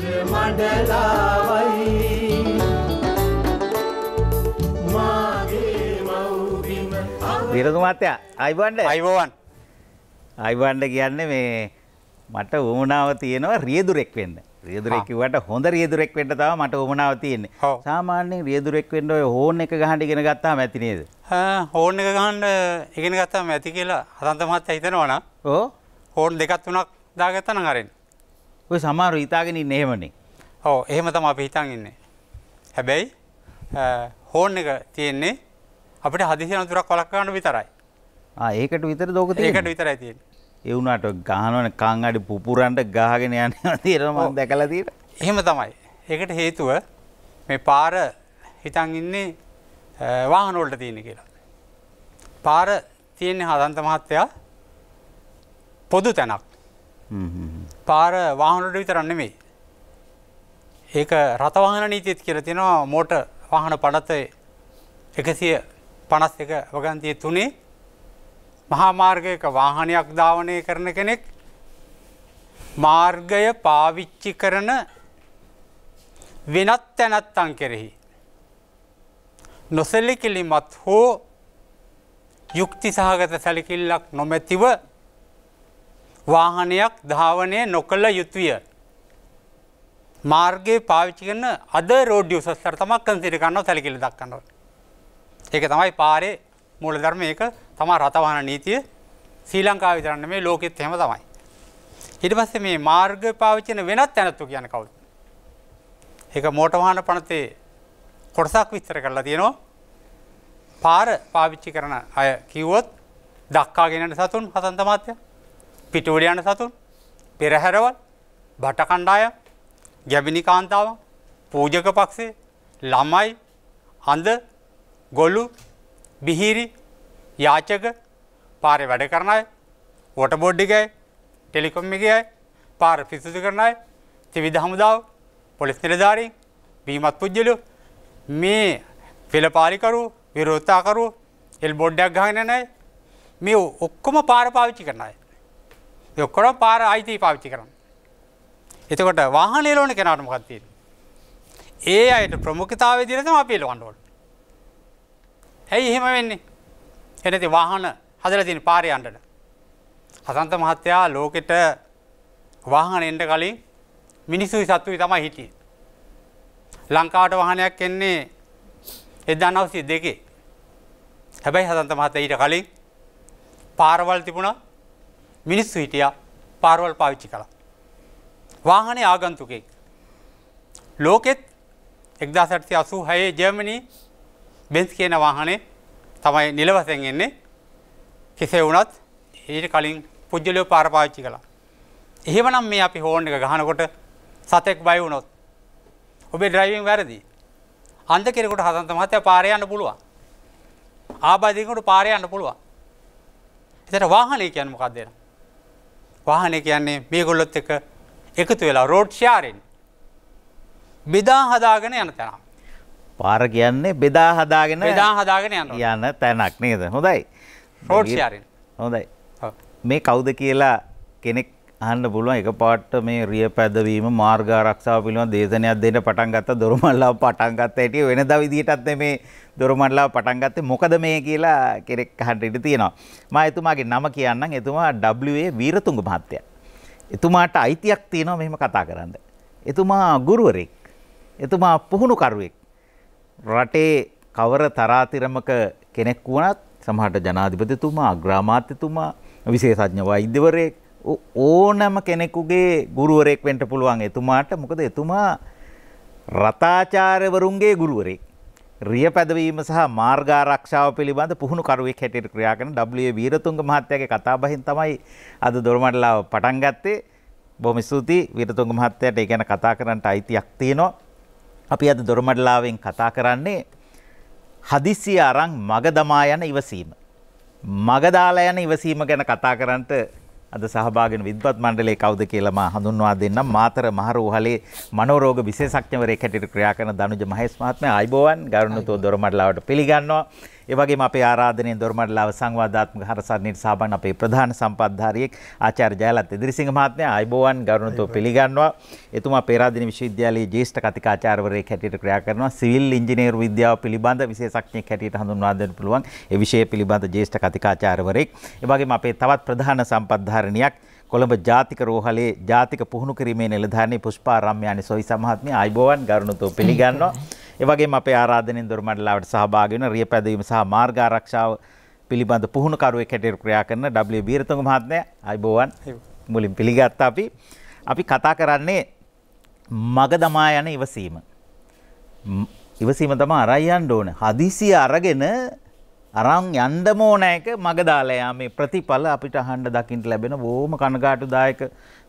මඩලාවයි විරතුමාත්‍යය අයිබන්ඩ අයිබෝවන් අයිබන්ඩ කියන්නේ මේ මට ඕමනාව තියෙනවා රියදුරෙක් වෙන්න රියදුරෙක්වට හොඳ රියදුරෙක් වෙන්න තව මට ඕමනාව තියෙන්නේ සාමාන්‍යෙන් රියදුරෙක් වෙන්න ඔය හෝන් එක ගහට ඉගෙන ගත්තා ඇති නේද හෝන් එක ගහන්ඩ ඉගෙන ගත්තාම ඇති කියලා හතන්තමත් හිතනවන ඕ හෝන් දෙකත් වනක් දාගත්තන හරෙන් ඔය සමාරු හිතාගෙන ඉන්න එහෙමනේ. ඔව් එහෙම තමයි අපි හිතන් ඉන්නේ. හැබැයි හෝන් එක තියෙන්නේ අපිට හදිසි අනතුරක් වළක්ව ගන්න විතරයි. ආ ඒකට විතරද ඕක තියෙන්නේ? ඒකට විතරයි තියෙන්නේ. ඒ වුණාට ගහනවනේ කන් අඩි පුපුරන්න ගහගෙන යනවා තියෙනවා මම දැකලා තියෙනවා. එහෙම තමයි. ඒකට හේතුව මේ පාර හිතන් ඉන්නේ වාහන වලට තියෙන කියලා. පාර තියෙන්නේ හදන්ත මහත්තයා පොදු තැනක්. හ්ම් හ්ම්. පාර වාහනට විතර නෙමෙයි. ඒක රථවාහන නීතියත් කියලා තියෙනවා මෝට වාහන පනත එකසිය පනස් එක වගන්තිය තුනේ මහාමාර්ගයක වාහනයක් ධාවනය කරන කෙනෙක් මාර්ගය පාවිච්චි කරන වෙනත් තැනත්තන් කෙරෙහි. නොසැලිකිලිමත් හෝ යුක්ති සහගත සැලිකිල්ලක් නොමැතිව වාහනයක් ධාවනය නොකළ යුතුය. මාර්ගය පාවිච්චි කරන අද රෝඩිය සස්තර තමක් කන්සිට කන්නව සැලකිලි දක්කන්නව. ඒක තමයි පාරේ මූල ධර්ම ඒක තමා රතවාන නීතිය ශ්‍රී ලංකා විතරන්න මේ ලෝකෙත් හෙම තමයි. ඉට පස්ස මේ මාර්ග පාවිච්චන වෙනත් තැනත්තු කියන කවුත්. ඒක මෝටවාහන පනතේ කොටසක් විස්තර කරලා තියෙනවා පාර පාවිච්චි කරන අය කිව්වොත් දක්කාගෙනට සතුන් හසන්තමාත්‍යයක්. පිටුවල යන සතුන් පෙරහැරවල් බටකණ්ඩාය ගැබිනි කාන්තාව පූජක පක්ෂේ ළමයි අඳ ගොල්ලු බිහිරි යාචක පාරය වැඩ කරන අය වට බොඩ්ඩිකයි ටෙලිකොම් එකයි පාර පිසුසු කරන අය තිවිධ හමුදාව පොලිස් නිලධාරීන් බීමත් පුද්ජලු මේ පෙළපාලිකරු විරෝත්තාකරු එල් බොඩ්ඩයක් ගහන නෑ මේ ඔක්කොම පාර පාවිච්චි කරන අය යොක්කොඩම් පාර අයිතිය පාවිච්චි කරන්න. එතකොට වාහනේ ලෝන කෙනාටම කත්තිීර. ඒ අයට ප්‍රමුඛතාව දිරතම අපි ලොවන්ඩුවට. ඇයි එහෙම වෙන්නේ. එනති වාහන හදල තින පාරියන්ටට. හසන්ත මහත්තයා ලෝකෙට වාහන එන්ට කලින් මිනිස්සුයි සත්තුයි තමයි හිටිය. ලංකාවට වහනයක් එන්නේ එදදා නවසි දෙකේ. හැබැයි හසන්ත මහත ඊට කලින් පාරවල් තිබුණා මිනිස්සු හිටිය පාරවල් පාවිච්චි කළ. වාහනේ ආගන්තුකෙක්. ලෝකෙත් එක්දාසටසි අසූ හයේ ජර්මණී බෙන්ස් කියන වාහනේ තමයි නිලවසෙන් එන්නේ කෙසේ වුනත් ඊට කලින් පුද්ජලයෝ පාරපාච්චි කළ. එහෙමනම් මේ අපි හෝන් එක ගහනකොට සතෙක් බයවුනොත්. ඔබේ ඩ්‍රයිවිං වැරදි. අන්ද කෙරෙකුට හසන්ත මහතය පාරයන්න පුළුවන්. ආබාධකට පාරයන්න පුළුවන්. එතට වාහනය කියන්න මොකක්දේන. වාහනය කියන්නේ මේගොල්ලොත් එක එකතු වෙලා රෝඩ් ෂාරෙන් බෙදා හදාගෙන යන තැනම්. පාර කියන්නේ බෙදා හදාගෙන බෙදා හදාගෙන යන යන තැනක් නේද හොඳයි රෝඩ් ෂාරෙන් හොඳයි මේ කවුද කියලා කෙනෙක් අහන්න පුළුවන් එකපාරට මේ රිය පැදවීම මාර්ග ආරක්ෂාව පිළිබඳ දේශනයක් දෙන්න පටන් ගත්තා දොරමල්ලාව පටන් ගත්ත හැටි වෙනදා විදිහටත් මේ දොරමල්ලාව පටන් ගත්තේ මොකද මේ කියලා කෙනෙක් අහන්න ඉඩ තියෙනවා මම එතුමාගේ නම කියන්නම් එතුමා WA වීරතුංග මහත්තයා එතුමාට අයිතියක් තියෙනවා මෙහෙම කතා කරන්න එතුමා ගුරුවරෙක් එතුමා පුහුණුකරුවෙක් රටේ කවර තරාතිරමක කෙනෙක් වුණත් සමහරට ජනාධිපතිතුමා අග්‍රාමාත්‍යතුමා විශේෂඥ වෛද්‍යවරයෙක් ඕනම කෙනෙකුගේ ගුරුවරෙක් වෙන්ට පුළුවන් එතුමාට මොකද එතුමා රතාචාරවරුන්ගේ ගුරුවරේ. රිය පැදවීම සහ මාර්ගාරක්ෂාව පිළිබඳ පුහුණු කරුවෙක් හැටියට ක්‍රියා කරන W වීරතුංග මහත්තයාගේ කතාබහින් තමයි අද දොරමඩලාව පටන් ගත්තේ. බොහොම ස්තුතියි වීරතුංග මහත්තයාට ඒ ගැන කතා කරන්නට අයිතියක් තියෙනවා. අපි අද දොරමඩලාවෙන් කතා කරන්නේ හදිස්සිය අරන් මග දමා යන ඉවසීම. මග දාලා යන ඉවසීම ගැන කතා කරන්නට අද සහභාගෙන විද්වත් මණ්ඩලේ කවුද කියලා මා හඳුන්වා දෙන්නම් මාතර මහරෝහලේ මනෝරෝග විශේෂඥවරයෙක් හැටියට ක්‍රියා කරන දනුජ මහේස් මහත්මයා ආයිබෝවන් ගරුණතෝ දොරමඩලාවට පිළිගන්නවා එවගේම අපේ ආරාධනයෙන් දොරමඩලාව සංවාදාත්මක හරසන්නට සහභාගී අපේ ප්‍රධාන සම්පත්ධාරියෙක් ආචාර්ය ජයලත් ඉදිරිසිංහ මහත්මයා ආයිබෝවන් ගෞරවණීයව පිළිගන්නවා. එතුමා පේරාදෙණි විශ්වවිද්‍යාලයේ ජ්‍යෙෂ්ඨ කතිකාචාර්යවරයෙක් හැටියට ක්‍රියා කරනවා. සිවිල් ඉංජිනේරු විද්‍යාව පිළිබඳ විශේෂඥයෙක් හැටියට හඳුන්වා දෙන්න පුළුවන්. ඒ විෂය පිළිබඳ ජ්‍යෙෂ්ඨ කතිකාචාර්යවරයෙක්. එවගේම අපේ තවත් ප්‍රධාන සම්පත්ධාරණියක් කොළඹ ජාතික රෝහලේ ජාතික පුහුණු කිරීමේ නිලධාරණී පුෂ්පාරම්්‍යයනි සොයි සමහත්මය අයිබෝවන් ගරුණුතු පිළිගන්නවා. එවගේම අපේ ආරාධනෙන් දොරමඩලාවට සහභාගී වෙන රිය පැදවීම සහ මාර්ග ආරක්ෂාව පිළිබඳ පුහුණුකරුවෙක් හැටියට ක්‍රියා කරන W බීරතුංග මහත්මයා අයිබෝවන් මුලින් පිළිගත්තා අපි. අපි කතා කරන්නේ මග දමා යන ඉවසීම. ඉවසීම තමයි අරන් යන්න ඕන. හදිසිය අරගෙන අරන් යන්නම ඕන එක මග දාලා යාමේ ප්‍රතිඵල අපිට අහන්න දකින්න ලැබෙන බොහොම කනගාටුදායක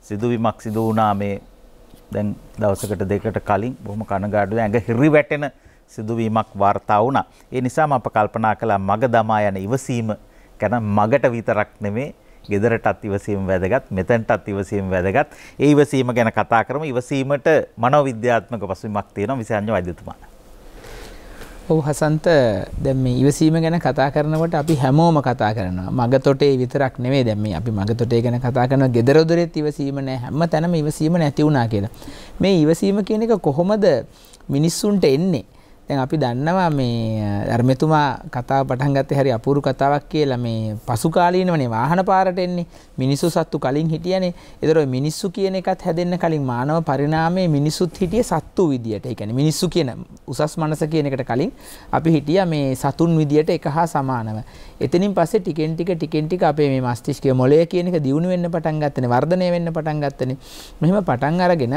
සිදුවීමක් සිදු වුණා මේ දැන් දවසකට දෙකට කලින් බොහොම කනගාටුයි ඇඟ හිරි වැටෙන සිදුවීමක් වාර්තා වුණා. ඒ නිසාම අප කල්පනා කළා මග දමා යන ඉවසීම ගැන මගට විතරක් නෙමේ ගෙදරටත් ඉවසීම වැදගත් මෙතැන්ටත් ඉවසීම වැදගත් ඒ ඉවසීම ගැන කතා කරමු ඉවසීමට මනෝවිද්‍යාත්මක පසුබිමක් තියෙනවා විසඤ්ඤ වෛද්‍යතුමා ඔව් හසන්ත දැන් මේ ඉවසීම ගැන කතා කරනකොට අපි හැමෝම කතා කරනවා. මගතොටේ විතරක් නෙවෙයි දැන් මේ අපි මගතොටේ ගැන කතා කරනවා. gedara udareත් ඉවසීම නෑ. හැම තැනම ඉවසීම නැති වුණා කියලා. මේ ඉවසීම කියන එක කොහොමද මිනිස්සුන්ට එන්නේ? දැන් අපි දන්නවා මේ ධර්මතුමා කතාව පටන් ගත්තේ හරි අපූරු කතාවක් කියලා මේ පසු කාලීනවනේ වාහන පාරට එන්නේ මිනිස්සු සත්තු කලින් හිටියනේ. ඒතර මිනිස්සු කියන එකත් හැදෙන්න කලින් මානව පරිණාමයේ මිනිසුත් හිටියේ සත්තු විදියට. ඒ කියන්නේ මිනිස්සු කියන උසස් මනස කියන එකට කලින් අපි හිටියා මේ සතුන් විදියට එක හා සමානව. එතනින් පස්සේ ටිකෙන් ටික ටිකෙන් ටික අපේ මේ මස්තිෂ්කයේ මොළය කියන එක දියුණු වෙන්න පටන් ගත්තනේ වර්ධනය වෙන්න පටන් ගත්තනේ. මෙහෙම පටන් අරගෙන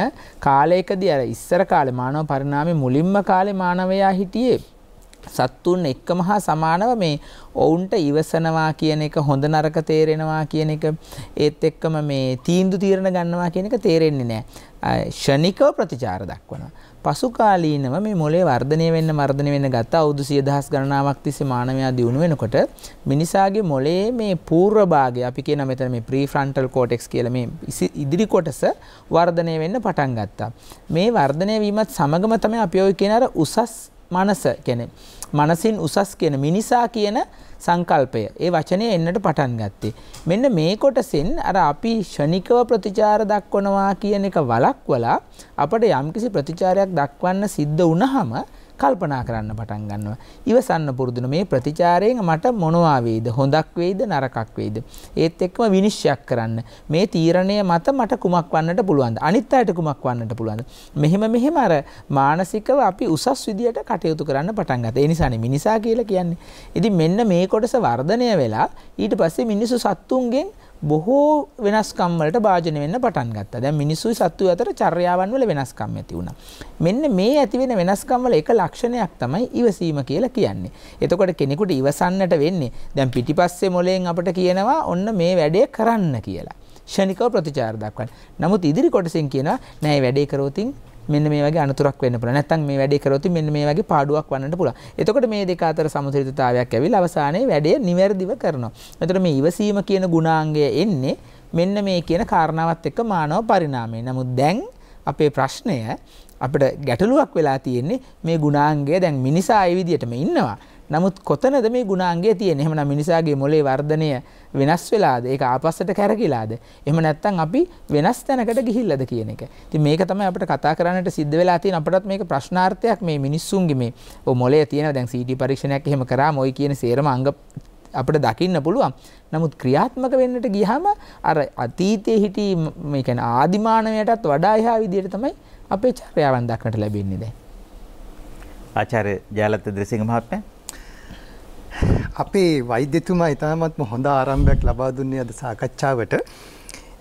කාලයකදී අර ඉස්සර කාලේ මානව පරිණාමයේ මුලින්ම කාලේ මානවයා එයා හිටියේ සත්තුන් එක්කම හා සමානව මේ ඔවුන්ට ඉවසනවා කියන එක හොඳ නරක තේරෙනවා කියන එක ඒත් එක්කම මේ තීන්දුව తీරන ගන්නවා කියන එක තේරෙන්නේ නැහැ. ෂණිකව ප්‍රතිචාර දක්වනවා. පසුකාලීනව මේ මොලේ වර්ධනය වෙන්න වර්ධනය වෙන්න ගත්ත අවුරුදු 10000 ගණනාවක් තිස්සේ මානවයා දියුණු වෙනකොට මිනිසාගේ මොලේ මේ පූර්ව භාගය අපි කියන මෙතන මේ ප්‍රීෆ්‍රන්ටල් කෝටෙක්ස් කියලා මේ ඉදිරි කොටස වර්ධනය වෙන්න පටන් ගත්තා. මේ වර්ධනය වීමත් සමගම තමයි අපි ඔය කියන අර උසස් මනස කැන මනසින් උසස් කියන මිනිසා කියන සංකල්පය ඒ වචනය එන්නට පටන් ගත්තේ. මෙන්න මේ කොටසින් අර අපි ෂණිකව ප්‍රතිචාර දක්වනවා කියන එක වලක් වලා අපට යම්කිසි ප්‍රතිචාරයක් දක්වන්න සිද්ධ වනහම කල්පනා කරන්න පටන් ගන්නවා. ඉවසන්න පුරුදුන මේ ප්‍රතිචාරයෙන් මට මොනවා වේද? හොඳක් වේද නරකක් වේද? ඒත් එක්කම විනිශ්චයක් කරන්න. මේ තීරණය මත මට කුමක් වන්නට පුළුවන්ද? අනිත් අයට කුමක් වන්නට පුළුවන්ද? මෙහෙම මෙහෙම අර මානසිකව අපි උසස් විදියට කටයුතු කරන්න පටන් ගත්තා. ඒ නිසානේ මිනිසා කියලා කියන්නේ. ඉතින් මෙන්න මේ කොටස වර්ධනය වෙලා ඊට පස්සේ මිනිස්සු සත්තුන්ගෙන් බොහෝ වෙනස්කම් වලට භාජනය වෙන්න පටන් ගත්තා. දැන් මිනිස්සුයි සත්තු අතර චර්යාවන් වල වෙනස්කම් ඇති වුණා. මෙන්න මේ ඇති වෙන වෙනස්කම් වල එක ලක්ෂණයක් තමයි ඉවසීම කියලා කියන්නේ. එතකොට කෙනෙකුට ඉවසන්නට වෙන්නේ දැන් පිටිපස්සේ මොලෙන් අපිට කියනවා ඔන්න මේ වැඩේ කරන්න කියලා. ෂණිකව ප්‍රතිචාර දක්වන්න. නමුත් ඉදිරි කොටසෙන් කියනවා නෑ වැඩේ කරෝතින් මෙන්න මේ වගේ අනතුරක් වෙන්න පුළුවන්. නැත්නම් මේ වැඩේ කරොත් මෙන්න මේ වගේ පාඩුවක් වන්නට පුළුවන්. එතකොට මේ දෙක අතර සමතුලිතතාවයක් ඇවිල්ලා අවසානයේ වැඩේ නිවැරදිව කරනවා. එතකොට මේ ඉවසීම කියන ගුණාංගය එන්නේ මෙන්න මේ කියන කාරණාවත් එක්ක මානව පරිණාමය. නමුත් දැන් අපේ ප්‍රශ්නය අපිට ගැටලුවක් වෙලා තියෙන්නේ මේ ගුණාංගය දැන් මිනිසා ඒ විදිහටම ඉන්නවා. නමුත් කොතනද මේ ගුණාංගය තියෙන්නේ? එහෙමනම් මිනිසාගේ මොලේ වර්ධනය වෙනස් වෙලාද? ඒක ආපස්සට කැරකිලාද? එහෙම නැත්නම් අපි වෙනස් තැනකට ගිහිල්ලාද කියන එක. ඉතින් මේක තමයි අපිට කතා කරන්නට සිද්ධ වෙලා තියෙන අපටත් මේක ප්‍රශ්නාර්ථයක් මේ මිනිස්සුන්ගේ මේ ඔය මොලේ තියෙනවා දැන් CT පරීක්ෂණයක් එහෙම කරාම ওই කියන සේරම අංග අපිට දකින්න පුළුවන්. නමුත් ක්‍රියාත්මක වෙන්නට ගියහම අර අතීතයේ හිටි මේ කියන්නේ ආදිමානවයටත් වඩා එහා විදියට තමයි අපේ චර්යාවන් දක්නට ලැබෙන්නේ දැන්. ආචාර්ය ජයලත් දිරසිංහ මහත්මයා අපේ වෛද්‍යතුමා ඉතාමත්ම හොඳ ආරම්භයක් ලබා දුන්නේ අද සාකච්ඡාවට.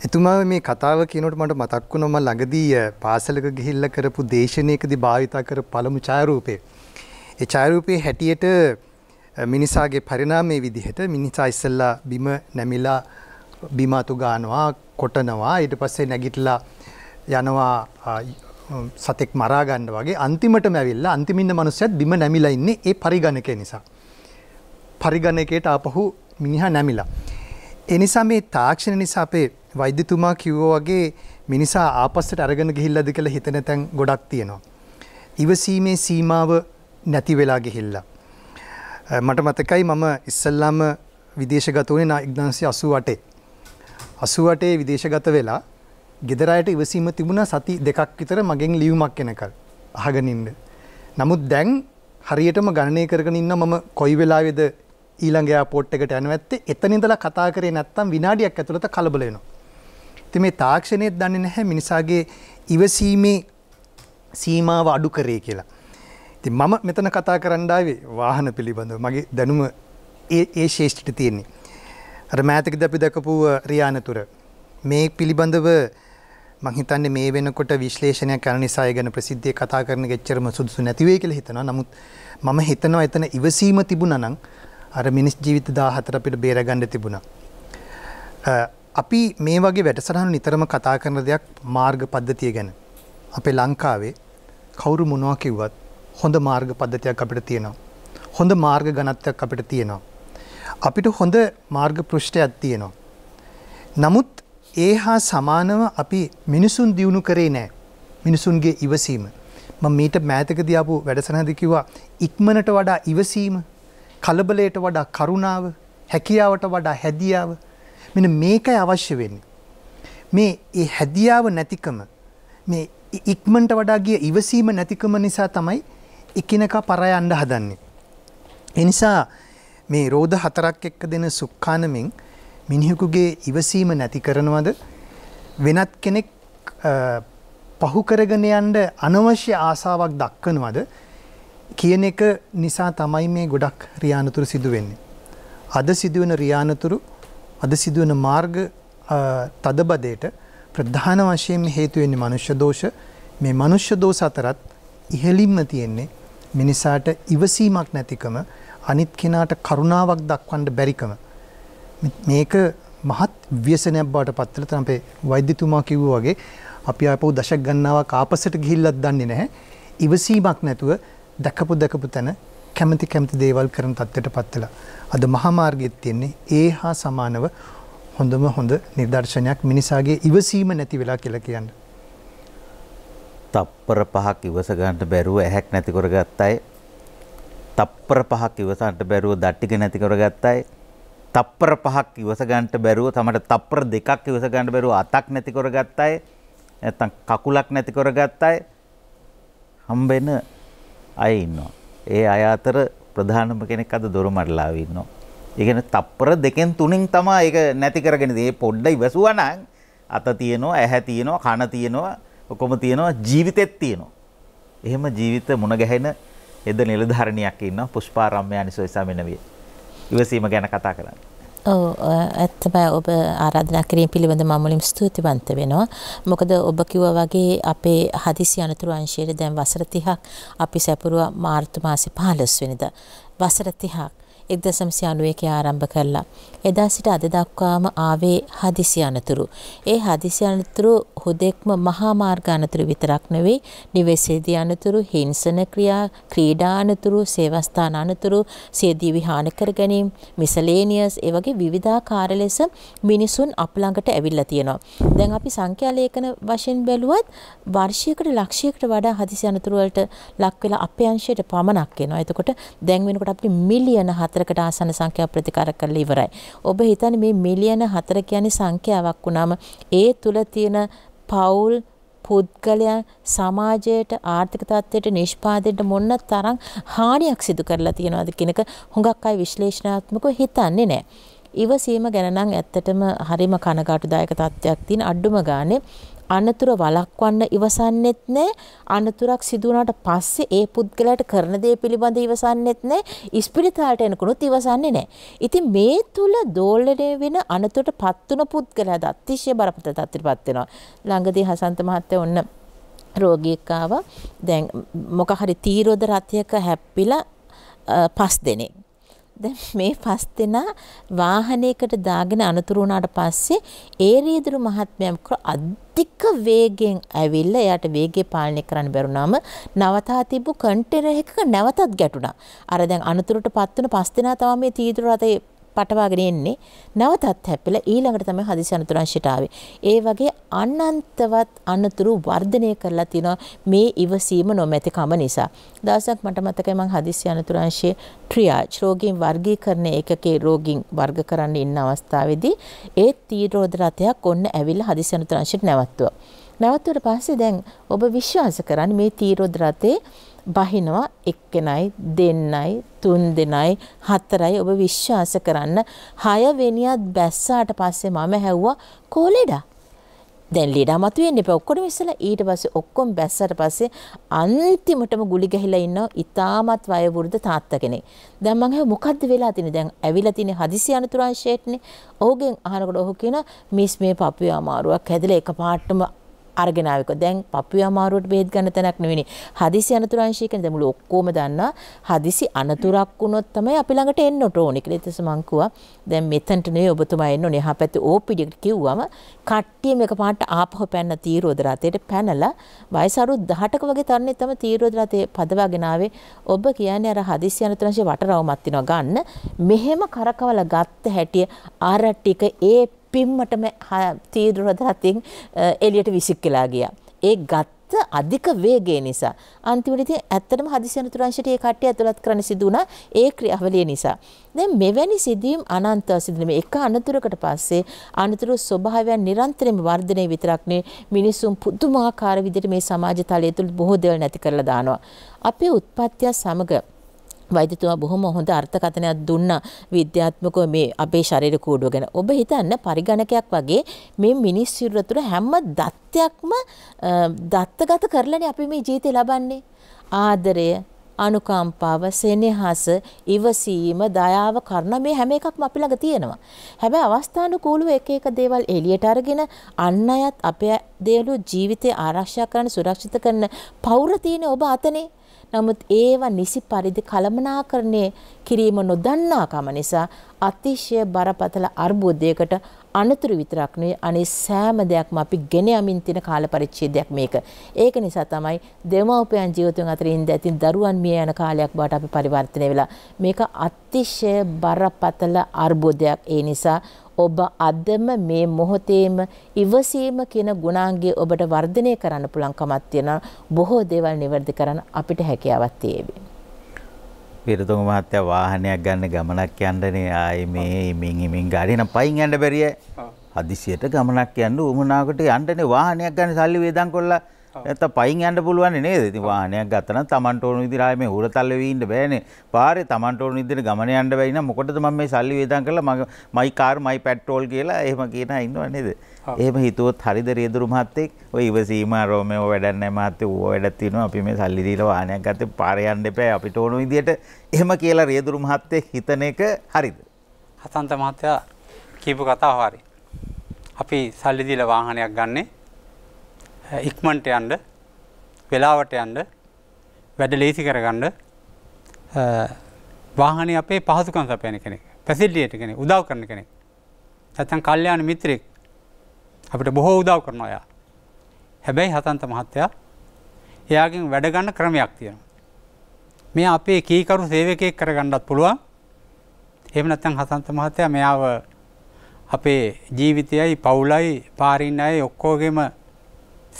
එතුමා මේ කතාව කියනකොට මට මතක් වුණා මම ළඟදී පාසලක ගිහිල්ලා කරපු දේශනාවකදී භාවිතා කර පළමු ඡායාරූපය. ඒ ඡායාරූපයේ හැටියට මිනිසාගේ පරිණාමයේ විදිහට මිනිසා ඉස්සෙල්ලා බිම නැමිලා බිම අතු ගන්නවා, කොටනවා, ඊට පස්සේ නැගිටලා යනවා සතෙක් මරා ගන්න වගේ අන්තිමටම ඇවිල්ලා අන්තිමින්න මනුස්සයත් බිම නැමිලා ඉන්නේ ඒ පරිගණකය නිසා. පරිගණකයට ආපහු මිනිහා නැමිලා. එනිසා මේ තාක්ෂණ නිසා අපේ වෛද්‍යතුමා කිව්වෝ වගේ මිනිසා ආපස්සට අරගෙන ගිහිල්ලාද කියලා හිතන තැන් ගොඩක් තියෙනවා. ඉවසීමේ සීමාව නැති වෙලා ගිහිල්ලා. මට මතකයි මම ඉස්සල්ලාම විදේශගත වුණේ 1988. 88 විදේශගත වෙලා ගෙදර අයට ඉවසීම තිබුණා සති දෙකක් විතර මගෙන් ලියුමක් එනකල් අහගෙන ඉන්න. නමුත් දැන් හරියටම ගණනය කරගෙන ඉන්න මම කොයි වෙලාවේද ඊළඟයා පොට් එකට යන ඇත්තේ එතනිදලා කතා කරේ නැත්තම් විනාඩියක් ඇතුළත කලබලෙනවා. ඉති මේ තාක්ෂණයත් දන්නේ නැහැ මිනිසාගේ ඉවසීමේ සීමාව අඩු කරේ කියලා. ති මම මෙතන කතා කරන්නාවේ වාහන පිළිබඳව මගේ දැනුම ඒ ශේෂ්ඨිට තියෙන්නේ. අර මෑතක දැපි දැකපු රියානතුර. මේ පිළිබඳව මහිතන්න මේ වෙනකොට විශ්ලේෂණය කරන නිසා ගැන ප්‍රසිද්ධිය කතා කරන ගෙච්චරම සුදුසු නැතිවේ කියලා හිතනවා නමුත් මම හිතනවා එතන ඉවසීම තිබුණනම් අර මිනිස් ජීවිත දාහතර අපිට බේරගන්න තිබුණා. අපි මේ වගේ වැඩසටහන් නිතරම කතා කරන දෙයක් මාර්ග පද්ධතිය ගැන. අපේ ලංකාවේ කවුරු මොනවා කිව්වත් හොඳ මාර්ග පද්ධතියක් අපිට තියෙනවා. හොඳ මාර්ග ගණත්වයක් අපිට තියෙනවා. අපිට හොඳ මාර්ග පෘෂ්ඨයක් තියෙනවා. නමුත් ඒ හා සමානව අපි මිනිසුන් දියුණු කරේ නෑ. මිනිසුන්ගේ ඉවසීම. මම මීට මෑතකදී ආපු වැඩසටහනදී කිව්වා ඉක්මනට වඩා ඉවසීම කලබලයට වඩා කරුණාව හැකියාවට වඩා හැදියාව මෙන මේකයි අවශ්‍ය වෙන්න. මේ ඒ හැදියාව නැතිකම මේ ඉක්මට වඩා ගිය ඉවසීම නැතිකම නිසා තමයි එකනකා පරය අන්ඩ හදන්නේ. එනිසා මේ රෝධ හතරක් එක්ක දෙන සුක්කානමින් මිනිහෙකුගේ ඉවසීම නැති කරනවද වෙනත් කෙනෙක් පහුකරගෙන යන්ට අනවශ්‍ය ආසාවක් දක්කනවද කියන එක නිසා තමයි මේ ගොඩක් රියානතුරු සිදු වෙන්නේ. අද සිදුවෙන රියානතුරු අද සිදුවෙන මාර්ග තදබදයට ප්‍රධාන වශයෙන් හේතු වෙන්නේ මනුෂ්‍ය දෝෂ. මේ මනුෂ්‍ය දෝෂ අතරත් ඉහළින්ම තියෙන්නේ මිනිසාට ඉවසීමක් නැතිකම අනිත් කෙනාට කරුණාවක් දක්වන්න බැරිකම. මේක මහත් ව්‍යසනයක් බවට පත් වෙලා තමයි වෛද්‍යතුමා කිව්වා වගේ අපි ආපහු දශක ගණනාවක් ආපසට ගිහිල්ලත් දන්නේ නැහැ. ඉවසීමක් නැතුව දැකපු දැකපු තැන කැමති කැමති දේවල් කරන තත්ත්වයට පත් වෙලා අද මහමාර්ගයේ තියෙන්නේ ඒ හා සමානව හොඳම හොඳ නිදර්ශනයක් මිනිසාගේ ඉවසීම නැති වෙලා කියලා කියන්නේ. තප්පර පහක් ඉවස ගන්නට බැරුව ඇහැක් නැති කරගත්ත අය තප්පර පහක් ඉවසන්නට බැරුව දට්ටික නැති කරගත්ත අය තප්පර පහක් ඉවස ගන්නට බැරුව තමට තප්පර දෙකක් ඉවස ගන්න බැරුව අතක් නැති කරගත්ත අය නැත්තම් කකුලක් නැති කරගත්ත අය හම්බෙන අය ඉන්නවා. ඒ අය අතර ප්‍රධානම කෙනෙක් අද දොරමඩලාව ඉන්නවා. ඒ කියන්නේ තප්පර දෙකෙන් තුනෙන් තමයි ඒක නැති කරගෙන ඉන්නේ. පොඩ්ඩ ඉවසුවා නම් අත තියෙනවා, ඇහැ තියෙනවා, කන තියෙනවා, ඔකම තියෙනවා, ජීවිතෙත් තියෙනවා. එහෙම ජීවිත මුණ ගැහෙන එද නිලධාරණියක් ඉන්නවා පුෂ්පාරම්මයානිසෝ ඉසමිනවිය. ඉවසීම ගැන කතා කරන්නේ. ඇත්තම ඔබ ආරාධනා කිරීම පිළිබඳ මමුලින් ස්තුතිවන්ත වෙනවා. මොකද ඔබ කිව්වා වගේ අපේ හදිසි අනතුරු අංශයේ දැන් වසර 30ක් අපි සැපරුවා මාර්තු මාසේ 15 වෙනිදා. වසර 30ක් 1.91 ආරම්භ කළා. එදා සිට අද දක්වාම ආවේ හදිසි අනතුරු. ඒ හදිසි අනතුරු හුදෙක්ම මහා මාර්ග අනතුරු විතරක් නෙවෙයි, නිවෙසේදී අනතුරු, හිංසන ක්‍රියා, ක්‍රීඩා අනතුරු, සේවස්ථාන අනතුරු, සියදිවි හාන කර ගැනීම, මිසලේනියස් ඒ වගේ විවිධාකාර ලෙස මිනිසුන් අප ළඟට ඇවිල්ලා තියෙනවා. දැන් අපි සංඛ්‍යා ලේඛන වශයෙන් බැලුවත් වර්ෂයකට ලක්ෂයකට වඩා හදිසි අනතුරු වලට ලක් වෙලා අපේ අංශයට පමණක් එනවා. එතකොට දැන් වෙනකොට අපිට මිලියන 7 හතරකට ආසන්න සංඛ්‍යා ප්‍රතිකාර කරලා ඉවරයි. ඔබ හිතන්නේ මේ මිලියන 4 කියන්නේ සංඛ්‍යාවක් වුණාම ඒ තුල තියෙන පෞල් පුද්ගලයා සමාජයට ආර්ථික තත්ත්වයට නිෂ්පාදයට මොන තරම් හානියක් සිදු කරලා තියෙනවද කියනක හුඟක් අය විශ්ලේෂණාත්මකව හිතන්නේ නැහැ. ඉවසීම ගැන නම් ඇත්තටම හරිම කනගාටුදායක තත්ත්වයක් තියෙන අඩුම ගානේ අනතුර වළක්වන්න ඉවසන්නෙත් නෑ අනතුරක් සිදු වුණාට පස්සේ ඒ පුද්ගලයාට කරන දේ පිළිබඳ ඉවසන්නෙත් නෑ ඉස්පිරිතාලට යනකුණුත් ඉවසන්නේ නෑ. ඉතින් මේ තුල දෝලණය වෙන අනතුරට පත් වුණ පුද්ගලයාද අතිශය බරපතල තත්ත්වයටපත් වෙනවා. ළඟදී හසන්ත මහත්තයා ඔන්න රෝගියෙක් ආවා. දැන් මොකක් හරි තීරෝද රථයක හැප්පිලා පස් දෙනෙක් දැන් මේ පස් දෙනා වාහනයකට දාගෙන අනතුරු වුණාට පස්සේ ඒ රීදුරු මහත්මයා අධික වේගයෙන් ඇවිල්ලා එයාට වේගය පාලනය කරන්න බැරුණාම නවතා තිබු කන්ටේනර් එකක නැවතත් ගැටුණා. අර දැන් අනතුරුටපත් වුණ පස් දෙනා තමයි මේ තීදුර රථේ පටවාගෙන එන්නේ නැවතත් හැපිලා ඊළඟට තමයි හදිසි අනතුරංශයට ආවේ. ඒ වගේ අනන්තවත් අනතුරු වර්ධනය කරලා තිනවා මේ ඉවසීම නොමැතිකම නිසා. දවසක් මට මතකයි මං හදිසි අනතුරංශයේ ට්‍රියාජ් රෝගීන් වර්ගීකරණය ඒකකේ රෝගීන් වර්ග කරන්න ඉන්න අවස්ථාවේදී ඒ තීරෝද රථයක් ඔන්න ඇවිල්ලා හදිසි අනතුරංශයට නැවතුවා. නැවතුවට පස්සේ දැන් ඔබ විශ්වාස කරන්නේ මේ තීරෝද රථේ බහිනවා එක්කෙනයි දෙන්නයි තුන් දෙනයි හතරයි ඔබ විශ්වාස කරන්න හයවෙනියත් බැස්සාට පස්සේ මම හැව්වා කෝලෙඩා දැන් ලෙඩා මතුවෙන්න එපා ඔක්කොම ඉස්සලා ඊට පස්සේ ඔක්කොම බැස්සට පස්සේ අන්තිමටම ගුලි ගහලා ඉන්නවා ඉතාමත් වයවෘද්ධ තාත්තා කෙනෙක්. දැන් මං හිතුවා මොකද්ද වෙලා තියෙන්නේ? දැන් ඇවිල්ලා තියෙන්නේ හදිසි අනතුරු අංශයටනේ. ඔහුගෙන් අහනකොට ඔහු කියන මිස් මේ පපුවේ අමාරුවක් හැදලා එකපාරටම අරගෙන ආවේක. දැන් පපුවේ අමාරුවට බෙහෙත් ගන්න තැනක් නෙවෙයි. හදිසි අනතුරු අංශය කියන්නේ දැන් මුළු ඔක්කොම දන්නවා. හදිසි අනතුරක් වුණොත් තමයි අපි ළඟට එන්න ඕනේ කියලා. ඒතස මං කිව්වා දැන් මෙතනට නෙවෙයි ඔබතුමා එන්න ඕනේ. එහා පැත්තේ ඕපිඩි කිව්වම කට්ටියම එකපාරට ආපහු පැන්න තීරෝද රථයට පැනලා වයස අරුත් 18ක වගේ තරණේ තමයි තීරෝද රථේ පදවාගෙන ආවේ. ඔබ කියන්නේ අර හදිසි අනතුරු අංශය වටරවමත් තිනවා ගන්න. මෙහෙම කරකවලා ගත්ත හැටිය අර ටික ඒ පිම්මටම තීව්‍ර හතින් එළියට විසික් වෙලා ගියා. ඒ ගත්ත අධික වේගය නිසා අන්තිමට ඉතින් ඇත්තටම හදිසි අනතුරංශයට ඒ කට්ටිය ඇතුළත් කරන්න සිදු වුණා ඒ ක්‍රියාවලිය නිසා. දැන් මෙවැනි සිදුවීම් අනන්තව සිදුවීම එක අනතුරකට පස්සේ අනතුරු ස්වභාවයන් නිරන්තරයෙන්ම වර්ධනය විතරක් නේ මිනිසුන් පුදුමාකාර විදිහට මේ සමාජ තලය තුළ බොහෝ දේවල් නැති කරලා දානවා. අපේ උත්පත්තිය සමග වෛද්‍යතුමා බොහොම හොඳ අර්ථකථනයක් දුන්නා විද්‍යාත්මකව මේ අපේ ශරීර කූඩුව ගැන. ඔබ හිතන්න පරිගණකයක් වගේ මේ මිනිස් සිරුර තුළ හැම දත්තයක්ම දත්තගත කරලානේ අපි මේ ජීවිතේ ලබන්නේ. ආදරය, අනුකම්පාව, සෙනෙහස, ඉවසීම, දයාව, කරුණ මේ හැම එකක්ම අපි ළඟ තියෙනවා. හැබැයි අවස්ථානුකූලව එක එක දේවල් එළියට අරගෙන අන් අයත් අපේ දේවල් ජීවිතේ ආරක්ෂා කරන්න සුරක්ෂිත කරන පෞර තියෙන ඔබ අතනේ නමුත් ඒවා නිසි පරිදි කළමනාකරණය කිරීම නොදන්නාකම නිසා අතිශය බරපතල අර්බුද්ධයකට අනතුරු විතරක් නෙවෙයි අනේ සෑම දෙයක්ම අපි ගෙන යමින් තියෙන කාල පරිච්ඡේදයක් මේක. ඒක නිසා තමයි දෙමව්පියන් ජීවිතයෙන් අතරින් ඇති දරුවන් මිය යන කාලයක් බවට අපි පරිවර්තනය වෙලා. මේක අතිශය බරපතල අර්බුදයක්. ඒ නිසා ඔබ අදම මේ මොහොතේම ඉවසීම කියන ගුණාංගය ඔබට වර්ධනය කරන්න පුළුවන්කමක් තියෙනවා. බොහෝ දේවල් નિවර්දි කරන්න අපිට හැකියාවක් තියෙවි. විරතුංග මහත්තයා වාහනයක් ගන්න ගමනක් යන්නනේ ආයේ මේ ඉමින් ඉමින් ගාඩේ නම් පයින් යන්න බැරිය. හදිසියට ගමනක් යන්න උමනාකට යන්නනේ වාහනයක් ගන්න සල්ලි වේදම් කරලා නැත්ත පයින් ඇන්ට පුළුවන් නේද ති වානයක් ගත්තන තමන්ට ඕනු විදිරාය මේ හුරතල්ලවීන්ට බෑන පාරි තමන්ට ඕනු ඉදිර ගමන අන්ඩ බයින මොකටද ම මේ සල්ලි වේදන් කළ මගේ මයි කාර් මයි පැට්ටෝල් කියලා එහෙම කියන ඉන්නවා නේද එහෙම හිතුවත් හරිද රේදුරු මහත්තෙක් ඔය ඉවසීම රෝමයෝ වැඩන්න මත්තේ ඌ වැඩත් තියෙනවා අපි මේ සල්ලි දීලා වාහනයක් ගත්තේ පාර යන්න එපා අපිට ඕන විදියට එහෙම කියලා රේදුරු මහත්තෙක් හිතන එක හරිද හසන්ත මහත්තයා කියපු කතාව හරි අපි සල්ලි දීලා වාහනයක් ගන්නේ ඉක්මන්ට යන්ඩ වෙලාවට යන්ඩ වැඩ ලේසි කරගණ්ඩ වාහන අපේ පහසුකන් සපයන කෙනෙක් පැසිල්ලියට කෙනෙ උදව් කරන කෙනෙක් ඇතන් කල්්‍යයාන මිත්‍රෙක් අපිට බොහෝ උදව් කරන ඔයා හැබැයි හතන්ත මහත්තයා එයාගෙන් වැඩගන්න ක්‍රමයක් තියෙන මේ අපේ කීකරු සේවකයෙක් කරගණ්ඩත් පුළුවන් එහෙම නැත්නම් හසන්ත මහත්තයා මෙයාව අපේ ජීවිතයයි පවුලයි පාරින් අය ඔක්කොගෙම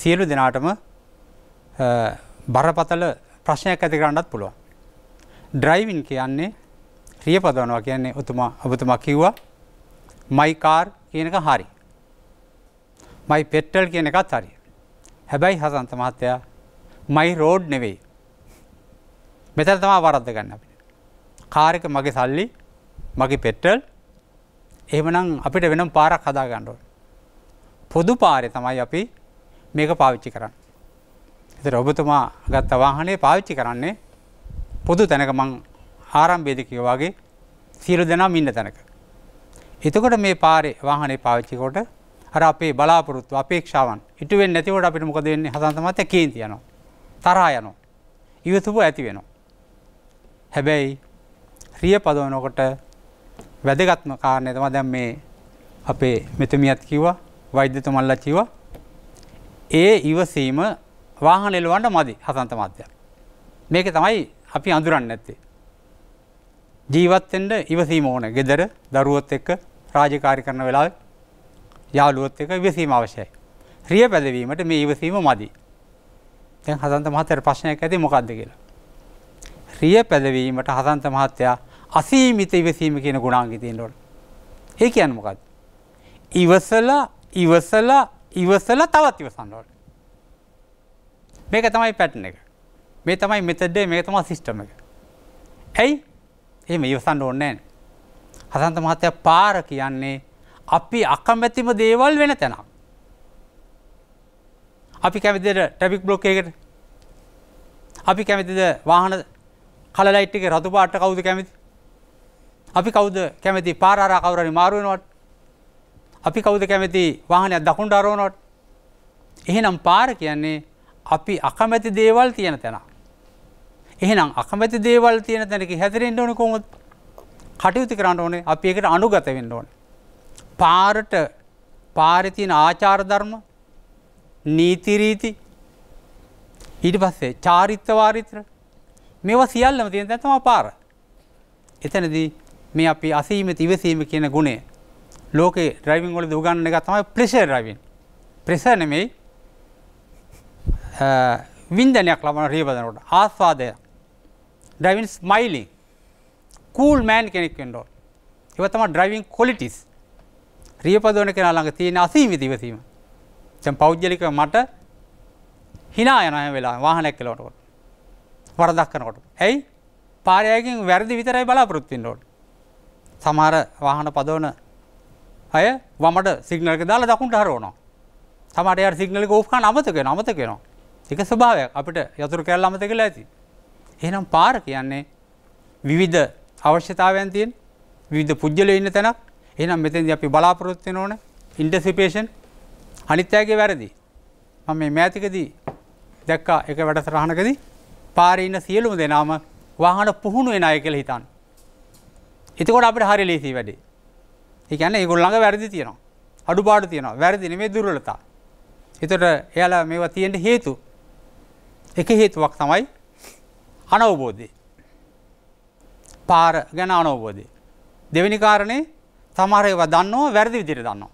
සියලු දෙනාටම බරපතල ප්‍රශ්නයක් ඇති කරන්නත් පුළුවන්. ඩ්‍රයිවින් කියන්නේ රිය පදවනවා කියන්නේ ඔතුමා ඔබතුමා කිව්වා මයිකාර් කියනක හරි. මයි පෙට්ටල් කියන එකත් හරි. හැබැයි හසන්ත මහත්තයා මයි රෝඩ් නෙවෙයි. මෙතන තමා වරද්ද ගන්න අපිට. කාරක මගේ සල්ලි මගේ පෙට්ටල් එහෙමනම් අපිට වෙනම් පාරක් හදා ගන්න ඕනේ. පොදු පාරේ තමයි අපි මේක පාවිච්චි කරන්න. එතට ඔබතුමා ගත්ත වාහනේ පාවිච්චි කරන්නේ පොදු තැනක මං ආරම්භේදකය වගේ සියලු දෙනා මින්න තැනක. එතකොට මේ පාරේ වාහනේ පාවිච්චිකොට හර අපේ බලාපොරොත්තු අපේක්ෂාවන් ඉටුවෙන් නැතිවට අපිට මොකද වෙන්නේ හසන්තමත් කේන්ති යනවා. තරා යනවා. ඉවතුපු ඇති වෙනවා. හැබැයි රිය පදවනකොට වැදගත්ම කාරණය තම දැන් මේ අපේ මෙතුමියත් කිව්වා වෛද්‍යතුමල්ලා කිව්වා ඒ ඉවසීම වාහන එලවන්න මදි හසන්ත මාධ්‍යයක්. මේක තමයි අපි අඳුරන්න ඇත්තේ. ජීවත්තෙන්ට ඉවසීම ඕන ගෙදර දරුවොත් එක්ක රාජකාරි කරන වෙලා යාළුවොත් එක ඉවසීම අවශ්‍යයි. රිය පැදවීමට මේ ඉවසීම මදි. තැන් හසන්ත මහත්තයට ප්‍රශ්නයක් ඇති මොකක්ද කියලා. රිය පැදවීමට හසන්ත මහත්තයා අසීමිත ඉවසීම කියන ගුණාංගිතීන්ටොට. ඒ කියන්න මොකක්ද. ඉවසලා ඉවසලා ඉවසල තවත් ඉවසන්නවට. මේක තමයි පැටන එක. මේ තමයි මෙතඩේ මේ තමා සිිස්ටම එක. ඇයි එහෙම ඉවසන්න ඕන්නෑ. හසන්ත මහත්තය පාර කියන්නේ අපි අකමැතිම දේවල් වෙන තැනක්. අපි කැමතිද ටැබික් බ්ලොක් එකට අපි කැමතිද වාහන කලලයිට් එක රතු පාට කවුද කැමති අපි කවුද කැමති පාරාර කවුරනි මාරුවෙනවට අපි කවුද කැමති වාහනයක් දකුණට අරෝනොට. එහෙනම් පාර කියන්නේ අපි අකමැති දේවල් තියෙන තැන. එහෙනම් අකමැති දේවල් තියෙන තැනක හැතරෙන්ට ඕන කොමත් කටයුතු කරන්න ඕනේ අපි එකට අනුගත වෙන්න ඕන. පාරට පාරිතියන ආචාරධර්ම නීතිරීති ඊට පස්සේ චාරිත්‍රවාරිත්‍ර මේවා සියල්ලම තියෙන තැන තමයි පාර. එතනදී මේ අපි අසීමිත ඉවසීම කියන ගුණය ලෝක රයිවිං වලද උගන්න එක තමයි ප්‍රෙෂර් රයිවින් ප්‍රෙෂර් නෙමෙයි වින්දනයක් ලබන රියබදනකොට ආස්වාදය ඩ්‍රයිවින් ස්මයිලිං කූල් මෑන් කෙනෙක් වෙන්න ඕන ඒව තමයි ඩ්‍රයිවිං ක්වොලිටිස් රියපදවන කෙනා ළඟ තියෙන අසීමිත ඉවසීම දැන් පෞද්ගලිකව මට hina යන හැම වෙලාවෙම වාහනයක් කෙලවනකොට වරදක් කරනකොට ඇයි පාරයකින් වැරදි විතරයි බලාපොරොත්තු වෙන්න ඕන සමහර වාහන පදවන අය වමට සිගනලක දාලා දකුණට හරවනවා සමට අය සිගනලක ඕපකා අමතක නමතක නවා එක ස්භාවයක් අපිට යතුරු කැල් අමත කළ ඇති එහනම් පාර කියන්නේ විවිධ අවශ්‍යතාවයන් තියෙන් විධ පුද්ගල ඉන්න තැනක් එනම් මෙතැද අපි බලාපොරොත්තිය ඕන ඉන්ටසිපේෂන් අනිත්‍යයගේ වැරදි මම මේ මෑතිකදී දැක්කා එක වැඩසරහණකදී පාරීන්න සියලුම දෙනාම වාහන පුහුණු එන අය කළ හිතන් එතකොට අපට හරි ලේසි වැඩේ එකන ඒගොල්ලඟ වැරදි තියෙනවා අඩු පාඩු තියෙනවා වැරදි නෙමේ දුරලතා. එතට එයාලා මේවා තියෙන්ට හේතු එක හේතුවක් තමයි අනවබෝධය. පාර ගැන අනවබෝධය. දෙවැනි කාරණය සමහරයව දන්නවා වැරදි විදිර දන්නවා.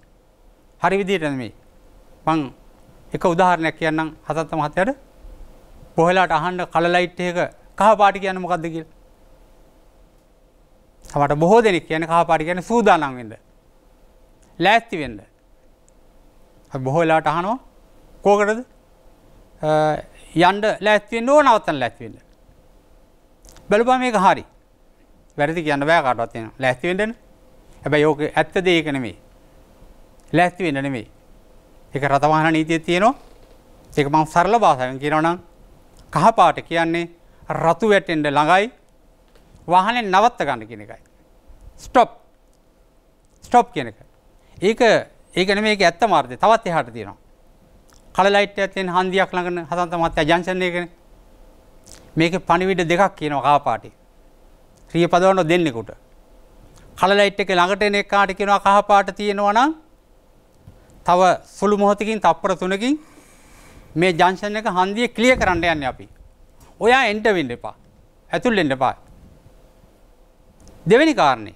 හරි විදිරන මේ පං එක උදාහරණයක් කියන්නම් හතත්ත මහත්තයට පොහලාට අහන්ඩ කලලයිට්ක කහපාටි කියන්න මොකක්දකිල්. සමට බොහෝ දෙනෙක් කියන කහපාටි කියන සූදානන්වෙද. ලෑස්තිවෙන්න. බොහෝලාට අහනවා කෝකටද යන්ඩ ලෑස්තිවෙන් ඕ නවත්තන් ලැස්වෙන්න. බැලපා මේක හරි වැරදි කියන්න බෑකාටත්යෙන ලැස්තිවෙන්ටන හැබැ යෝක ඇත්ත දේකනමේ ලැස්තිවෙන්න නෙමේ එක රතවාහන නීතිය තියෙනවා ඒක මං සරල භාසාවෙන් කියනවනම් කහපාට කියන්නේ රතු වැටෙන්ට ළඟයි වාහනෙන් නවත්ත ගන්න කෙන එකයි. ස්ටොප් ස්ටොප් කියනක ඒක ඒකන මේක ඇත්ත මාර්දය තවත් එහට තියෙනවා. කලලයිට ඇත්තෙන් හන්දියක් ළඟන හසන්ත මත්තය ජංශනයකන මේක පණිවිඩ දෙකක් කියනවා කාපාටි. ක්‍රිය පදවන්න දෙන්නෙකුට. කලලයිට් එක ළඟට එන එක්කාට කියනවා කහපාට තියෙනවා නම් තව සුළු මොහොතකින් තප්පර තුනකින් මේ ජංශන් එක හන්දිය ක්ලිය කරන්න යන්න අපි. ඔයා එන්ටවෙන්න එපා ඇතුල්ලෙන්ට පා. දෙවැනි කාරණේ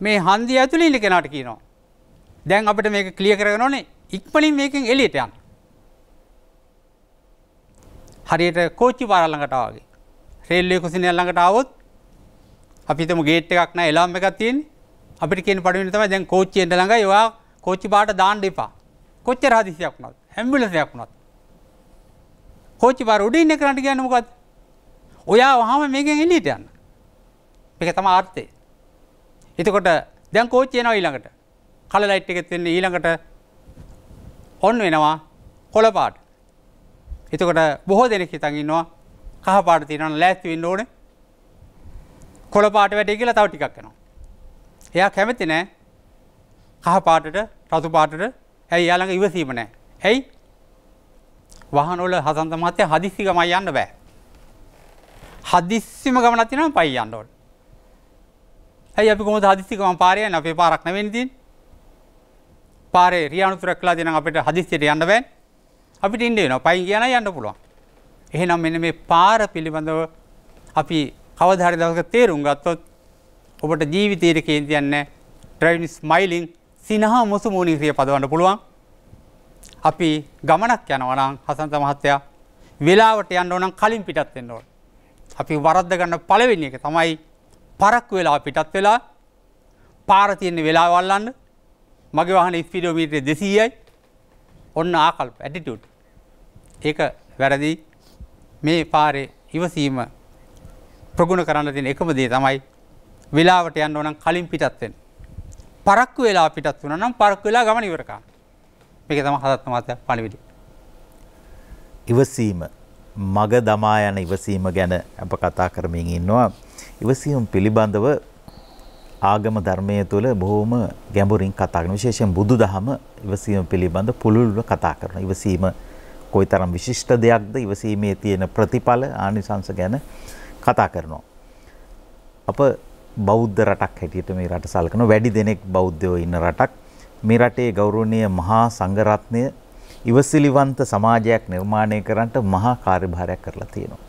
මේ හන්දිය ඇතුළ ඉලි කෙනට කියනවා. දැන් අපිට මේක ක්ලිය කරගෙන ඕනේ ඉක්මනින් මේකෙන් එළියට යන්න. හරියට කෝච්චි පාර ළඟට ආවගේ. රේල්වේ කුසිනිය ළඟට ආවොත් අපි හිතමු ගේට් එකක් නැහැ එලාම් එකක් තියෙන්නේ. අපිට කියන පඩිවිනේ තමයි දැන් කෝච්චි එන්න ළඟයි ඔයා කෝච්චි පාරට දාන්න එපා. කොච්චර හදිසියක් වුණත් ඇම්බියුලන්සයක් වුණත්. කෝච්චි පාර උඩින් ඉන්න කරන්ට කියන්නේ මොකද්ද? ඔයා වහම මේකෙන් එළියට යන්න. මේක තමයි ආර්ථේ. එතකොට දැන් කෝච්චි එනවා ඊළඟට. කලලයිට් එකෙත් වෙන්නේ ඊළඟට ඔන් වෙනවා කොළපාට. එතකොට බොහෝ දෙනෙක් හිතන් ඉන්නවා කහපාට තියෙනවා ලෑස්ති වෙන්න ඕනේ. කොළපාට වැටේ කියලා තව ටිකක් යනවා. එයා කැමති නෑ කහපාටට රතු පාටට ඇයි යාළඟ ඉවසීම නෑ. ඇයි? වහනවල හසන්ත මහත්තයා හදිස්සි ගමයි යන්න බෑ. හදිස්සිම ගමනක් තියෙනවා පයි යන්න ඕනේ. ඇයි අපි කොහොමද හදිස්සි ගමන් පාරේ යන්නේ අපේ පාරක් නෙවෙන්නේ තියෙන්නේ? පාරේ රියානුතුරක්ලා දෙනම් අපිට හදිස්සියට යන්න බෑ අපිට ඉන්න වෙනවා පයින් කියන යන්න පුළුවන්. එහෙනම් මෙන්න මේ පාර පිළිබඳව අපි කවදාහරි දවසක තේරුම් ගත්තොත් ඔබට ජීවිතයේ කේන්තියක් නැහැ. ඩ්‍රයිවින් ස්මයිලින් සිනහා මුසු මූණින් සිය පදවන්න පුළුවන්. අපි ගමනක් යනවා නම් හසන්ත මහත්තයා වෙලාවට යන්න ඕන නම් කලින් පිටත් වෙන්න ඕන. අපි වරද්ද ගන්න පළවෙනි එක තමයි පරක්කු වෙලා පිටත් වෙලා පාර තියෙන වෙලාව අල්ලන්න මගේ වාහන ස්පිඩෝමීටරේ 200යි. ඔන්න ආකල්ප ඇටිටියුඩ්. ඒක වැරදි. මේ පාරේ ඉවසීම ප්‍රගුණ කරන්න තියෙන එකම දේ තමයි වෙලාවට යන්න ඕන නම් කලින් පිටත් වෙන්න. පරක්කු වෙලා පිටත් වුණා නම් පරක්කු වෙලා ගමන ඉවර කරන්න. මේක තමයි හදත් මාතය පණිවිඩය. ඉවසීම මග දමා යන ඉවසීම ගැන අප කතා කරමින් ඉන්නවා. ඉවසීම පිළිබඳව ආගම ධර්මයේ තුල බොහොම ගැඹුරින් කතා කරන විශේෂයෙන් බුදුදහම ඉවසීම පිළිබඳ පුළුල්ව කතා කරන ඉවසීම කොයිතරම් විශිෂ්ට දෙයක්ද ඉවසීමේ තියෙන ප්‍රතිඵල ආනිසංස ගැන කතා කරනවා අප බෞද්ධ රටක් හැටියට මේ රට සලකන වැඩි දෙනෙක් බෞද්ධයෝ ඉන්න රටක් මේ රටේ ගෞරවනීය මහා සංඝරත්නය ඉවසිලිවන්ත සමාජයක් නිර්මාණය කරන්නට මහා කාර්යභාරයක් කරලා තියෙනවා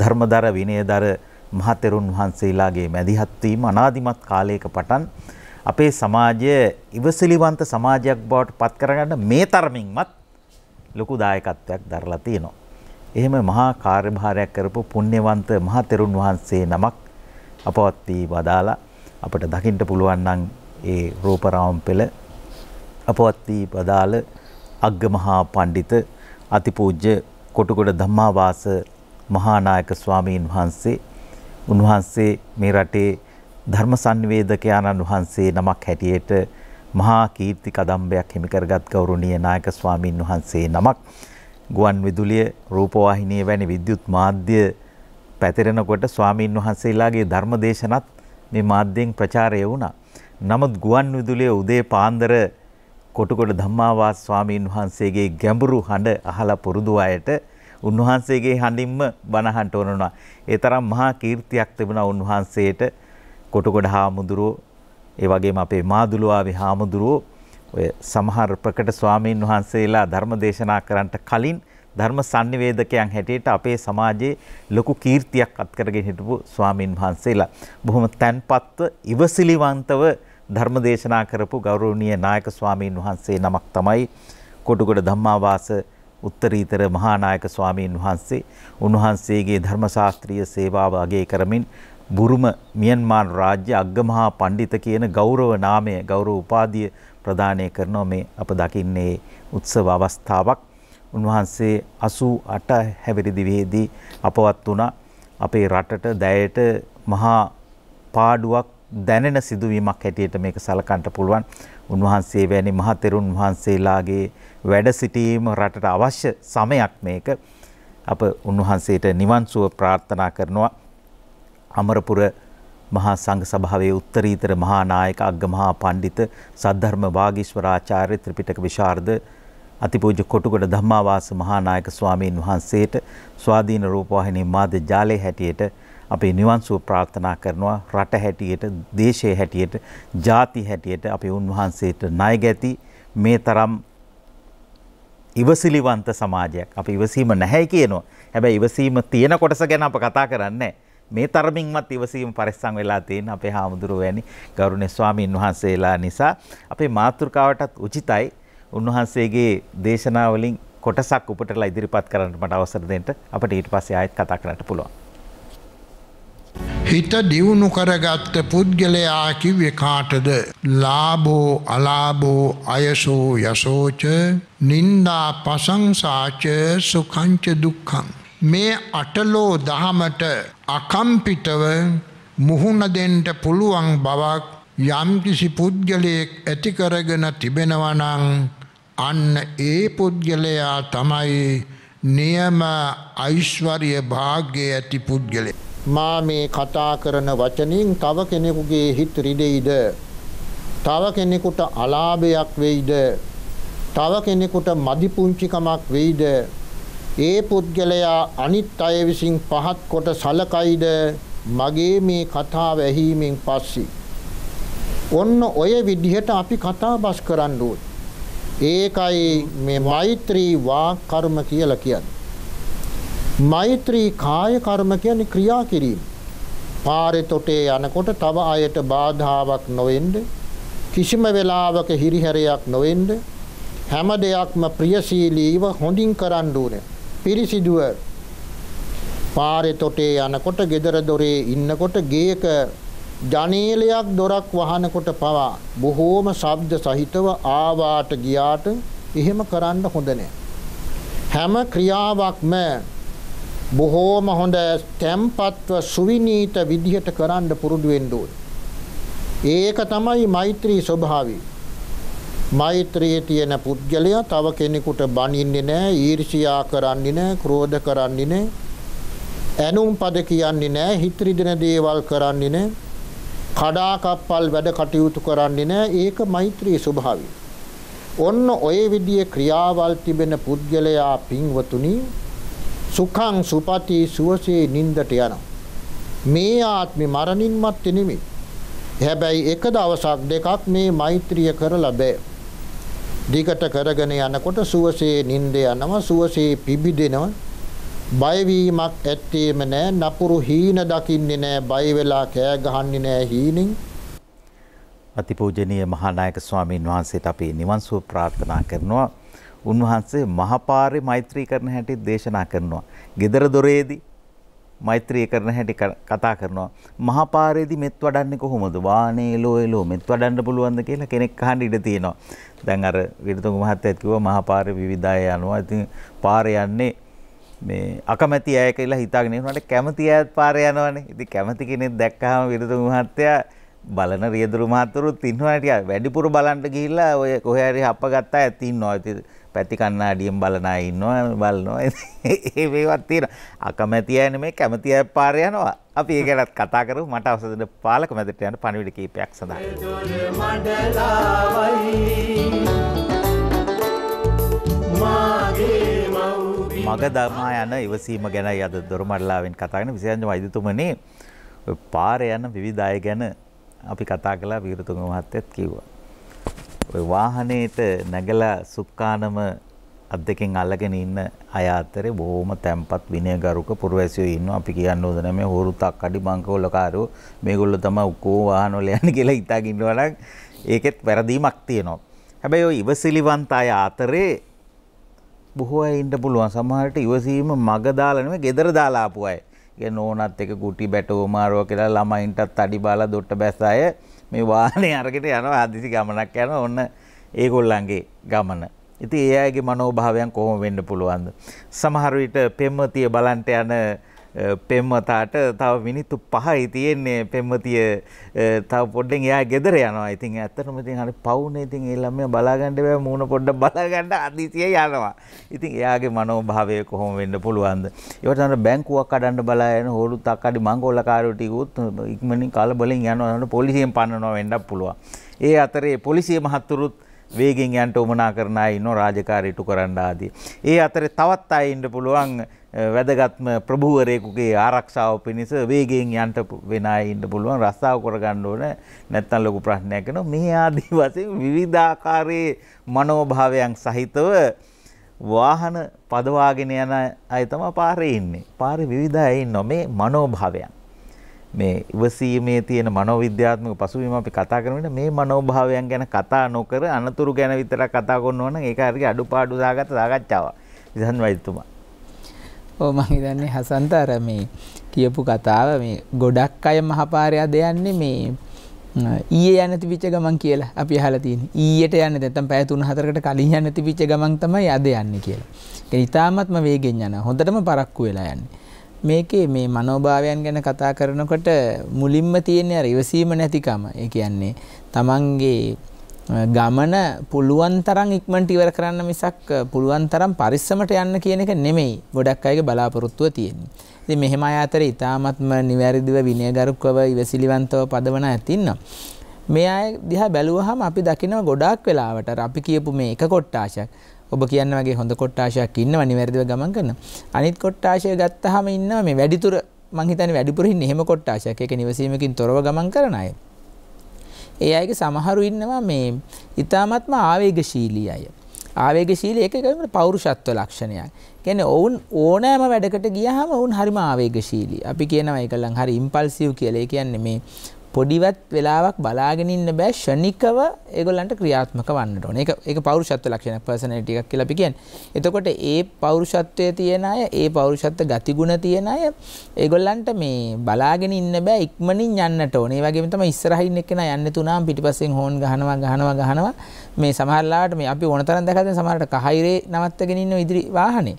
ධර්මදර විනයදර මහතෙරුන් වහන්සේලාගේ මැදිහත් වීම අනාදිමත් කාලයක පටන් අපේ සමාජය ඉවසිලිවන්ත සමාජයක් බවට පත් කරගන්න මේ තරමින්වත් ලොකු දායකත්වයක් දරලා තියෙනවා. එහෙම මහා කාර්යභාරයක් කරපු පුණ්‍යවන්ත මහතෙරුන් වහන්සේ නමක් අපවත් වී වදාලා අපට දකින්න පුළුවන් නම් ඒ රූපරාම පෙළ අපවත් වී වදාළ අග්ගමහා පඬිත අතිපූජ්‍ය කොටුගොඩ ධම්මාවාස මහානායක ස්වාමීන් වහන්සේ උන්වහන්සේ මේ රටේ ධර්ම සංවේදකයාණන් වහන්සේ නමක් හැටියට මහා කීර්ති කදම්බයක් හිමි කරගත් ගෞරවනීය නායක ස්වාමින් වහන්සේ නමක් ගුවන් විදුලිය රූපවාහිනිය වැනි විද්‍යුත් මාධ්‍ය පැතිරෙනකොට ස්වාමින් වහන්සේලාගේ ධර්ම දේශනත් මේ මාධ්‍යයෙන් ප්‍රචාරය වුණා. නමුත් ගුවන් විදුලිය උදේ පාන්දර කොටකොට ධම්මාවාස ස්වාමීන් වහන්සේගේ ගැඹුරු හඬ අහලා පුරුදු අයට උන්වහන්සේගේ හඬින්ම බණහන්ට ඕනනවා. ඒ තරම් මහා කීර්තියක් තිබුණා උන්වහන්සේට කොටකොඩ හාමුදුරුවෝ ඒ වගේම අපේ මාදුළුවාවේ හාමුදුරුවෝ ඔය සමහර ප්‍රකට ස්වාමීන් වහන්සේලා ධර්ම දේශනා කරන්නට කලින් ධර්ම sannivedakayan හැටියට අපේ සමාජයේ ලොකු කීර්තියක් අත්කරගෙන හිටපු ස්වාමින් වහන්සේලා බොහොම තැන්පත්ව ඉවසිලිවන්තව ධර්ම දේශනා කරපු ගෞරවනීය නායක ස්වාමින් වහන්සේ නමක් තමයි කොටුගොඩ ධම්මාවාස උත්තරීතර මහානායක ස්වාමීන් වහන්සේ උන්වහන්සේගේ ධර්මශාස්ත්‍රීය සේවාව අගේ කරමින් බුරුම මියන්මාර් රාජ්‍ය අග්ගමහා පණ්ඩිත කියන ගෞරව නාමය ගෞරව උපාධිය ප්‍රදානය කරනවා මේ අප දකින්නේ උත්සව අවස්ථාවක් උන්වහන්සේ 88 හැවිරිදි වෙහිදී අපවත් වුණා අපේ රටට දැයට මහා පාඩුවක් දැනෙන සිදුවීමක් හැටියට මේක සලකන්න පුළුවන් උන්වහන්සේ වැනි මහතෙරුන් වහන්සේලාගේ වැඩ සිටීම රටට අවශ්‍ය සමයක් මේක. අප උන්වහන්සේට නිවන් සුව ප්‍රාර්ථනා කරනවා. අමරපුර මහා සංඝ සභාවේ උත්තරීතර මහා නායක අග්ගමහා පඬිත සද්ධර්ම වාගීශ්වරාචාර්ය ත්‍රිපිටක විශාරද අතිපූජ්‍ය කොටුගොඩ ධම්මාවාස මහා නායක ස්වාමීන් වහන්සේට ස්වාධීන රූපවාහිනී මාධ්‍ය ජාලයේ හැටියට අපේ නිවන් සුව ප්‍රාර්ථනා කරනවා රට හැටියට දේශයේ හැටියට ಜಾති හැටියට අපි උන්වහන්සේට ණය ගැති මේ තරම් ඉවසිලිවන්ත සමාජයක් අප ඉවසීම නැහැ කියනවා හැබැ ඉවසීම තියෙන කොටස ගැන අප කතා කරන්නේ. මේ තරමින්මත් ඉවසීම පරිස්සං වෙලා තියෙන අපේ හාමුදුරුව වැනි ගරුණ ස්වාමීන් වහන්සේලා නිසා අපේ මාතෘකාවටත් උචිතයි උන්වහන්සේගේ දේශනාවලින් කොටසක් උපටලා ඉදිරිපත් කරන්නට මට අවසර දෙන්න අපට ඊට පස්සේ ආයෙත් කතා කරන්නට පුළුවන්. හිත දියුණු කරගත්ත පුද්ගලයා කිව්වේ කාටද ලාභෝ අලාභෝ අයසෝ යසෝච නින්දා පසංසාච සුඛංච දුක්ඛං මේ අටලෝ දහමට අකම්පිතව මුහුණ දෙන්න පුළුවන් බවක් යම්කිසි පුද්ගලයෙක් ඇති කරගෙන තිබෙනවා නම් අන්න ඒ පුද්ගලයා තමයි නියම ඓශ්වර්ය භාග්‍ය ඇති පුද්ගලයා මා මේ කතා කරන වචනින් තව කෙනෙකුගේ හිත රිදෙයිද? තව කෙනෙකුට අලාභයක් වෙයිද? තව කෙනෙකුට මදි පුංචිකමක් වෙයිද? ඒ පුද්ගලයා අනිත් අය විසින් පහත් කොට සලකයිද? මගේ මේ කතාව ඇහිීමෙන් පස්සේ ඔන්න ඔය විදිහට අපි කතා බස් කරන්න ඕනේ. ඒකයි මේ මෛත්‍රී වාක් කර්ම කියලා කියන්නේ. මෛත්‍රී කාය කර්ම කියන්නේ ක්‍රියා කිරීම. පාරේ තොටේ යනකොට තව අයට බාධාවක් නොවෙන්න කිසිම වෙලාවක හිරිහැරයක් නොවෙන්න හැම දෙයක්ම ප්‍රියශීලීව හොඳින් කරන්න ඕනේ. පිරිසිදුව පාරේ තොටේ යනකොට gedara dore ඉන්නකොට ගේක ජනේලයක් දොරක් වහනකොට පවා බොහෝම ශබ්ද සහිතව ආවාට ගියාට එහෙම කරන්න හොඳ හැම ක්‍රියාවක්ම බොහෝම හොඳ තැම්පත්ව සුවිනීත විදිහට කරන්න පුරුදු වෙන්න ඒක තමයි මෛත්‍රී ස්වභාවය. මෛත්‍රියේ තියෙන පුද්ගලයා තව කෙනෙකුට බනින්නේ නැහැ, ඊර්ෂියා කරන්නේ නැහැ, ක්‍රෝධ කරන්නේ නැහැ. ඇනුම් පද කියන්නේ නැහැ, හිත්‍රිදෙන දේවල් කරන්නේ නැහැ. කඩාකප්පල් වැඩ කටයුතු කරන්නේ නැහැ. ඒක මෛත්‍රී ස්වභාවය. ඔන්න ඔය විදිහේ ක්‍රියාවල් තිබෙන පුද්ගලයා පින්වතුනි සුඛං සුපති සුවසේ නින්දට යනවා. මේ ආත්මේ මරණින් මත්තේ නෙමෙයි. හැබැයි එක දවසක් දෙකක් මේ මෛත්‍රිය කරලා බෑ. දිගට කරගෙන යනකොට සුවසේ නින්ද යනවා සුවසේ පිබිදෙනවා. බය වීමක් ඇත්තේම නෑ නපුරු හීන දකින්නේ නෑ බය වෙලා කෑ ගහන්නේ නෑ හීනින්. අතිපූජනීය මහානායක ස්වාමීන් වහන්සේට අපි නිවන් සුව ප්‍රාර්ථනා කරනවා. උන්වහන්සේ මහපාරේ මෛත්‍රී කරන හැටි දේශනා කරනවා. gedara doreedi මෛත්‍රී කරන හැටි කතා කරනවා. මහපාරේදී මෙත් වඩන්නේ කොහොමද? වානේ එලෝ එලෝ මෙත් වඩන්න පුළුවන්ද කියලා කෙනෙක් අහන්න ඉඩ තියෙනවා. දැන් අර විරතුංග මහත්තයත් කිව්වා මහපාරේ විවිධාය යනවා. ඉතින් පාරේ යන්නේ මේ අකමැති අය කියලා හිතාගෙන ඉන්නකොට කැමති අයත් පාරේ යනවනේ. ඉතින් කැමති කෙනෙක් දැක්කහම විරතුංග මහත්තයා බලන රියදුරු මාතරුත් ඉන්නවා ටිකක් වැඩිපුර බලන්න ගිහිල්ලා ඔය කොහේ හරි හප්ප ගත්තා ඇති ඉන්නවා. ඉතින් පැති කන්නාඩියෙන් බලන අය ඉන්නවා බලනවා ඒ වේවත් තියෙනවා අකමැති අය නෙමෙයි කැමති අය පාර යනවා අපි ඒ ගැනත් කතා කරමු මට අවසර දෙන්න පාලක මැදට යන පණිවිඩ කීපයක් සඳහා මග දමා යන ඉවසීම ගැනයි අද දොරමඩලාවෙන් කතා කරන විශේෂයෙන්ම වෛද්‍යතුමනේ පාර යන විවිධ අය ගැන අපි කතා කළා වීරතුංග මහත්තයත් කිව්වා ඔය වාහනේට නැගලා සුක්කානම අත් දෙකෙන් අල්ලගෙන ඉන්න අය අතරේ බොහොම තැම්පත් විනයගරුක පුරවැසියෝ ඉන්නවා. අපි කියන්න ඕද නැහැ මේ හොරුතක් අඩි බංකවලකාරෝ මේගොල්ලෝ තමයි ඔක්කොම වාහනවල යන්නේ කියලා හිතාගෙන ඉන්නවා නම් ඒකෙත් වැරදීමක් තියෙනවා. හැබැයි ඔය ඉවසිලිවන්ත අය අතරේ බොහෝ අය ඉන්න පුළුවන්. සමහරට ඉවසීම මග දාලා නෙමෙයි gedara දාලා ආපු අය. කියන්නේ ඕනත් එක කුටි බැටෝ මාරෝ කියලා ළමයින්ටත් අඩි බාලා දොට්ට බැස අය මේ වාහනේ අරකට යනවා ආදිසි ගමනක් යනවා ඔන්න ඒගොල්ලන්ගේ ගමන. ඉතින් ඒ අයගේ මනෝභාවයන් කොහොම වෙන්න පුළුවන්ද? සමහර විට පෙම්වතිය බලන්ට යන පෙම්මතාට තව මිනිත්තු පහයි තියෙන්නේ පෙම්මතිය තව පොඩ්ඩෙන් එයා ගෙදර යනවා ඉතින් ඇත්තටම ඉතින් හරි පවුනේ ඉතින් ඒ ළමයා බලාගන්න බෑ මූණ පොඩ්ඩක් බලාගන්න අදිසිය යනවා ඉතින් එයාගේ මනෝභාවය කොහොම වෙන්න පුළුවන්ද ඒවට තමයි බැංකුවක් අඩන්න බලා යන හොරුත් අක්කඩි මංගෝලකාරයෝ ටිකුත් ඉක්මනින් කලබලෙන් යනවා පොලිසියෙන් පන්නනවා වෙන්නත් පුළුවන් ඒ අතරේ පොලිසිය මහත්තුරුත් වේගෙන් යන්ට උමනා කරන අය ඉන්නවා රාජකාරී ඉටු කරන්න ආදී. ඒ අතරේ තවත් අය ඉන්න පුළුවන් වැදගත්ම ප්‍රභූවරයෙකුගේ ආරක්ෂාව පිණිස වේගෙන් යන්ට වෙන අය ඉන්න පුළුවන් රස්සාව කරගන්න ඕන නැත්නම් ලොකු ප්‍රශ්නයක් වෙනවා මේ ආදී වශයෙන් විවිධාකාරයේ මනෝභාවයන් සහිතව වාහන පදවාගෙන යන අය තමයි පාරේ ඉන්නේ පාරේ විවිධ අය ඉන්නවා මේ මනෝභාවයන් මේ ඉවසීමේ තියෙන මනෝවිද්‍යාත්මක පසුබිම අපි කතා කරනකොට මේ මනෝභාවයන් ගැන කතා නොකර අනතුරු ගැන විතරක් කතා කරනවා නම් ඒක හරියට අඩුපාඩු දාගත්ත සාකච්ඡාවක් විසන් වෛද්‍යතුමා ඕ මං හිතන්නේ හසන්ත අර මේ කියපු කතාව මේ ගොඩක් අය මහපාරයා දෙයන්නේ මේ ඊයේ යන්න තිබිච්ච ගමන් කියලා අපි අහලා තියෙන්නේ. ඊයට යන්නේ නැත්තම් පැය 3-4කට කලින් යන්න තිබිච්ච ගමන් තමයි අද යන්නේ කියලා. ඒක ඉතාමත්ම වේගෙන් යනවා. හොඳටම පරක්කු වෙලා යන්නේ. මේකේ මේ මනෝභාවයන් ගැන කතා කරනකොට මුලින්ම තියෙන අර ඉවසීම නැතිකම. ඒ කියන්නේ තමන්ගේ ගමන පුළුවන් තරම් ඉක්මනට ඉවර කරන්න මිසක් පුළුවන් තරම් පරිස්සමට යන්න කියන එක නෙමෙයි ගොඩක් අයගේ බලාපොරොත්තුව තියෙන්නේ. ඉතින් මෙහෙම අය අතර ඊටාත්ම නිවැරදිව විනයගරුකව ඉවසිලිවන්තව පදවන ඇතින්නවා. මේ අය දිහා බැලුවහම අපි දකිනවා ගොඩාක් වෙලාවට අපි කියපු මේ එක කොට්ටාශයක් ඔබ කියන්න වගේ හොඳ කොට්ටාශයක් ඉන්නවා නිවැරදිව ගමන් කරන. අනිත් කොට්ටාශය ගත්තාම ඉන්නවා මේ වැඩිතුර මං හිතන්නේ වැඩිපුර ඉන්නේ එහෙම කොට්ටාශයක්. ඒක නිවසීමකින් තොරව ගමන් කරන අය. ඒ අයගේ සමහරු ඉන්නවා මේ ඉතාමත්ම ආවේගශීලී අය. ආවේගශීලී ඒක කියන්නේ පෞරුෂත්ව ලක්ෂණයක්. කියන්නේ ඔවුන් ඕනෑම වැඩකට ගියහම ඔවුන් හරිම ආවේගශීලී. අපි කියනවා ඒකලන් හරි ඉම්පල්සිව් කියලා. ඒ කියන්නේ මේ පොඩිවත් වෙලාවක් බලාගෙන ඉන්න බෑ ෂණිකව ඒගොල්ලන්ට ක්‍රියාත්මක වන්නට ඕනේ. ඒක ඒක පෞරුෂත්ව ලක්ෂණ personality එකක් කියලා අපි කියන්නේ. එතකොට ඒ පෞරුෂත්වයේ තියෙන අය, ඒ පෞරුෂත්ව ගතිගුණ තියෙන අය ඒගොල්ලන්ට මේ බලාගෙන ඉන්න බෑ ඉක්මනින් යන්නට ඕනේ. ඒ වගේම තමයි ඉස්සරහින් එක්කෙනා යන්නේ තුනාම පිටිපස්සෙන් හෝන් ගහනවා ගහනවා ගහනවා. මේ සමහර ලාවට මේ අපි ඕනතරම් දැකලා තියෙන සමහරට කහයිරේ නවත්තගෙන ඉන්න ඉදිරි වාහනේ.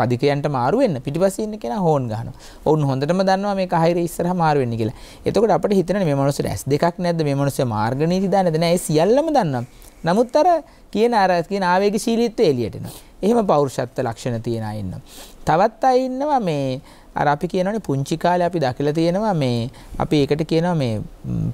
පදිකයන්ට මාරු වෙන්න පිටිපස්සේ ඉන්න කෙනා හෝන් ගහනවා. ඔවුන් හොඳටම දන්නවා මේක හයිර ඉස්සරහා මාරු වෙන්න කියලා. එතකොට අපිට හිතෙනවා මේ මනුස්සර ඇස් දෙකක් නැද්ද මේ මනුස්සයා මාර්ග නීති දන්නේ නැද්ද? නෑ ඒ සියල්ලම දන්නවා. නමුත් අර කියන අර කියන ආවේගශීලීත්වය එළියට එනවා. එහෙම පෞරුෂත්ව ලක්ෂණ තියෙන අය ඉන්නවා. තවත් අය ඉන්නවා මේ අර අපි කියනවනේ පුංචි කාලේ අපි දකිලා තියෙනවා මේ අපි ඒකට කියනවා මේ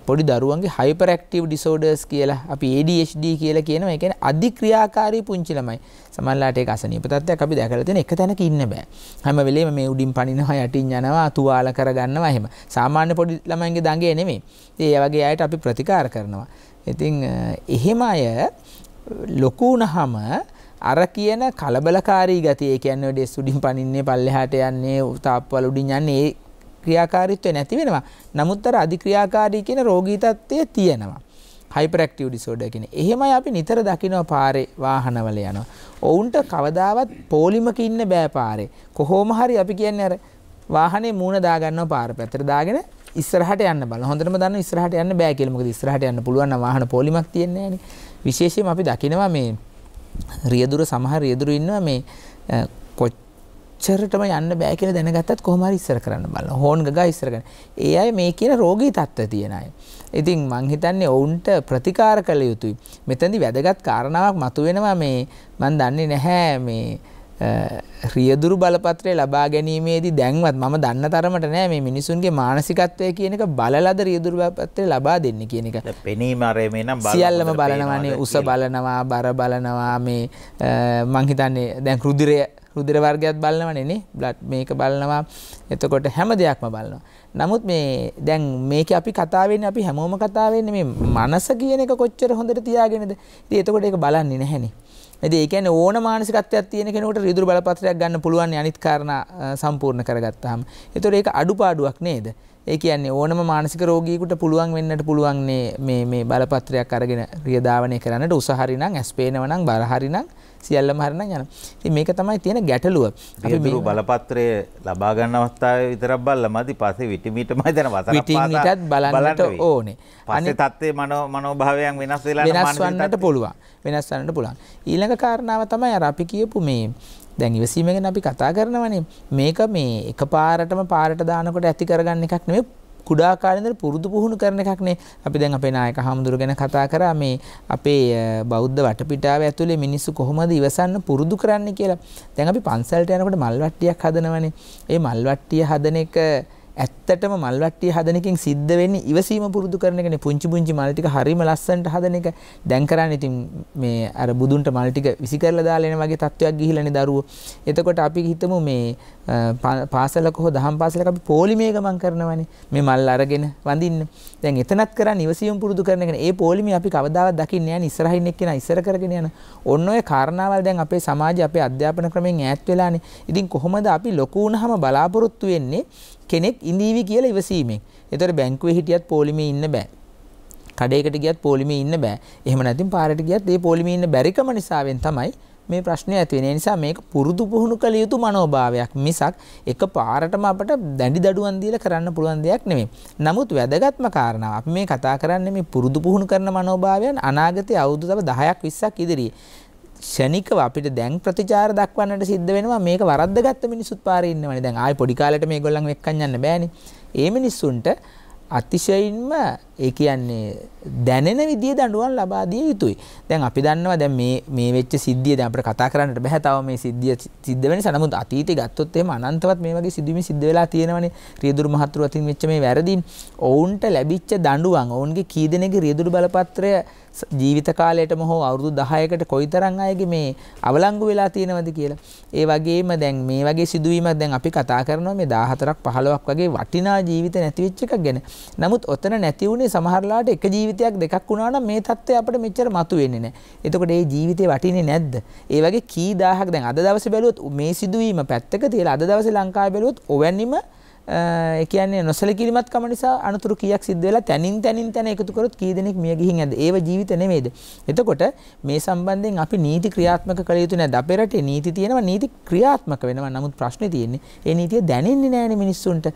පොඩි දරුවන්ගේ හයිපර් ඇක්ටිව් ඩිසෝඩර්ස් කියලා අපි ADHD කියලා කියනවා. ඒ කියන්නේ අධික්‍රියාකාරී පුංචි ළමයි. සමහරලාට ඒක අසනීප තත්ත්වයක් අපි දැකලා තියෙන එක තැනක ඉන්න බෑ. හැම වෙලෙම මේ උඩින් පනිනවා යටින් යනවා තුවාල කරගන්නවා එහෙම. සාමාන්‍ය පොඩි ළමයින්ගේ දඟේ නෙමෙයි. ඒ වගේ අයට අපි ප්‍රතිකාර කරනවා. ඉතින් එහෙම අය ලොකු වුණාම අර කියන කලබලකාරී ගතිය ඒ කියන්නේ ඩෙස් උඩින් පනින්නේ පල්ලෙහාට යන්නේ තාප්පවල උඩින් යන්නේ ඒ ක්‍රියාකාරීත්වය නැති වෙනවා. නමුත් අර අධික්‍රියාකාරී කියන රෝගී තත්ත්වය තියෙනවා. හයිපර් ඇක්ටිව් ඩිසෝඩර් කියන්නේ. එහෙමයි අපි නිතර දකිනවා පාරේ වාහනවල යනවා. ඔවුන්ට කවදාවත් පොලිමක ඉන්න බෑ පාරේ. කොහොම හරි අපි කියන්නේ අර වාහනේ මූණ දාගන්නවා පාර පැත්තට දාගෙන ඉස්සරහට යන්න බලන. හොඳටම දන්නවා ඉස්සරහට යන්න බෑ කියලා. මොකද ඉස්සරහට යන්න පුළුවන් නම් වාහන පොලිමක් තියෙන්නේ නැහනේ. විශේෂයෙන්ම අපි දකිනවා මේ රියදුර සමහර රියදුරු ඉන්නවා මේ කොච්චරටම යන්න බෑ කියලා දැනගත්තත් කොහොම හරි ඉස්සර කරන්න බලන හෝන් ගගා ඉස්සර කරන. ඒ අය මේ කියන රෝගී තත්ත්ව තියෙන අය. ඉතින් මං හිතන්නේ ඔවුන්ට ප්‍රතිකාර කළ යුතුයි. මෙතනදි වැදගත් කාරණාවක් මතුවෙනවා මේ මං දන්නේ නැහැ මේ රියදුරු බලපත්‍රය ලබා ගැනීමේදී දැන්වත් මම දන්න තරමට නෑ මේ මිනිසුන්ගේ මානසිකත්වය කියන එක බලලද රියදුරු බලපත්‍රය ලබා දෙන්න කියන එක. පෙනීම අර මේ නම් සියල්ලම බලනවානේ උස බලනවා බර බලනවා මේ මං හිතන්නේ දැන් රුධිරය රුධිර වර්ගයත් බලනවනේ නේ බ්ලඩ් මේක බලනවා. එතකොට හැම දෙයක්ම බලනවා. නමුත් මේ දැන් මේක අපි කතාවෙන්නේ අපි හැමෝම කතාවෙන්නේ මේ මනස කියන එක කොච්චර හොඳට තියාගෙනද? ඉතින් එතකොට ඒක බලන්නේ නැහැනේ. ඉතින් ඒ කියන්නේ ඕන මානසිකත්වයක් තියෙන කෙනෙකුට රිදුරු බලපත්‍රයක් ගන්න පුළුවන් අනිත් කාරණා සම්පූර්ණ කරගත්තාම. ඒතකොට ඒක අඩුපාඩුවක් නේද? ඒ කියන්නේ ඕනම මානසික රෝගීෙකුට පුළුවන් වෙන්නට පුළුවන් මේ මේ බලපත්‍රයක් අරගෙන රියදාවනය කරන්නට උසහරිනම් ඇස් පේනවනම් බරහරිනම් සියල්ලම හරිනම් යනවා. ඉතින් මේක තමයි තියෙන ගැටලුව. අපි මේ බලපත්‍රය ලබා ගන්න අවස්ථාවේ විතරක් බලලා මදි පස්සේ විටිමිටමයි දැන වසරක් පාසා විටින් විටත් බලන්නට ඕනේ. පස්සේ தත්ත්වේ මනෝ මනෝභාවයන් වෙනස් වෙලා නම් වෙනස් වන්නට පුළුවන්. වෙනස් වන්නට පුළුවන්. ඊළඟ කාරණාව තමයි අර අපි කියපු මේ දැන් ඉවසීම ගැන අපි කතා කරනවනේ. මේක මේ එකපාරටම පාරට දානකොට ඇති කරගන්න එකක් නෙමෙයි කුඩා කාලේ ඉඳලා පුරුදු පුහුණු කරන එකක්නේ. අපි දැන් අපේ නායක හාමුදුරුවෝ ගැන කතා කරා මේ අපේ බෞද්ධ වටපිටාව ඇතුලේ මිනිස්සු කොහොමද ඉවසන්න පුරුදු කරන්නේ කියලා. දැන් අපි පන්සලට යනකොට මල් වට්ටියක් හදනවනේ. ඒ මල් වට්ටිය හදන එක ඇත්තටම මල්වට්ටිය හදන එකෙන් සිද්ධ වෙන්නේ ඉවසීම පුරුදු කරන එකනේ පුංචි පුංචි මල් ටික හරීම ලස්සනට හදන එක දැන් කරන්නේ ඉතින් මේ අර බුදුන්ට මල් ටික විසි කරලා දාලා එන වගේ තත්වයක් ගිහිලානේ දරුවෝ. එතකොට අපි හිතමු මේ පාසලක හෝ දහම් පාසලක අපි පොලිමේ ගමන් කරනවානේ. මේ මල් අරගෙන වඳින්න. දැන් එතනත් කරන්නේ ඉවසීම පුරුදු කරන එකනේ. ඒ පොලිමේ අපි කවදාවත් දකින්නේ නැහැ ඉස්සරහින් එක්කෙනා ඉස්සර කරගෙන යන. ඔන්න ඔය කාරණාවල් දැන් අපේ සමාජය අපේ අධ්‍යාපන ක්‍රමයෙන් ඈත් වෙලානේ. ඉතින් කොහොමද අපි ලොකු වුණාම බලාපොරොත්තු වෙන්නේ කෙනෙක් ඉඳීවි කියලා ඉවසීමෙන්. ඒතර බැංකුවේ හිටියත් පොලිමේ ඉන්න බෑ. කඩේකට ගියත් පොලිමේ ඉන්න බෑ. එහෙම නැත්නම් පාරට ගියත් ඒ පොලිමේ ඉන්න බැරිකම නිසාවෙන් තමයි මේ ප්‍රශ්නය ඇති වෙන්නේ. නිසා මේක පුරුදු පුහුණු කළ යුතු මනෝභාවයක් මිසක් එක පාරටම අපට දැඩි දඩුවම් දීලා කරන්න පුළුවන් දෙයක් නෙමෙයි. නමුත් වැදගත්ම කාරණාව අපි මේ කතා කරන්නේ මේ පුරුදු පුහුණු කරන මනෝභාවයන් අනාගතයේ අවුරුදු තව 10ක් 20ක් ඉදිරියේ ෂණිකව අපිට දැන් ප්‍රතිචාර දක්වන්නට සිද්ධ වෙනවා මේක වරද්දගත්ත මිනිස්සුත් පාරේ ඉන්නවනේ. දැන් ආයි පොඩි කාලේට මේගොල්ලන් එක්කන් යන්න බෑනේ. ඒ මිනිස්සුන්ට අතිශයින්ම ඒ කියන්නේ දැනෙන විදිය දඬුවම් ලබා දිය යුතුයි. දැන් අපි දන්නවා දැන් මේ මේ වෙච්ච සිද්ධිය දැන් අපිට කතා කරන්නට බෑ තව මේ සිද්ධිය සිද්ධ වෙනස. නමුත් අතීතේ ගත්තොත් එහෙම අනන්තවත් මේ වගේ සිදුවීම් සිද්ධ වෙලා තියෙනවනේ. රියදුරු මහතුරු අතින් වෙච්ච මේ වැරදීන් ඔවුන්ට ලැබිච්ච දඬුවම් ඔවුන්ගේ කී දෙනෙක්ගේ රියදුරු බලපත්‍රය ජීවිත කාලයටම හෝ අවුරුදු 10කට කොයිතරම් අයගේ මේ අවලංගු වෙලා තියෙනවද කියලා. ඒ වගේම දැන් මේ වගේ සිදුවීමක් දැන් අපි කතා කරනවා මේ 14ක් 15ක් වගේ වටිනා ජීවිත නැති වෙච්ච එකක් ගැන. නමුත් ඔතන නැති වුණේ සමහරලාට එක ජීවිතයක් දෙකක් වුණා නම් මේ தත්ත්වය අපිට මෙච්චර මතුවෙන්නේ නැහැ. එතකොට ඒ ජීවිතේ වටින්නේ නැද්ද? ඒ වගේ කී දහහක් දැන් අද දවසේ බැලුවොත් මේ සිදුවීම පැත්තක තියලා අද දවසේ ලංකාවේ බැලුවොත් ඔවැනිම ඒ කියන්නේ නොසලකිරීමත් කම නිසා අනතුරු කීයක් සිද්ධ වෙලා තනින් තනින් තන එකතු කරොත් කී දෙනෙක් මිය ගිහින් ඇද ඒව ජීවිත නෙමෙයිද එතකොට මේ සම්බන්ධයෙන් අපි නීති ක්‍රියාත්මක කළ යුතු නැද්ද අපේ රටේ නීති තියෙනවා නීති ක්‍රියාත්මක වෙනවා නමුත් ප්‍රශ්නේ තියෙන්නේ ඒ නීතිය දැනෙන්නේ නැහැනේ මිනිස්සුන්ට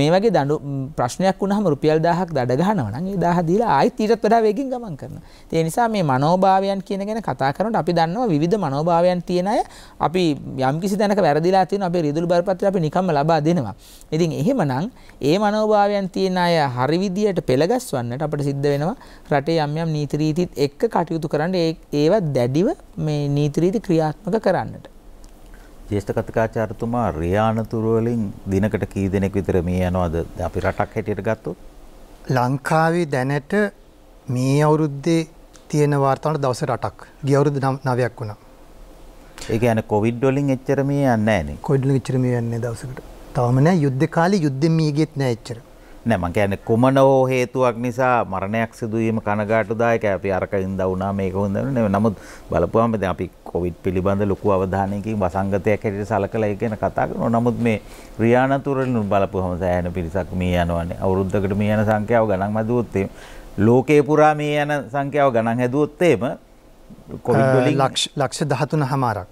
මේ වගේ දඬු ප්‍රශ්නයක් වුණාම රුපියල් 1000ක් දඩ ගහනවා නම් ඒ 1000 දීලා ආයෙත් ඊටත් වඩා වේගෙන් ගමන් කරනවා ඒ නිසා මේ මනෝභාවයන් කියන ගැන කතා කරනකොට අපි දන්නවා විවිධ මනෝභාවයන් තියෙන අය අපි යම්කිසි තැනක වැරදිලා තියෙනවා අපේ රිදුළු බරපතල අපි නිකම්ම ලබා දෙනවා ඉතින් දැන් එහෙමනම් ඒ මනෝභාවයන් තියෙන අය හරි විදියට පෙළගස්වන්නට අපිට සිද්ධ වෙනවා රටේ යම් යම් නීති රීතිත් එක්ක කටයුතු කරන්න ඒව දැඩිව මේ නීති රීති ක්‍රියාත්මක කරන්නට. ජේෂ්ඨ කතිකාචාර්යතුමා රියානතුරු වලින් දිනකට කී දෙනෙක් විතර මේ යනවද අපි රටක් හැටියට ගත්තොත්? ලංකාවේ දැනට මේ අවුරුද්දේ තියෙන වාර්තාවට දවසට 8ක්. ගිය අවුරුද්ද 9ක් වුණා. ඒ කියන්නේ කොවිඩ් වලින් එච්චර මේ යන්නේ නැහැ නේ. කොවිඩ් වලින් එච්චර මේ යන්නේ දවසකට. තවම නෑ යුද්ධ කාලේ යුද්ධෙන් මියගෙත් නෑ එච්චර. නෑ මං කියන්නේ කුමන හෝ හේතුවක් නිසා මරණයක් සිදු වීම කනගාටුදායක අපි අරක ඉඳ වුණා මේක වුණා නෙවෙයි. නමුත් බලපුවාම දැන් අපි කොවිඩ් පිළිබඳ ලොකු අවධානයකින් වසංගතයක් හැටියට සලකලා ඒක ගැන කතා කරනවා. නමුත් මේ රියානතුරලින් බලපුවාම සෑහෙන පිරිසක් මිය යනවානේ. අවුරුද්දකට මිය යන සංඛ්‍යාව ගණන් මැදුවොත් ලෝකේ පුරා මිය යන සංඛ්‍යාව ගණන් හැදුවොත් එම කොවිඩ් වලින් ලක්ෂ 13 හමාරක්.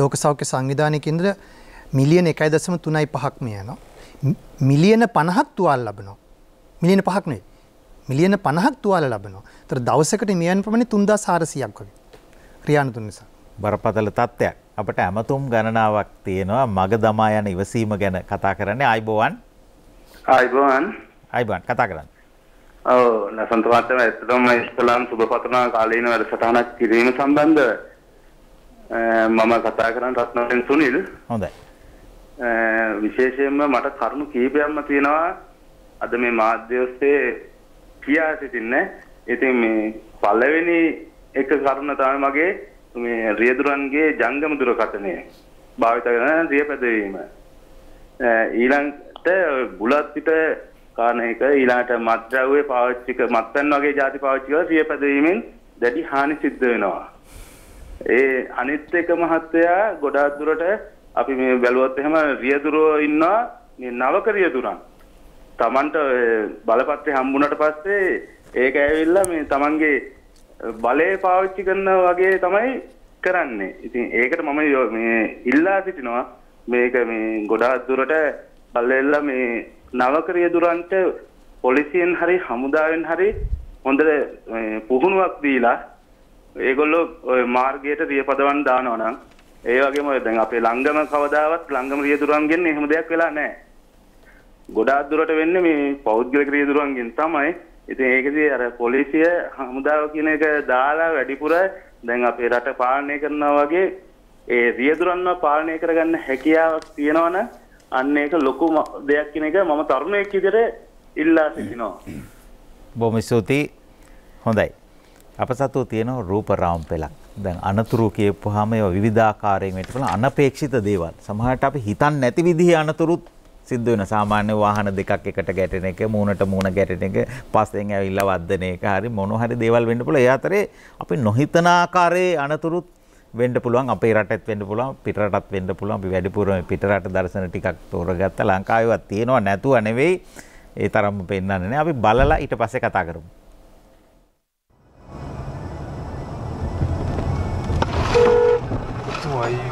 ලෝක සෞඛ්‍ය සංවිධානය කේන්ද්‍ර මිලියන එකයි දසම තුනයි පහක්ම යනවා. මිලියන පණහක් තුවාල් ලබනවා. මිලියන පහක් නෙවෙයි. මිලියන 50ක් තුවාල ලබනවා. ඒතර දවසකට මියන් ප්‍රමාණය 3400ක් වගේ. ක්‍රියානුතුන් නිසා. බරපතල තත්ත්වයක්. අපට ඇමතුම් ගණනාවක් තියෙනවා මග දමා යන ඉවසීම ගැන කතා කරන්නේ අයිබෝවන්. අයිබෝවන්. අයිබෝවන් කතා කරන්න. ඔව් ලසන්ත මහත්මයා ඇත්තටම ඉස්ලාම් සුබපතනා කාලීන වැඩසටහනක් කිරීම සම්බන්ධව මම කතා කරන්න රත්නවෙන් සුනිල්. හොඳයි. විශේෂයෙන්ම මට කරුණු කීපයක්ම තියෙනවා අද මේ මාධ්‍ය ඔස්සේ කියා සිටින්නේ. ඉතින් මේ පළවෙනි එක කරුණ තමයි මගේ මේ රියදුරන්ගේ ජංගම දුරකථනය භාවිත කරන රියපැදවීම. ඊළඟට බුලත් පිට කාරණ එක ඊළඟට මත්ද්‍රව්‍ය පාවිච්චි කර මත්පැන් වගේ ಜಾති පාවිච්චි කරලා රියපැදවීමෙන් දැඩි හානි සිද්ධ වෙනවා. ඒ අනිත් එක මහත්තයා ගොඩාක් දුරට අපි මේ බැලුවත් එහෙම රියදුරෝ ඉන්නවා මේ නවක රියදුරන්. Tamanට බලපත්‍රය හම්බුනට පස්සේ ඒක ඇවිල්ලා මේ Tamanගේ බලය පාවිච්චි කරන වගේ තමයි කරන්නේ. ඉතින් ඒකට මම මේ ඉල්ලා සිටිනවා මේක මේ ගොඩාක් දුරට බලලා මේ නවක රියදුරන්ට පොලිසියෙන් හරි හමුදාවෙන් හරි හොඳට පුහුණුවක් දීලා ඒගොල්ලෝ මාර්ගයට රියපදවන් දානවා නම් ඒ වගේම දැන් අපේ ලංගම කවදාවත් ලංගම රියදුරන්ගෙන් එහෙම දෙයක් වෙලා නැහැ. ගොඩාක් දුරට වෙන්නේ මේ පෞද්ගලික රියදුරන්ගෙන් තමයි. ඉතින් ඒකදී අර පොලිසිය හමුදාව කියන එක දාලා වැඩිපුර දැන් අපේ රට පාලනය කරනවා වගේ ඒ රියදුරන්ව පාලනය කරගන්න හැකියාවක් තියෙනවනම් අන්න ඒක ලොකු දෙයක් කියන එක මම තරුණයෙක් විදිහට ඉල්ලා සිටිනවා. බොහොම ස්තුතියි. හොඳයි. අප සතු තියෙන රූප රාම් පෙළක්. දැන් අනතුරු කියපුවාම ඒවා විවිධාකාරයෙන් වෙන්න පුළුවන් අනපේක්ෂිත දේවල්. සමහරට අපි හිතන්නේ නැති විදිහේ අනතුරුත් සිද්ධ වෙන සාමාන්‍ය වාහන දෙකක් එකට ගැටෙන එක මූණට මූණ ගැටෙන එක පස්සෙන් ඇවිල්ලා වද්දන එක හරි මොන හරි දේවල් වෙන්න පුළුවන්. ඒ අතරේ අපි නොහිතන ආකාරයේ අනතුරුත් වෙන්න පුළුවන් අපේ රටත් වෙන්න පුළුවන් පිට රටත් වෙන්න පුළුවන්. අපි වැඩිපුරම පිට රට දර්ශන ටිකක් තෝරගත්තා. ලංකාවේවත් තියෙනවා නැතුව නෙවෙයි. ඒ තරම්ම පෙන්වන්නේ නැහැ. අපි බලලා ඊට පස්සේ කතා කරමු. why you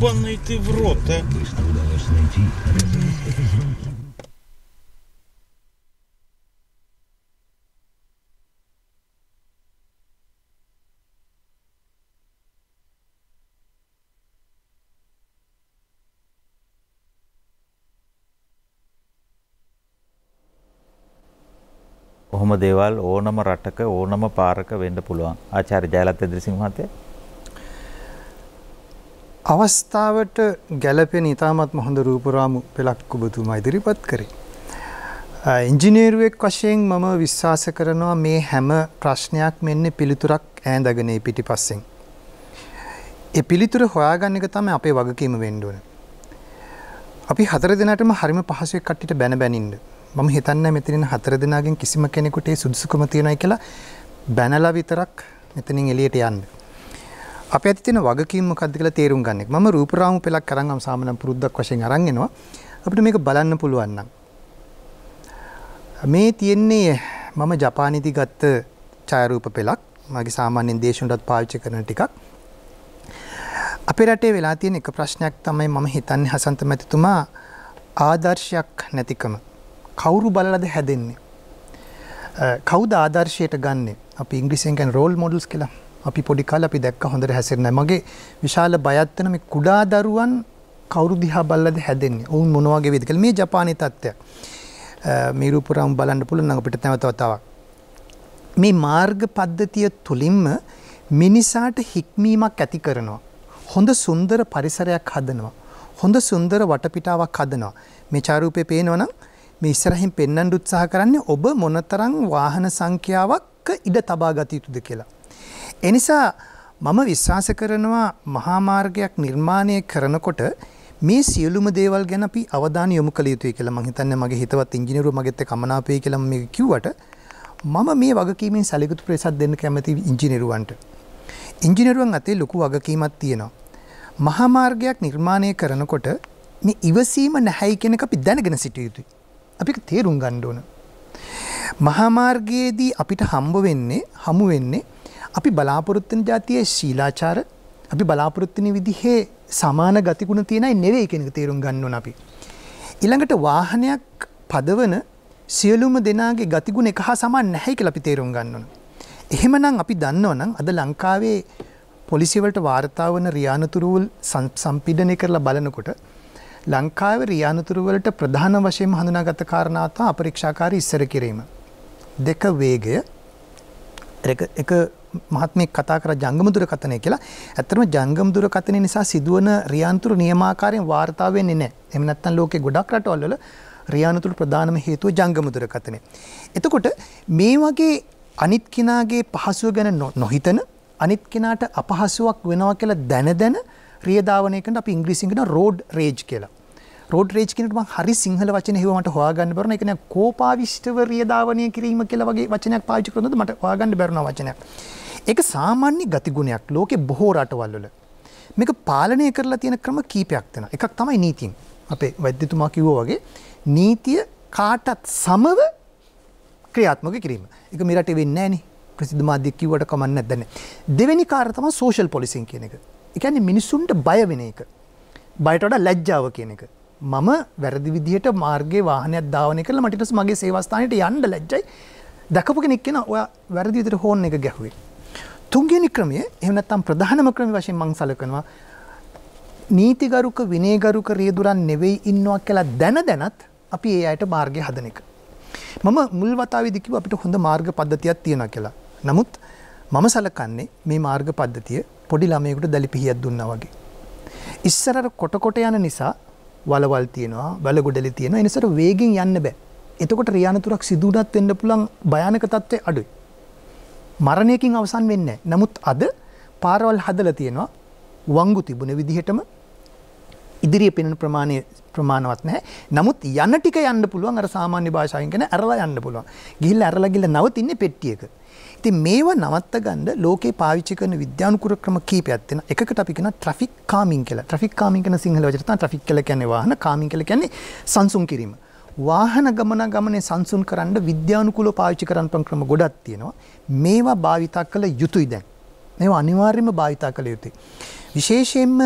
ебаный ты в рот, а? Быстро удалось найти ඔහොම දේවල් ඕනම රටක ඕනම පාරක වෙන්න පුළුවන්. ආචාර්ය ජයලත් ඉදිරිසිංහ මහත්තයා අවස්ථාවට ගැලපෙන ඉතාමත් හොඳ රූපරාමු පෙළක්කුබතුමා ඉදිරිපත් කරේ. ඉංජිනේරුවෙක් වශයෙන් මම විශ්වාස කරනවා මේ හැම ප්‍රශ්නයක් මෙන්න පිළිතුරක් ඇඳගනේ පිටි පස්සෙන්. එ පිළිතුර හොයාගන්න එක තම අපේ වගකීම වෙන්ඩුවන. අපි හතර දෙනටම හරිම පහසුවක් කට්ටිට බැන බැනින්ද. මම හිතන්න මෙතනින් හතර දෙනාගෙන් කිසිම කෙනෙකුටේ සුදුසුකම තියෙනයි කියලා බැනලා විතරක් මෙතනින් එලියට යන්න. අප ඇති තියෙන වගකීම් මොකද්ද කියලා තේරුම් ගන්න එක. මම රූපරාමු පෙලක් අරන් අම සාමාන්‍ය පුරුද්දක් වශයෙන් අරන් එනවා. අපිට මේක බලන්න පුළුවන් නම්. මේ තියෙන්නේ මම ජපානයේදී ගත්ත ඡායාරූප පෙලක්. මගේ සාමාන්‍යයෙන් දේශුණටත් පාවිච්චි කරන ටිකක්. අපේ රටේ වෙලා තියෙන එක ප්‍රශ්නයක් තමයි මම හිතන්නේ හසන්ත මැතිතුමා ආදර්ශයක් නැතිකම. කවුරු බලලාද හැදෙන්නේ? කවුද ආදර්ශයට ගන්නෙ? අපි ඉංග්‍රීසියෙන් කියන රෝල් මොඩල්ස් කියලා. අපි පොඩි කාලේ අපි දැක්ක හොඳට හැසිරෙන්නේ මගේ විශාල බයත් වෙන මේ කුඩා දරුවන් කවුරු දිහා බලලාද හැදෙන්නේ ඔවුන් මොන වගේ වේද කියලා මේ ජපානයේ තත්ත්වයක් මේ රූපරම් බලන්න පුළුවන් නම් අපිට නැවත වතාවක් මේ මාර්ග පද්ධතිය තුලින්ම මිනිසාට හික්මීමක් ඇති කරනවා හොඳ සුන්දර පරිසරයක් හදනවා හොඳ සුන්දර වටපිටාවක් හදනවා මේ චාරූපේ පේනවනම් මේ ඉස්සරහින් පෙන්වන්න උත්සාහ කරන්නේ ඔබ මොනතරම් වාහන සංඛ්‍යාවක් ඉඩ තබා ගත යුතුද කියලා එනිසා මම විශ්වාස කරනවා මහා මාර්ගයක් නිර්මාණය කරනකොට මේ සියලුම දේවල් ගැන අපි අවධානය යොමු කළ යුතුයි කියලා මම හිතන්නේ මගේ හිතවත් ඉංජිනේරු මගෙත් කමනාපේ කියලා මම කිව්වට මම මේ වගකීමෙන් සැලකුතු ප්‍රේසත් දෙන්න කැමති ඉංජිනේරුවන්ට. ඉංජිනේරුවන් අතේ ලොකු වගකීමක් තියෙනවා. මහා මාර්ගයක් නිර්මාණය කරනකොට මේ ඉවසීම නැහැයි කියන එක අපි දැනගෙන සිටිය යුතුයි. අපි ඒක තේරුම් ගන්න ඕන. මහා මාර්ගයේදී අපිට හම්බ වෙන්නේ හමු වෙන්නේ අපි බලාපොරොත්තුන ජාතියේ ශීලාචාර අපි බලාපොරොත්තුන විදිහේ සමාන ගතිගුණ තියෙනයි නෙවෙයි කෙනෙක තේරුම් ගන්නවන අපි. ඉළඟට වාහනයක් පදවන සියලුම දෙනාගේ ගතිගුණ එක හා සමාන් නැහැ කියලා අපි තේරුම් ගන්නවන. එහෙමනම් අපි දන්නවනම් අද ලංකාවේ පොලිසිවලට වාර්තා වන රියානතුරුවල් සම්පීඩනය කරලා බලනකොට ලංකාව රියානතුරුවලට ප්‍රධාන වශයෙන් හඳුනාගත කාරණාතා අපරීක්ෂාකාරී ඉස්සර කිරීම. දෙක වේගය එක මහත්මෙක් කතා කර ජංගම දුරකථනය කියලා. ඇත්තටම ජංගම දුරකථනය නිසා සිදුවන රියන්තුරු නියමාකාරයෙන් වාර්තා වෙන්නේ නැහැ. එහෙම නැත්නම් ලෝකේ ගොඩක් රටවල් වල රියන්තුරු ප්‍රධානම හේතුව ජංගම දුරකථනය. එතකොට මේ වගේ අනිත් කෙනාගේ පහසුව ගැන නොහිතන අනිත් කෙනාට අපහසුවක් වෙනවා කියලා දැන දැන රියදාවනයකට අපි ඉංග්‍රීසියෙන් කියන රෝඩ් රේජ් කියලා. රෝඩ් රේජ් කියනට මම හරි සිංහල වචන හිවමට හොයාගන්න බැරුණා. ඒ කියන්නේ කෝපාවිෂ්ඨව රියදාවනය කිරීම කියලා වගේ වචනයක් පාවිච්චි කරනොත් මට හොයාගන්න බැරුණා වචනයක්. ඒක සාමාන්‍ය ගතිගුණයක් ලෝකෙ බොහෝ රටවල් වල. මේක පාලනය කරලා තියෙන ක්‍රම කීපයක් තියෙනවා. එකක් තමයි නීතියෙන්. අපේ වෛද්‍යතුමා කිව්වා වගේ නීතිය කාටත් සමව ක්‍රියාත්මක කිරීම. ඒක මේ රටේ වෙන්නේ නැහනේ. ප්‍රසිද්ධ මාධ්‍ය කිව්වට කමක් නැද්ද නැහැ. දෙවෙනි කාර්ය තමයි සෝෂල් පොලිසින් කියන එක. ඒ කියන්නේ මිනිසුන්ට බය වෙන එක. බයට වඩා ලැජ්ජාව කියන එක. මම වැරදි විදිහට මාර්ගයේ වාහනයක් ධාවනය කරලා මට ඊට මගේ සේවාස්ථානයට යන්න ලැජ්ජයි. දකපු කෙනෙක් කෙනා ඔයා වැරදි විදිහට හෝන් එක ගැහුවේ. තුන්ගනි ක්‍රමය එමනත්තම් ප්‍රධානම ක්‍රම වශයෙන් මං සලකනවා නීතිගරුක විනේගරුක රියදුරන් නෙවෙයි ඉන්නවා කියලා දැන දැනත් අපි ඒ අයට මාර්ගය හදන එක. මම මුල් වතාවේදිකිව අපිට හොඳ මාර්ග පද්ධතියක් තියෙන කියලා. නමුත් මම සලකන්නේ මේ මාර්ග පද්ධතිය පොඩි ළමයෙකුට දැලිපිහියක් දුන්නා වගේ. ඉස්සරර කොටකොට යන නිසා වලවල් තියෙනවා බලගොඩලි තියෙනවා එනිසර වේගෙන් යන්න බෑ. එතකොට රියානතුරක් සිදුවනත් වෙන්න පුළුවන් භයානක තත්ත්වයේ අඩුයි. මරණයකින් අවසන් වෙන්නේ නමුත් අද පාරවල් හදලා තියෙනවා වංගු තිබුණ විදිහටම ඉදිරියේ පෙනෙන ප්‍රමාණය ප්‍රමාණවත් නැහැ. නමුත් යන ටික යන්න පුළුවන් අර සාමාන්‍ය භාෂාවෙන් කියන ඇරලා යන්න පුළුවන්. ගිහිල්ලා ඇරලා ගිහිල්ලා නවතින්නේ පෙට්ටියක. ඉතින් මේව නවත්ත ගන්න ලෝකේ පාවිච්චි කරන විද්‍යානුකූල ක්‍රම කීපයක් තියෙනවා. එකකට අපි කියනවා ට්‍රැෆික් කාමින් කියලා. ට්‍රැෆික් කාමින් කියන සිංහල වචන තමයි ට්‍රැෆික් කියලා කියන්නේ වාහන, කාමින් කියලා කියන්නේ සංසුන් කිරීම. වාහන ගමන ගමනේ සංසුන් කරන්න විද්‍යානුකූලව පාවිච්චි කරන්න පුළුවන් ක්‍රම ගොඩක් තියෙනවා. මේවා භාවිතා කළ යුතුයි දැන්. මේවා අනිවාර්යයෙන්ම භාවිතා කළ යුතුයි. විශේෂයෙන්ම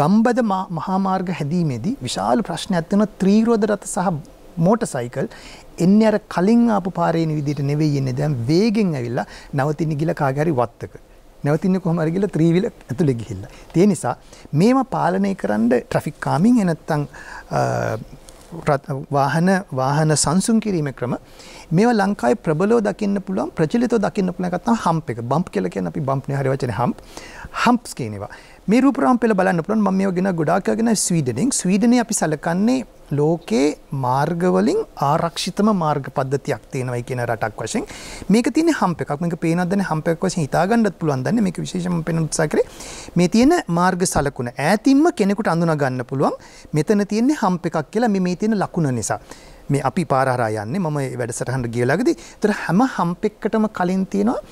ගම්බද මහා මාර්ග හැදීමේදී විශාල ප්‍රශ්නයක් තියෙනවා ත්‍රිරෝද රථ සහ මෝටර් සයිකල් එන්නේ අර කලින් ආපු පාරේන විදිහට නෙවෙයි එන්නේ දැන් වේගෙන් ඇවිල්ලා නවතින්න ගිල කාගේ හරි වත්තක. නැවතින්නේ කොහොම හරි ගිහලා ත්‍රිවිල ඇතුලේ ගිහිල්ලා. ඒ නිසා මේවා පාලනය කරන්න ට්‍රැෆික් කාමින් එනත්තම් වාහන වාහන සංසුන් කිරීම ක්‍රම මේවා ලංකාවේ ප්‍රබලව දකින්න පුළුවන් ප්‍රචලිතව දකින්න පුළුවන් එකක් තමයි හම්ප් එක. බම්ප් කියලා කියන්නේ අපි බම්ප්නේ හරි වචනේ හම්ප්. හම්ප්ස් කියන ඒවා. මේ රූපරාම් පෙළ බලන්න පුළුවන් මම මේව ගෙන ගොඩාක් ගෙන ස්වීඩනෙන් ස්වීඩනේ අපි සැලකන්නේ ලෝකේ මාර්ගවලින් ආරක්ෂිතම මාර්ග පද්ධතියක් තියෙනවයි කියන රටක් වශයෙන් මේක තියෙන හම්ප එකක් මේක පේනවද නැහැ හම්ප එකක් වශයෙන් හිතා ගන්නත් පුළුවන් දන්නේ මේක විශේෂයෙන්ම පේන උත්සාහ කරේ මේ තියෙන මාර්ග සලකුණ ඈතින්ම කෙනෙකුට අඳුනා ගන්න පුළුවන් මෙතන තියෙන්නේ හම්ප එකක් කියලා මේ මේ තියෙන ලකුණ නිසා මේ අපි පාරහරා යන්නේ මම වැඩසටහනට ගිය ළඟදී ඒතර හැම හම්ප එකකටම කලින් තියෙනවා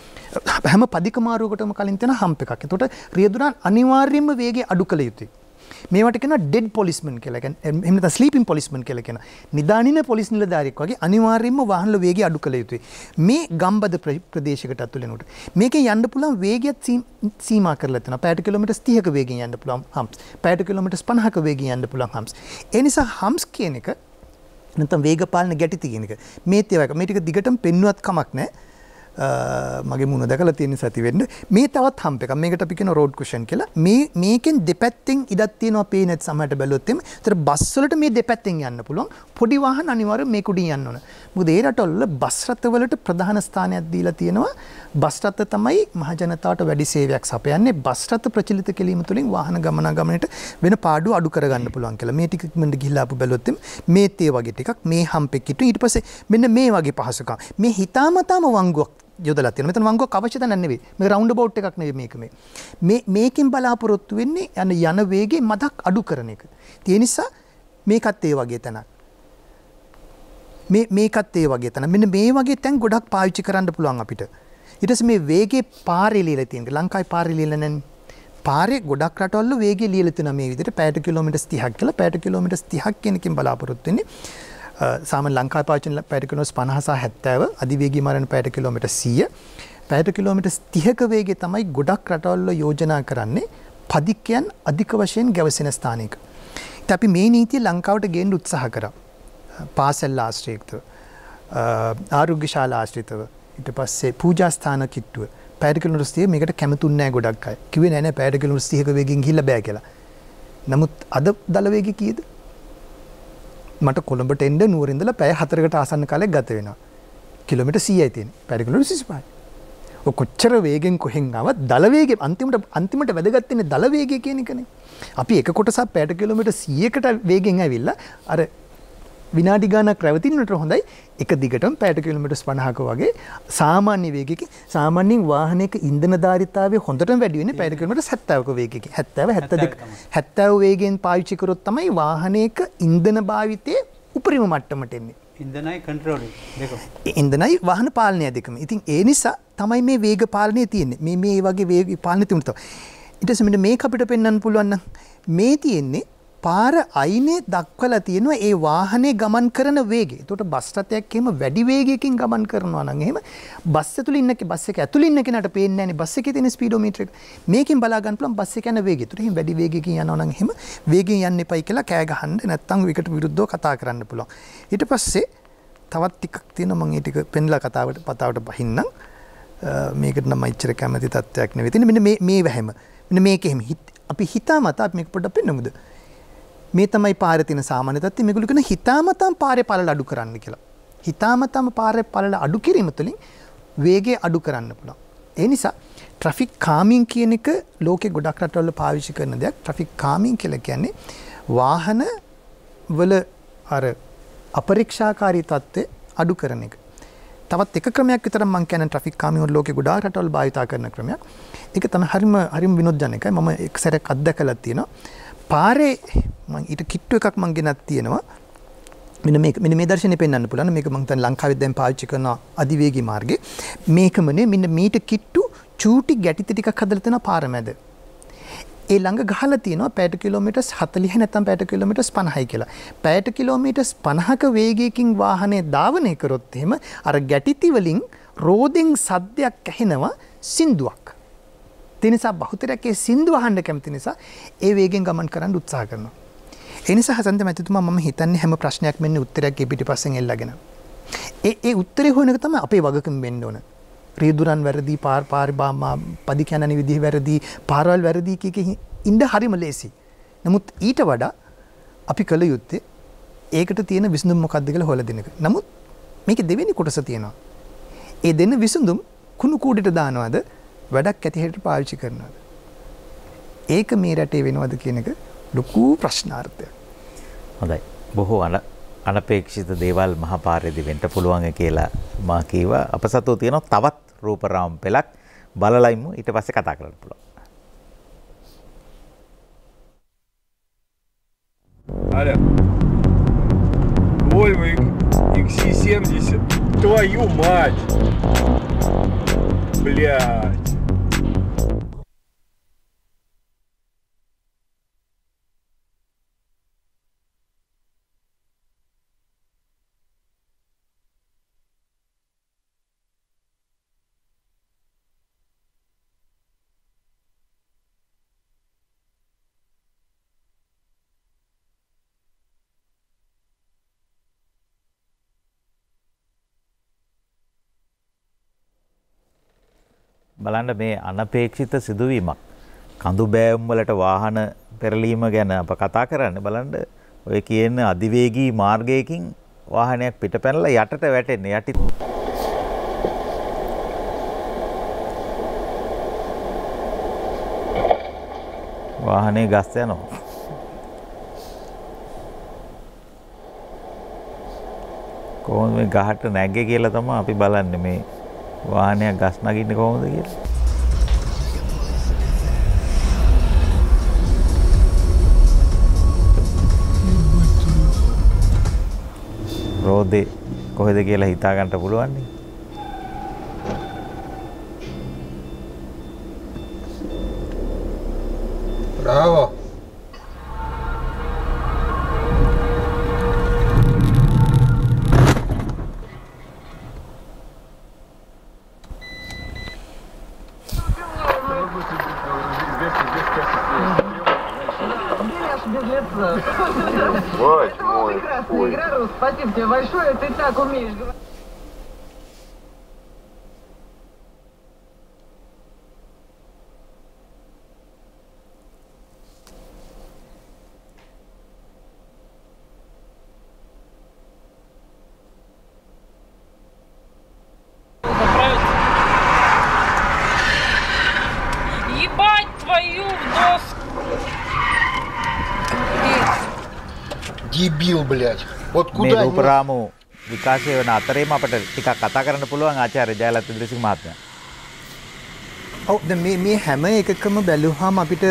හැම පදිකමාරුවකටම කලින් තියෙන හම්ප එකක්. එතකොට රියදුරන් අනිවාර්යයෙන්ම වේගය අඩු කළ යුතුයි. මේවට කියන ඩෙඩ් පොලිස්මන් කියලා කියන්නේ එහෙම නැත්නම් ස්ලීපින් පොලිස්මන් කියලා කියන නිදානින පොලිස් නිලධාරියෙක් වගේ අනිවාර්යයෙන්ම වාහන වේගය අඩු කළ යුතුයි. මේ ගම්බද ප්‍රදේශයකට අතුල් වෙනකොට මේකේ යන්න පුළුවන් වේගයත් සීමා කරලා තියෙනවා. පැයට කිලෝමීටර් 30ක වේගයෙන් යන්න පුළුවන් හම්ස්. පැයට කිලෝමීටර් 50ක වේගයෙන් යන්න පුළුවන් හම්ස්. ඒ නිසා හම්ස් කියන එක නැත්නම් වේගපාලන ගැටි තියෙන එක. මේත් ඒක මේක දිගටම පෙන්නුවත් කමක් නැහැ. මගේ මුණ දැකල තියෙන සතිවෙන්න මේ තවත් හම්ප එක මේකට පිකෙන රෝඩ් කුෂන් කියලා මේ මේකෙන් දෙපැත්තෙන් ඉදත්තියන අපේ නැත් සමහට බැලොත්තෙම තර බස්වලට මේ දෙපැත්තෙන් යන්න පුළුවන් පොඩිවාහන් අනිවර මේ කුඩින් යන්න ඕන මුදේරටොල්ල බස්රථවලට ප්‍රධාන ස්ථානයක් දීලා තියෙනවා බස්රත්ත තමයි මහජනතාවට වැඩි සේවයක් සපයන්නේ බස්රත ප්‍රචලිත කිරීම තුළින් වාහන ගමන ගමනට වෙන පාඩු අඩු කරගන්න පුළුවන් කියලා මේ ටිකමට ගිල්ලාපු බැලොත්තෙම මේ තේ වගේ ටිකක් මේ හම්පෙක්කිට ඊට පසේ මෙන්න මේ වගේ පහසුකම් මේ හිතාමතාම වංගුවක් යොදලා තියෙනවා. මෙතන මම කිව්වා අවශ්‍ය තැන නෙවෙයි. මේ රවුන්ඩ් අබවුට් එකක් නෙවෙයි මේක මේ. මේ මේකෙන් බලාපොරොත්තු වෙන්නේ යන යන වේගේ මදක් අඩු කරන එක. ඒ නිසා මේකත් ඒ වගේ තැනක්. මේ මේකත් ඒ වගේ තැන. මෙන්න මේ වගේ තැන් ගොඩක් පාවිච්චි කරන්න පුළුවන් අපිට. ඊට පස්සේ මේ වේගේ පාරේ ලියලා තියෙනවා. ලංකාවේ පාරේ ලියලා නැන්නේ. පාරේ ගොඩක් රටවල වේගේ ලියලා තියෙනවා මේ විදිහට පැයට කිලෝමීටර් 30ක් කියලා පැයට කිලෝමීටර් 30ක් කියන එකෙන් බලාපොරොත්තු වෙන්නේ. සාම ලංකා පාචන පැටකන පණහසා හැත්තෑව අධිවේගේ මරණ පැට කිලෝමට සිය පැට කිලෝමට ස්තිහක වේගේ තමයි ගොඩක් රටවල්ල යෝජනා කරන්නේ පදික්කයන් අධික වශයෙන් ගැවසෙන ස්ථානයක. අපි මේ නීතිය ලංකාවට ගේන්ඩ උත්සාහ කර පාසැල් ආශ්‍රයෙක්තව ආරුග්‍ය ශාලා ආශ්‍රිතව ඉට පස්සේ පූජස්ථාන කිට්ටුව පැඩිකලුස්තිය මේකට කැමතුන්නෑ ගොඩක් අයි කිවේ නෑ පැඩිකලුස්තිහක වේගින් හිල බෑ කියලා. නමුත් අද දලවේග කියීද මට කොළඹට එන්ඩ නුවරින්දල පැය හතරකට ආසන්න කාලයක් ගත වෙන කිලමිට සීයි තියෙන පැරිකුලට සිසිපයි කොච්චර වේගෙන් කොහෙන් අවත් දලවේග අන්තිමට අන්තිමට වැදගත්තන්නේ දලවේගය කියනකනේ අපි එක කොටසක් පැට කිලමිට සියකට වේගෙන් ඇවිල්ල අර විනාඩි ගානක් රැවතින්නට හොඳයි එක දිගටම පැට කිලමිටස් පණහක වගේ සාමාන්‍ය වේගක සාමාන්‍යෙන් වාහනයක ඉන්දන ධාරිතාව හොඳට වැඩිවෙන පැඩකිලමට සැත්තාවක වේගක හැත්තව හැත්ත දෙක හැත්තව වේගෙන් පාවිච්චිකරොත් තමයි වාහනයක ඉන්දන භාවිතය උපරිම මට්ටමට එන්නේ. ඉදනයි කටරෝල ඉදනයි වාහන පාලනය දෙකම ඉතින් ඒ නිසා තමයි මේ වේග පාලනය තියන්නේ මේ මේ වගේ වේග පාලනය තිමුණතව. ඉටසමට මේ අපිට පෙන්න්න පුළුවන්න මේ තියෙන්නේ පාර අයිනේ දක්වලා තියෙනවා ඒ වාහනේ ගමන් කරන වේගය. එතකොට බස් රථයක් එහෙම වැඩි වේගයකින් ගමන් කරනවා නම් එහෙම බස් ඇතුළේ ඉන්න බස් එක ඇතුළේ ඉන්න කෙනාට පේන්නේ නැහැනේ බස් එකේ තියෙන ස්පීඩෝමීටර එක. මේකෙන් බලා ගන්න පුළුවන් බස් එක යන වේගය. එතකොට එහෙම වැඩි වේගයකින් යනවා නම් එහෙම වේගයෙන් යන්න එපයි කියලා කෑ ගහන්න නැත්නම් විකට විරුද්ධව කතා කරන්න පුළුවන්. ඊට පස්සේ තවත් ටිකක් තියෙනවා මම ඒ ටික පෙන්ලා කතාවට පතාවට බහින්නම්. මේකට නම් මම ඉච්චර කැමති තත්වයක් නෙවෙයි. මෙන්න මේ මේ වැහැම. මෙන්න මේක එහෙම අපි හිතාමතා අපි මේක පොඩ්ඩක් පෙන්නමුද? මේ තමයි පාරේ තියෙන සාමාන්‍ය தත්ති මේගොල්ලෝ කියන හිතාමතාම පාරේ පළල අඩු කරන්න කියලා. හිතාමතාම පාරේ පළල අඩු කිරීම තුළින් වේගය අඩු කරන්න පුළුවන්. ඒ නිසා ට්‍රෆික් කාමින් කියන එක ලෝකෙ ගොඩක් රටවල පාවිච්චි කරන දෙයක් ට්‍රෆික් කාමින් කියලා කියන්නේ වාහන වල අර අපරීක්ෂාකාරී තත්ත්වය අඩු කරන එක. තවත් එක ක්‍රමයක් විතර මම කියන ට්‍රැෆික් කාමින් වල ලෝකෙ ගොඩාක් රටවල භාවිතා කරන ක්‍රමයක්. ඒක තමයි හරිම හරිම විනෝදජනකයි. මම එක් සැරයක් අත්දැකලා තියෙනවා. පාරේ ඊට කිට්ටු එකක් මං ගෙනත් තියෙනවා මෙන්න මේක මෙන්න මේ දර්ශනේ පෙන්වන්න පුළුවන් මේක මං දැන් ලංකාවේ දැන් පාවිච්චි කරන අධිවේගී මාර්ගේ මේකමනේ මෙන්න මීට කිට්ටු චූටි ගැටිති ටිකක් හදලා තියෙනවා පාර මැද ඒ ළඟ ගහලා තියෙනවා පැයට කිලෝමීටර්ස් 40 නැත්නම් පැයට කිලෝමීටර්ස් 50යි කියලා. පැයට කිලෝමීටර්ස් 50ක වේගයකින් වාහනේ ධාවනය කරොත් එහෙම අර ගැටිති වලින් රෝදෙන් සද්දයක් ඇහෙනවා සින්දුවක්. තිනිසා බහුතරයක් ඒ සින්දු අහන්න කැමති නිසා ඒ වේගෙන් ගමන් කරන්න උත්සාහ කරනවා. ඒ නිසා හසන්ත මැතිතුමා මම හිතන්නේ හැම ප්‍රශ්නයක් මෙන්න උත්තරයක් ඒ පිටිපස්සෙන් එල්ලගෙන. ඒ ඒ උත්තරේ හොයන එක තමයි අපේ වගකීම වෙන්න ඕන. රියදුරන් වැරදි, පාර පාරිභාමා, පදි කැනන විදිහ වැරදි, පාරවල් වැරදි කීක ඉන්න හරිම ලේසි. නමුත් ඊට වඩා අපි කළ යුත්තේ ඒකට තියෙන විසඳුම් මොකක්ද කියලා හොයලා දෙන එක. නමුත් මේකේ දෙවෙනි කොටස තියෙනවා. ඒ දෙන විසඳුම් කුණු කූඩේට දානවද වැඩක් ඇතිහෙට පාවිච්චි කරනවාද. ඒක මේ රටේ වෙනවද කියන එක ලොකූ ප්‍රශ්නාර්ථය. හොඳයි බොහෝ අන අනපේක්ෂිත දේවල් මහපාරෙදි වෙන්ට පුළුවන් කියලා මා කීවා අප සතුව තියෙනවා තවත් රූපරාම් පෙලක් බලලයිමු ඊට පස්සේ කතා කරන්න පුළුවන්. Аля, Volvo XC70, твою мать! блядь. බලන්න මේ අනපේක්ෂිත සිදුවීමක්. කඳු බෑම් වලට වාහන පෙරලීම ගැන අප කතා කරන්න බලන්න ඔය කියන අධිවේගී මාර්ගයකින් වාහනයක් පිට පැනලා යටට වැටෙන්නේ යටි වාහනේ ගස් යනවා කොහොමද ගහට නැග්ගේ කියලා තමයි අපි බලන්නේ මේ වාහනයක් ගස් නගින්න කොහොමද කියලා. රෝදේ කොහෙද කියලා හිතාගන්නට පුළුවන්නේ. බ්‍රාවෝ මේ රූපරාමු විකාශය වන අතරේම අපට ටිකක් කතා කරන්න පුළුවන් ආචාර්ය ජයලත් ඉදිරිසිංහ මහත්මයා. ඔව් මේ මේ හැම එකකම බැලුවාම අපිට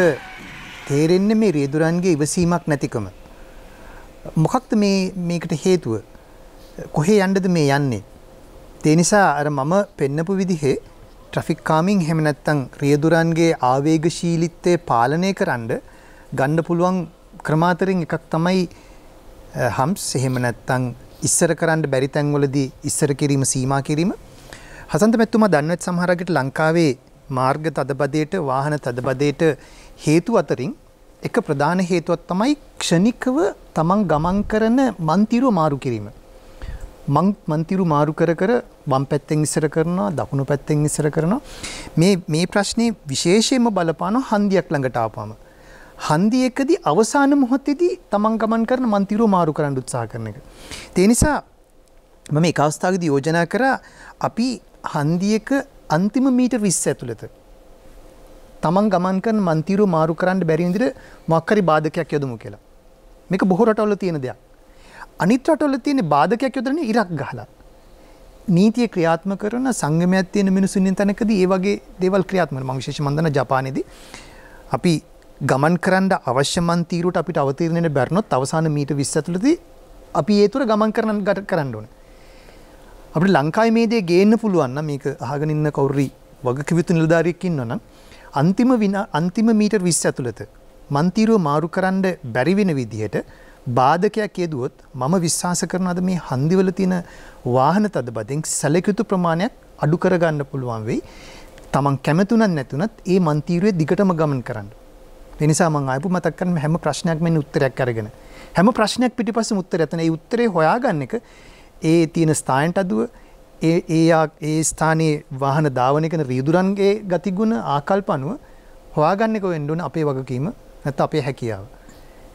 තේරෙන්නේ මේ රියදුරන්ගේ ඉවසීමක් නැතිකම. මොකක්ද මේ මේකට හේතුව? කොහේ යන්නද මේ යන්නේ? ඒ නිසා අර මම පෙන්නපු විදිහේ ට්‍රෆික් කාමින් එහෙම නැත්නම් රියදුරන්ගේ ආවේගශීලීත්වය පාලනය කරන්න ගන්න පුළුවන් ක්‍රමාතරින් එකක් තමයි හම්ස් එහෙම නැත්තං ඉස්සර කරන්න බැරි තැන්වලදී ඉස්සර කිරීම සීමා කිරීම හසන්ත මැත්තුමා දන්නවත් සමහරකට ලංකාවේ මාර්ග තදබදයට වාහන තදබදයට හේතු අතරින් එක ප්‍රධාන හේතුවක් තමයි ක්ෂණිකව තමන් ගමන් කරන මන්තිරුව මාරු කිරීම. මං මන්තිරු මාරු කර කර වම් පැත්තෙන් ඉස්සර කරනවා දකුණු පැත්තෙන් ඉස්සර කරනවා මේ මේ ප්‍රශ්නේ විශේෂයෙන්ම බලපාන හන්දියක් ළඟට ආපුවම හන්දි එකදී අවසාන මොහොතේදී තමන් ගමන් කරන මන්තිරෝ මාරු කරන්න උත්සාහ කරන එක. ඒ නිසා මම එක අවස්ථාවකදී යෝජනා කරා අපි හන්දියක අන්තිම මීටර් 20 ඇතුළත තමන් ගමන් කරන මන්තිරෝ මාරු කරන්න බැරි විදිහට මොක්කරි බාධකයක් යොදමු කියලා. මේක බොහෝ රටවල තියෙන දෙයක්. අනිත් රටවල තියෙන බාධකයක් යොදන ඉරක් ගහලා. නීතිය ක්‍රියාත්මක කරන සංගමයක් තියෙන මිනිසුන් ඉන්න තැනකදී ඒ වගේ දේවල් ක්‍රියාත්මක මම විශේෂ මන්දන ජපානයේදී අපි ගමන් කරන්න අවශ්‍ය මන්තීරුට අපිට අවතීරණයට බැරනොත් අවසාන මීට විස් ඇතුළති අපි ඒ තුර ගමන් කරන ගට කරන්න ඕන. අපිට ලංකායි මේ දේ ගේන්න පුළුවන්න මේක අහගෙන ඉන්න කවුරි වගකිවිතු නිලධාරියකින් නොනම් අන්තිම වින අන්තිම මීටර් විස් ඇතුළත මන්තීරුව මාරු කරන්න බැරිවෙන විදිහට බාධකයක් යෙදුවොත් මම විශ්වාස කරන අද මේ හන්දිවල තියෙන වාහන තද බදෙන් සැලකයුතු ප්‍රමාණයක් අඩු කරගන්න පුළුවන් වෙයි. තමන් කැමතුණක් නැතුණත් ඒ මන්තීරුවේ දිගටම ගමන් කරන්න. එනිසා මං ආයපු මතක් කරන හැම ප්‍රශ්නයක් මෙන්න උත්තරයක් අරගෙන හැම ප්‍රශ්නයක් පිටිපස්සෙ උත්තරය එතන ඒ උත්තරේ හොයාගන්න එක ඒ තියෙන ස්ථානට අදුව ඒ ඒ ඒ ස්ථානයේ වාහන ධාවනය කරන රියදුරන්ගේ ගතිගුණ ආකල්ප අනුව හොයාගන්නක වෙන්න ඕන අපේ වගකීම නැත්නම් අපේ හැකියාව.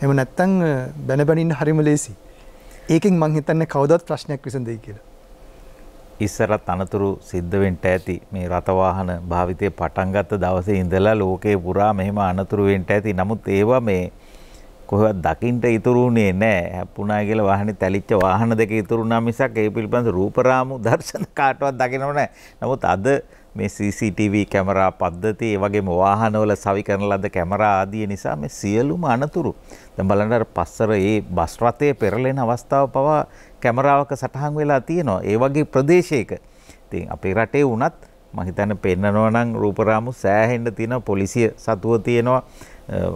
එහෙම නැත්නම් බැන බැනින්න හරිම ලේසි. ඒකෙන් මං හිතන්නේ කවදාවත් ප්‍රශ්නයක් විසඳෙයි කියලා. ඉස්සරත් අනතුරු සිද්ධ වෙන්න ඇති මේ රථවාහන භාවිතය පටන් ගත්ත දවසේ ඉඳලා ලෝකේ පුරා මෙහෙම අනතුරු වෙන්න ඇති. නමුත් ඒවා මේ කොහෙවත් දකින්න ඉතුරුුනේ නැහැ. හැප්පුණා කියලා වාහනේ තැලිච්ච වාහන දෙක ඉතුරු වුණා මිසක් ඒ පිළිබඳ රූපරාමු දර්ශන කාටවත් දකින්නව නැහැ. නමුත් අද මේ CCTV කැමරා පද්ධති ඒ වගේම වාහනවල සවි කරන ලද කැමරා ආදී නිසා මේ සියලුම අනතුරු දැන් බලන්න අර පස්සර ඒ බස් රථයේ පෙරලෙන අවස්ථාව පවා කැමරාවක සටහන් වෙලා තියෙනවා ඒ වගේ ප්‍රදේශයක. ඉතින් අපේ රටේ වුණත් මම හිතන්නේ පෙන්නනවා නම් රූපරාමු සෑහෙන්න තියෙනවා පොලිසිය සතුව තියෙනවා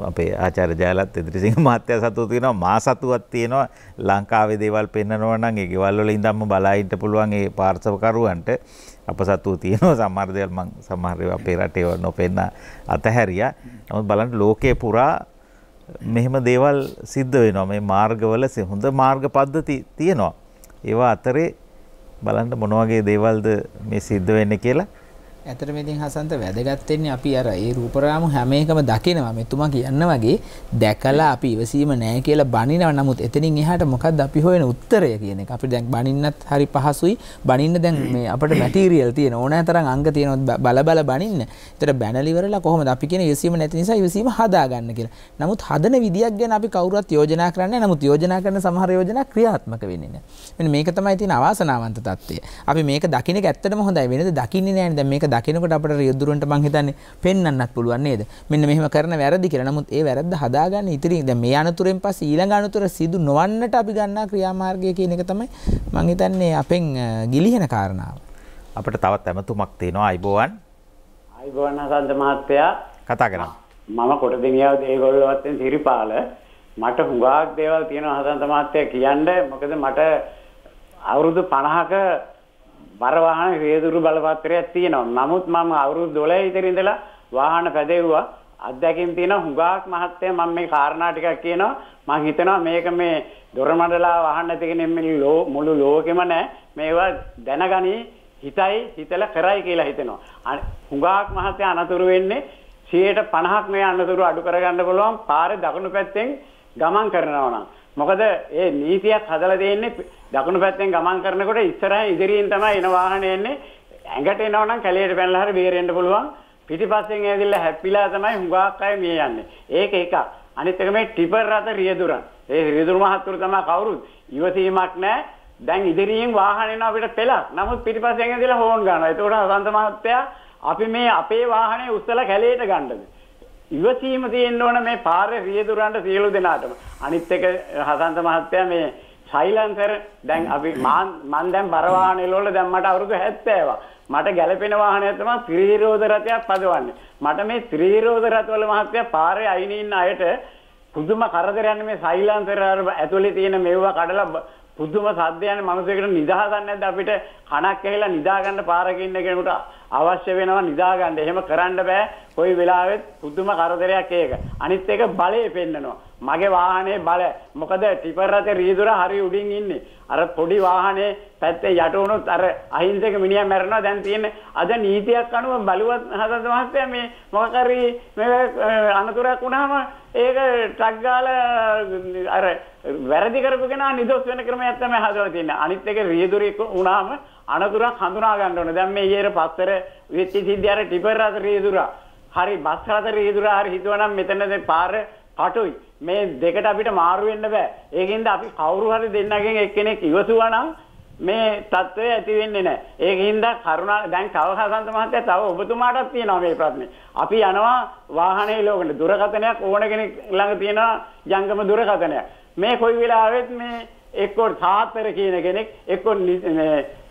අපේ ආචාර්ය ජයලත් එදිරිසිංහ මහත්තයා සතුව තියෙනවා මා සතුවක් තියෙනවා ලංකාවේ දේවල් පෙන්නනවා නම් ඒ ගෙවල් වල ඉඳන්ම බලා ඉන්න පුළුවන් ඒ පාර්ශවකරුවන්ට අප සතුව තියෙනවා සමහර දේවල් මම සමහර අපේ රටේ නොපෙන්න අතහැරියා නමුත් බලන්න ලෝකේ පුරා මෙහෙම දේවල් සිද්ධ වෙනවා මේ මාර්ගවල හොඳ මාර්ග පද්ධති තියෙනවා ඒවා අතරේ බලන්න මොන වගේ දේවල්ද මේ සිද්ධ වෙන්නේ කියලා ඇතරම ඉතින් හසන්ත වැදගත් වෙන්නේ අපි අර ඒ රූපරාමු හැම එකම දකිනවා මෙතුමා කියන්න වගේ දැකලා අපි ඉවසීම නැහැ කියලා බනිනවා නමුත් එතනින් එහාට මොකද්ද අපි හොයන උත්තරය කියන එක අපි දැන් බනින්නත් හරි පහසුයි බනින්න දැන් මේ අපිට මැටීරියල් තියෙන ඕනෑ තරම් අංග තියෙනවා බල බල බනින්න. ඒතර බැනලිවරලා කොහොමද අපි කියන ඉවසීම නැති නිසා ඉවසීම හදාගන්න කියලා. නමුත් හදන විදියක් ගැන අපි කවුරුත් යෝජනා කරන්නේ නමුත් යෝජනා කරන සමහර යෝජනා ක්‍රියාත්මක වෙන්නේ නැහැ. මෙන්න මේක තමයි තියෙන අවාසනාවන්ත తත්වය. අපි මේක දකින්න එක ඇත්තටම හොඳයි වෙනද දකින්නේ නැහැ දැන් මේක දකිනකොට අපට රියදුරන්ට මං හිතන්නේ පෙන්වන්නත් පුළුවන් නේද? මෙන්න මෙහෙම කරන වැරදි කියලා. නමුත් ඒ වැරද්ද හදාගන්න ඉතින් දැන් මේ අනතුරෙන් පස්සේ ඊළඟ අනතුර සිදු නොවන්නට අපි ගන්නා ක්‍රියාමාර්ගය කියන එක තමයි මං හිතන්නේ අපෙන් ගිලිහෙන කාරණාව. අපිට තවත් ඇමතුමක් තියෙනවා අයිබෝවන්. අයිබෝවන් අසන්ත මහත්තයා කතා කරනවා. මම කොටදිනියව දේගොල්ලෝ වත්තෙන් සිරිපාල මට හුඟක් දේවල් තියෙනවා හසන්ත මහත්තයා කියන්න මොකද මට අවුරුදු 50ක බරවාහන වේදුරු බලපත්‍රයක් තියෙනවා. නමුත් මම අවුරුදු 12 ඉතර ඉඳලා වාහන පැදෙව්වා. අත්දැකීම් තියෙන හුඟක් මහත්ය මම මේ කාරණා ටිකක් කියනවා. මම හිතනවා මේක මේ දොරමඩලා වාහන තියෙන මේ මුළු ලෝකෙම නෑ. මේවා දැනගනි හිතයි හිතලා කරයි කියලා හිතෙනවා. හුඟක් මහත්ය අනතුරු වෙන්නේ 150ක් මේ අනතුරු අඩු කරගන්න පුළුවන් පාරේ දකුණු පැත්තෙන් ගමන් කරනවා නම්. මොකද ඒ නීතියක් හදලා තියෙන්නේ දකුණු පැත්තෙන් ගමන් කරනකොට ඉස්සරහින් ඉදිරියෙන් තමයි එන වාහනේ එන්නේ. ඇඟට එනවනම් කැලේට පැනලා හරි බේරෙන්න පුළුවන්. පිටිපස්සෙන් ඇවිල්ලා හැපිලා තමයි හුඟක් අය මිය යන්නේ. ඒක එකක්. අනිත් එක මේ ටිපර් රථ රියදුරන්. ඒ රියදුරු මහත්තුරු තමයි කවුරුත්. ඉවසීමක් නැහැ. දැන් ඉදිරියෙන් වාහන එනවා අපිට පෙළක්. නමුත් පිටිපස්සෙන් ඇවිල්ලා හෝන් ගන්නවා. ඒකට හසන්ත මහත්තයා අපි මේ අපේ වාහනේ උස්සලා කැලේට ගන්නද? ඉවසීම තියෙන්න ඕන මේ පාරේ රියදුරන්ට සියලු දෙනාටම. අනිත් එක හසන්ත මහත්තයා මේ සයිලන්සර් දැන් අපි මන් දැන් බර වාහනවල වල දැන් මට අවුරුදු 70වා. මට ගැළපෙන වාහනය තමයි ත්‍රිහිරෝද රථයක් පදවන්නේ. මට මේ ත්‍රිහිරෝද රථවල මහත්තයා පාරේ අයිනින් ඉන්න අයට පුදුම කරදරයන්නේ මේ සයිලන්සර් ඇතුලේ තියෙන මෙව්වා කඩලා පුදුම සද්දයන් මනුස්සයෙකුට නිදාගන්න නැද්ද අපිට කණක් ඇහිලා නිදාගන්න පාරක ඉන්න කෙනෙකුට අවශ්‍ය වෙනවා නිදාගන්න. එහෙම කරන්න බෑ. කොයි වෙලාවෙත් පුදුම කරදරයක් ඒක. අනිත් එක බලේ පෙන්නනවා. මගේ වාහනේ බල. මොකද ටිපර් රතේ රීදුර හරි උඩින් ඉන්නේ. අර පොඩි වාහනේ පැත්තේ යට වුණොත් අර අහිංසක මිනිහා මැරෙනවා. දැන් තියෙන්නේ අද නීතියක් අනුව බලවත් හදවත මහත්තයා මේ මොකක් හරි මේ අනතුරක් වුණාම ඒක ටක් ගාලා අර වැරදි කරපු කෙනා නිදොස් වෙන ක්‍රමයක් තමයි හදලා තියෙන්නේ. අනිත් එක රියදුරෙක් වුණාම අනතුරක් හඳුනා ගන්න ඕනේ. දැන් මේ ඊයේ පස්තර වෙච්ච සිද්ධිය අර ටිපර් රස රියදුරා. හරි බස් රස රියදුරා හරි හිතුවනම් මෙතනද පාර කටුයි. මේ දෙකට අපිට මාරු වෙන්න බෑ. ඒකින්ද අපි කවුරු හරි දෙන්නගෙන් එක්කෙනෙක් ඉවසුවා නම් මේ தত্ত্বය ඇති වෙන්නේ නැහැ. ඒකින්ද කරුණා දැන් තව හසන්ත මහත්තයා තව ඔබතුමාටත් තියෙනවා මේ ප්‍රශ්නේ. අපි යනවා වාහනේ ලෝකෙට දුරකථනයක් ඕන කෙනෙක් ළඟ තියෙනවා ජංගම දුරකථනයක්. මේ කොයි වෙලාවෙත් මේ එක්කෝ තාත්තර කියන කෙනෙක් එක්කෝ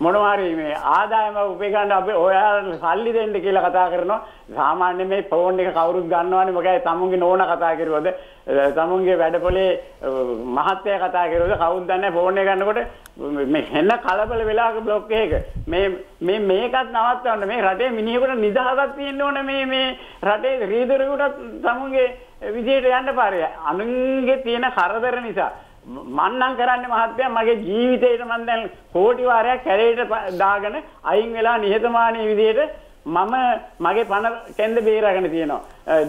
මොනවාරි මේ ආදායම උපයගන්න අපි ඔයාලා සල්ලි දෙන්න කියලා කතා කරනවා සාමාන්‍ය මේ ෆෝන් එක කවුරුත් ගන්නවනේ මොකයි තමුන්ගේ නෝන කතා කරුවද තමුන්ගේ වැඩපොලේ මහත්තයා කතා කරුවද කවුද දන්නේ ෆෝන් එක ගන්නකොට මේ හෙන කලබල වෙලාවක બ્લોක් එකක මේ මේ මේකත් නවත්තන්න මේ රටේ මිනිහෙකුට නිදහසක් තියෙන්න ඕනේ මේ මේ රටේ රීදරෙකුට තමුන්ගේ විදියට යන්න පාරේ අනුන්ගේ තියෙන කරදර නිසා මන්නම් කරන්නේ මහත්මයා මගේ ජීවිතේට මම දැන් කෝටි වාරයක් කැලේට දාගෙන අයින් වෙලා නිහතමානී විදිහට මම මගේ පණ කෙන්ද බේරගෙන තියෙනවා.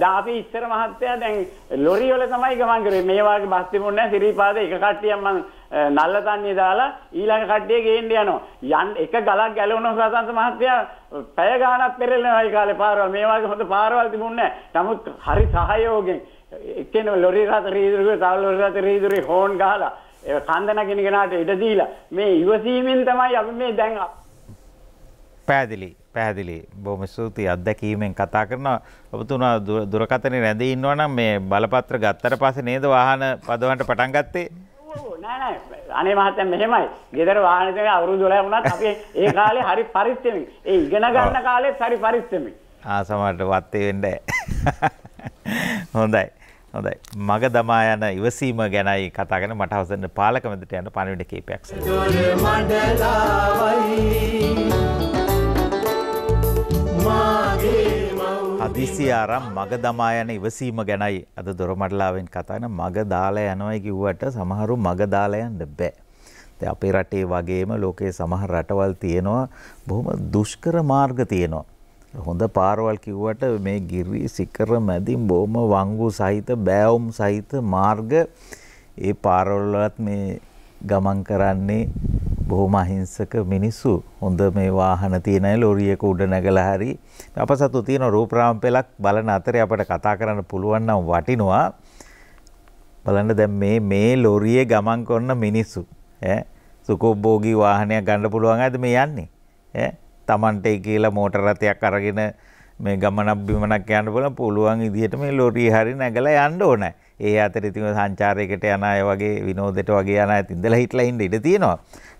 දාපි ඉස්සර මහත්තයා දැන් ලොරි වල තමයි ගමන් කරේ. මේ වාගේ බස් තිබුණ නැහැ. සිරිපාද එක කට්ටියක් මම නල්ල තන්නේ දාලා ඊළඟ කට්ටිය ගේන්න යනවා. යන් එක ගලක් ගැලවුණා සසන්ත මහත්තයා පැය ගාණක් පෙරලනවා ඒ කාලේ පාරවල්. මේ වාගේ හොඳ පාරවල් තිබුණ නැහැ. නමුත් හරි සහයෝගයෙන් එක්කෙන ලොරි රථ රීදුරුව තව ලොරි රථ රීදුරුවේ හෝන් ගහලා ඒ කන්ද නැගෙන කෙනාට ඉඩ දීලා මේ ඉවසීමෙන් තමයි අපි මේ දැන් පැහැදිලි පැහැදිලි බොහොම ස්තුතියි අත්දැකීමෙන් කතා කරනවා ඔබතුමා දුරකථනේ රැඳී ඉන්නවා නම් මේ බලපත්‍ර ගත්තට පස්සේ නේද වාහන පදවන්න පටන් ගත්තේ නෑ නෑ අනේ මහත්තයා මෙහෙමයි ගෙදර වාහන දෙක අවුරුදු 12 වුණත් අපි ඒ කාලේ හරි පරිස්සමෙන් ඒ ඉගෙන ගන්න කාලෙත් හරි පරිස්සමෙන් ආ සමහරට වත්තේ වෙන්නේ හොඳයි හොඳයි. මග දමා යන ඉවසීම ගැනයි කතා කරන මට හවසෙන් පාලක මැදට යන පණිවිඩ කීපයක් හදිසි ආරම් මග දමා යන ඉවසීම ගැනයි අද දොරමඩලාවෙන් කතා කරන මග දාලා යනවා කිව්වට සමහරු මග දාලා යන්න බෑ. අපේ රටේ වගේම ලෝකයේ සමහර රටවල් තියෙනවා බොහොම දුෂ්කර මාර්ග තියෙනවා. හොඳ පාරවල් කිව්වට මේ ගිරි සිකර මැදින් බොහොම වංගු සහිත බෑවුම් සහිත මාර්ග ඒ පාරවල්වත් මේ ගමන් කරන්නේ බොහොම අහිංසක මිනිස්සු හොඳ මේ වාහන තියෙන අය ලොරියක උඩ නැගලා හරි අප සතු තියෙන රූපරාම පෙලක් බලන අතරේ අපට කතා කරන්න පුළුවන් නම් වටිනවා බලන්න දැන් මේ මේ ලොරියේ ගමන් කරන මිනිස්සු ඈ සුකෝභෝගී වාහනයක් ගන්න පුළුවන් අයද මේ යන්නේ ඈ Tamanට කියලා මෝටර් රථයක් අරගෙන මේ ගමනක් බිමනක් යන්න පුළුවන් පුළුවන් විදිහට මේ ලෝරිය හරි නැගලා යන්න ඕනේ. ඒ අතර ඉතින් සංචාරයකට යන අය වගේ විනෝදයට වගේ යන අයත් ඉඳලා හිටලා ඉන්න ඉඩ තියෙනවා.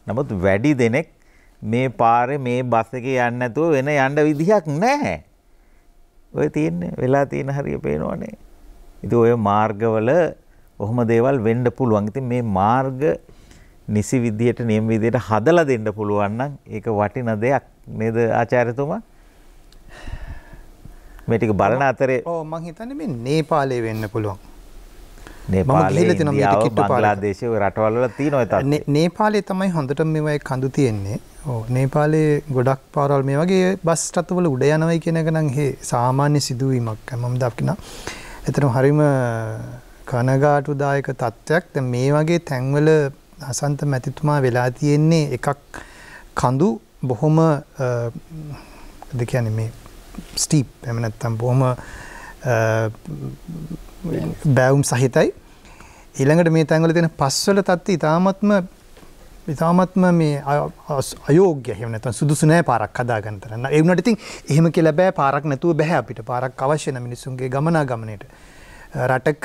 නමුත් වැඩි දෙනෙක් මේ පාරේ මේ බස් එකේ යන්නේ නැතුව වෙන යන්න විදිහක් නැහැ. ඔය තියෙන්නේ වෙලා තියෙන හරිය පේනවනේ. ඉතින් ඔය මාර්ගවල ඔහොම දේවල් වෙන්න පුළුවන්. ඉතින් මේ මාර්ග නිසි විදියට නියම විදියට හදලා දෙන්න පුළුවන් නම් ඒක වටින දෙයක් නේද ආචාර්යතුමා? මේ ටික බලන අතරේ ඔව් මං හිතන්නේ මේ නේපාලේ වෙන්න පුළුවන්. නේපාලේ ඉන්දියාව බංග්ලාදේශය ඔය රටවල් වල තියෙන ඔය තත්ත්වය. නේපාලේ තමයි හොඳටම මේ වගේ කඳු තියෙන්නේ. ඔව් නේපාලේ ගොඩක් පාරවල් මේ වගේ බස් රථවල උඩ යනවයි කියන එක නම් හේ සාමාන්‍ය සිදුවීමක් මම දකිනවා. එතන හරීම කනගාටුදායක තත්ත්වයක්. දැන් මේ වගේ තැන්වල අසන්ත මැතිතුමා වෙලා තියෙන්නේ එකක් කඳු බොහොම දෙකැන මේ ස්ටීප් එමනැත්තම් බොහොම බෑවුම් සහිතයි ඊළඟට මේ තැන්වල තියෙන පස්වල තත්ති ඉතාමත්ම ඉතාමත්ම මේ අයෝග්‍ය හෙමනත සුදුසු නෑ පාරක් හදාගන්න තරන්න ඒ වුණට ඉතින් එහෙම කියලා බෑ පාරක් නැතුව බෑ අපිට පාරක් අවශ්‍ය නැ මිනිසුන්ගේ ගමනා ගමනයට රටක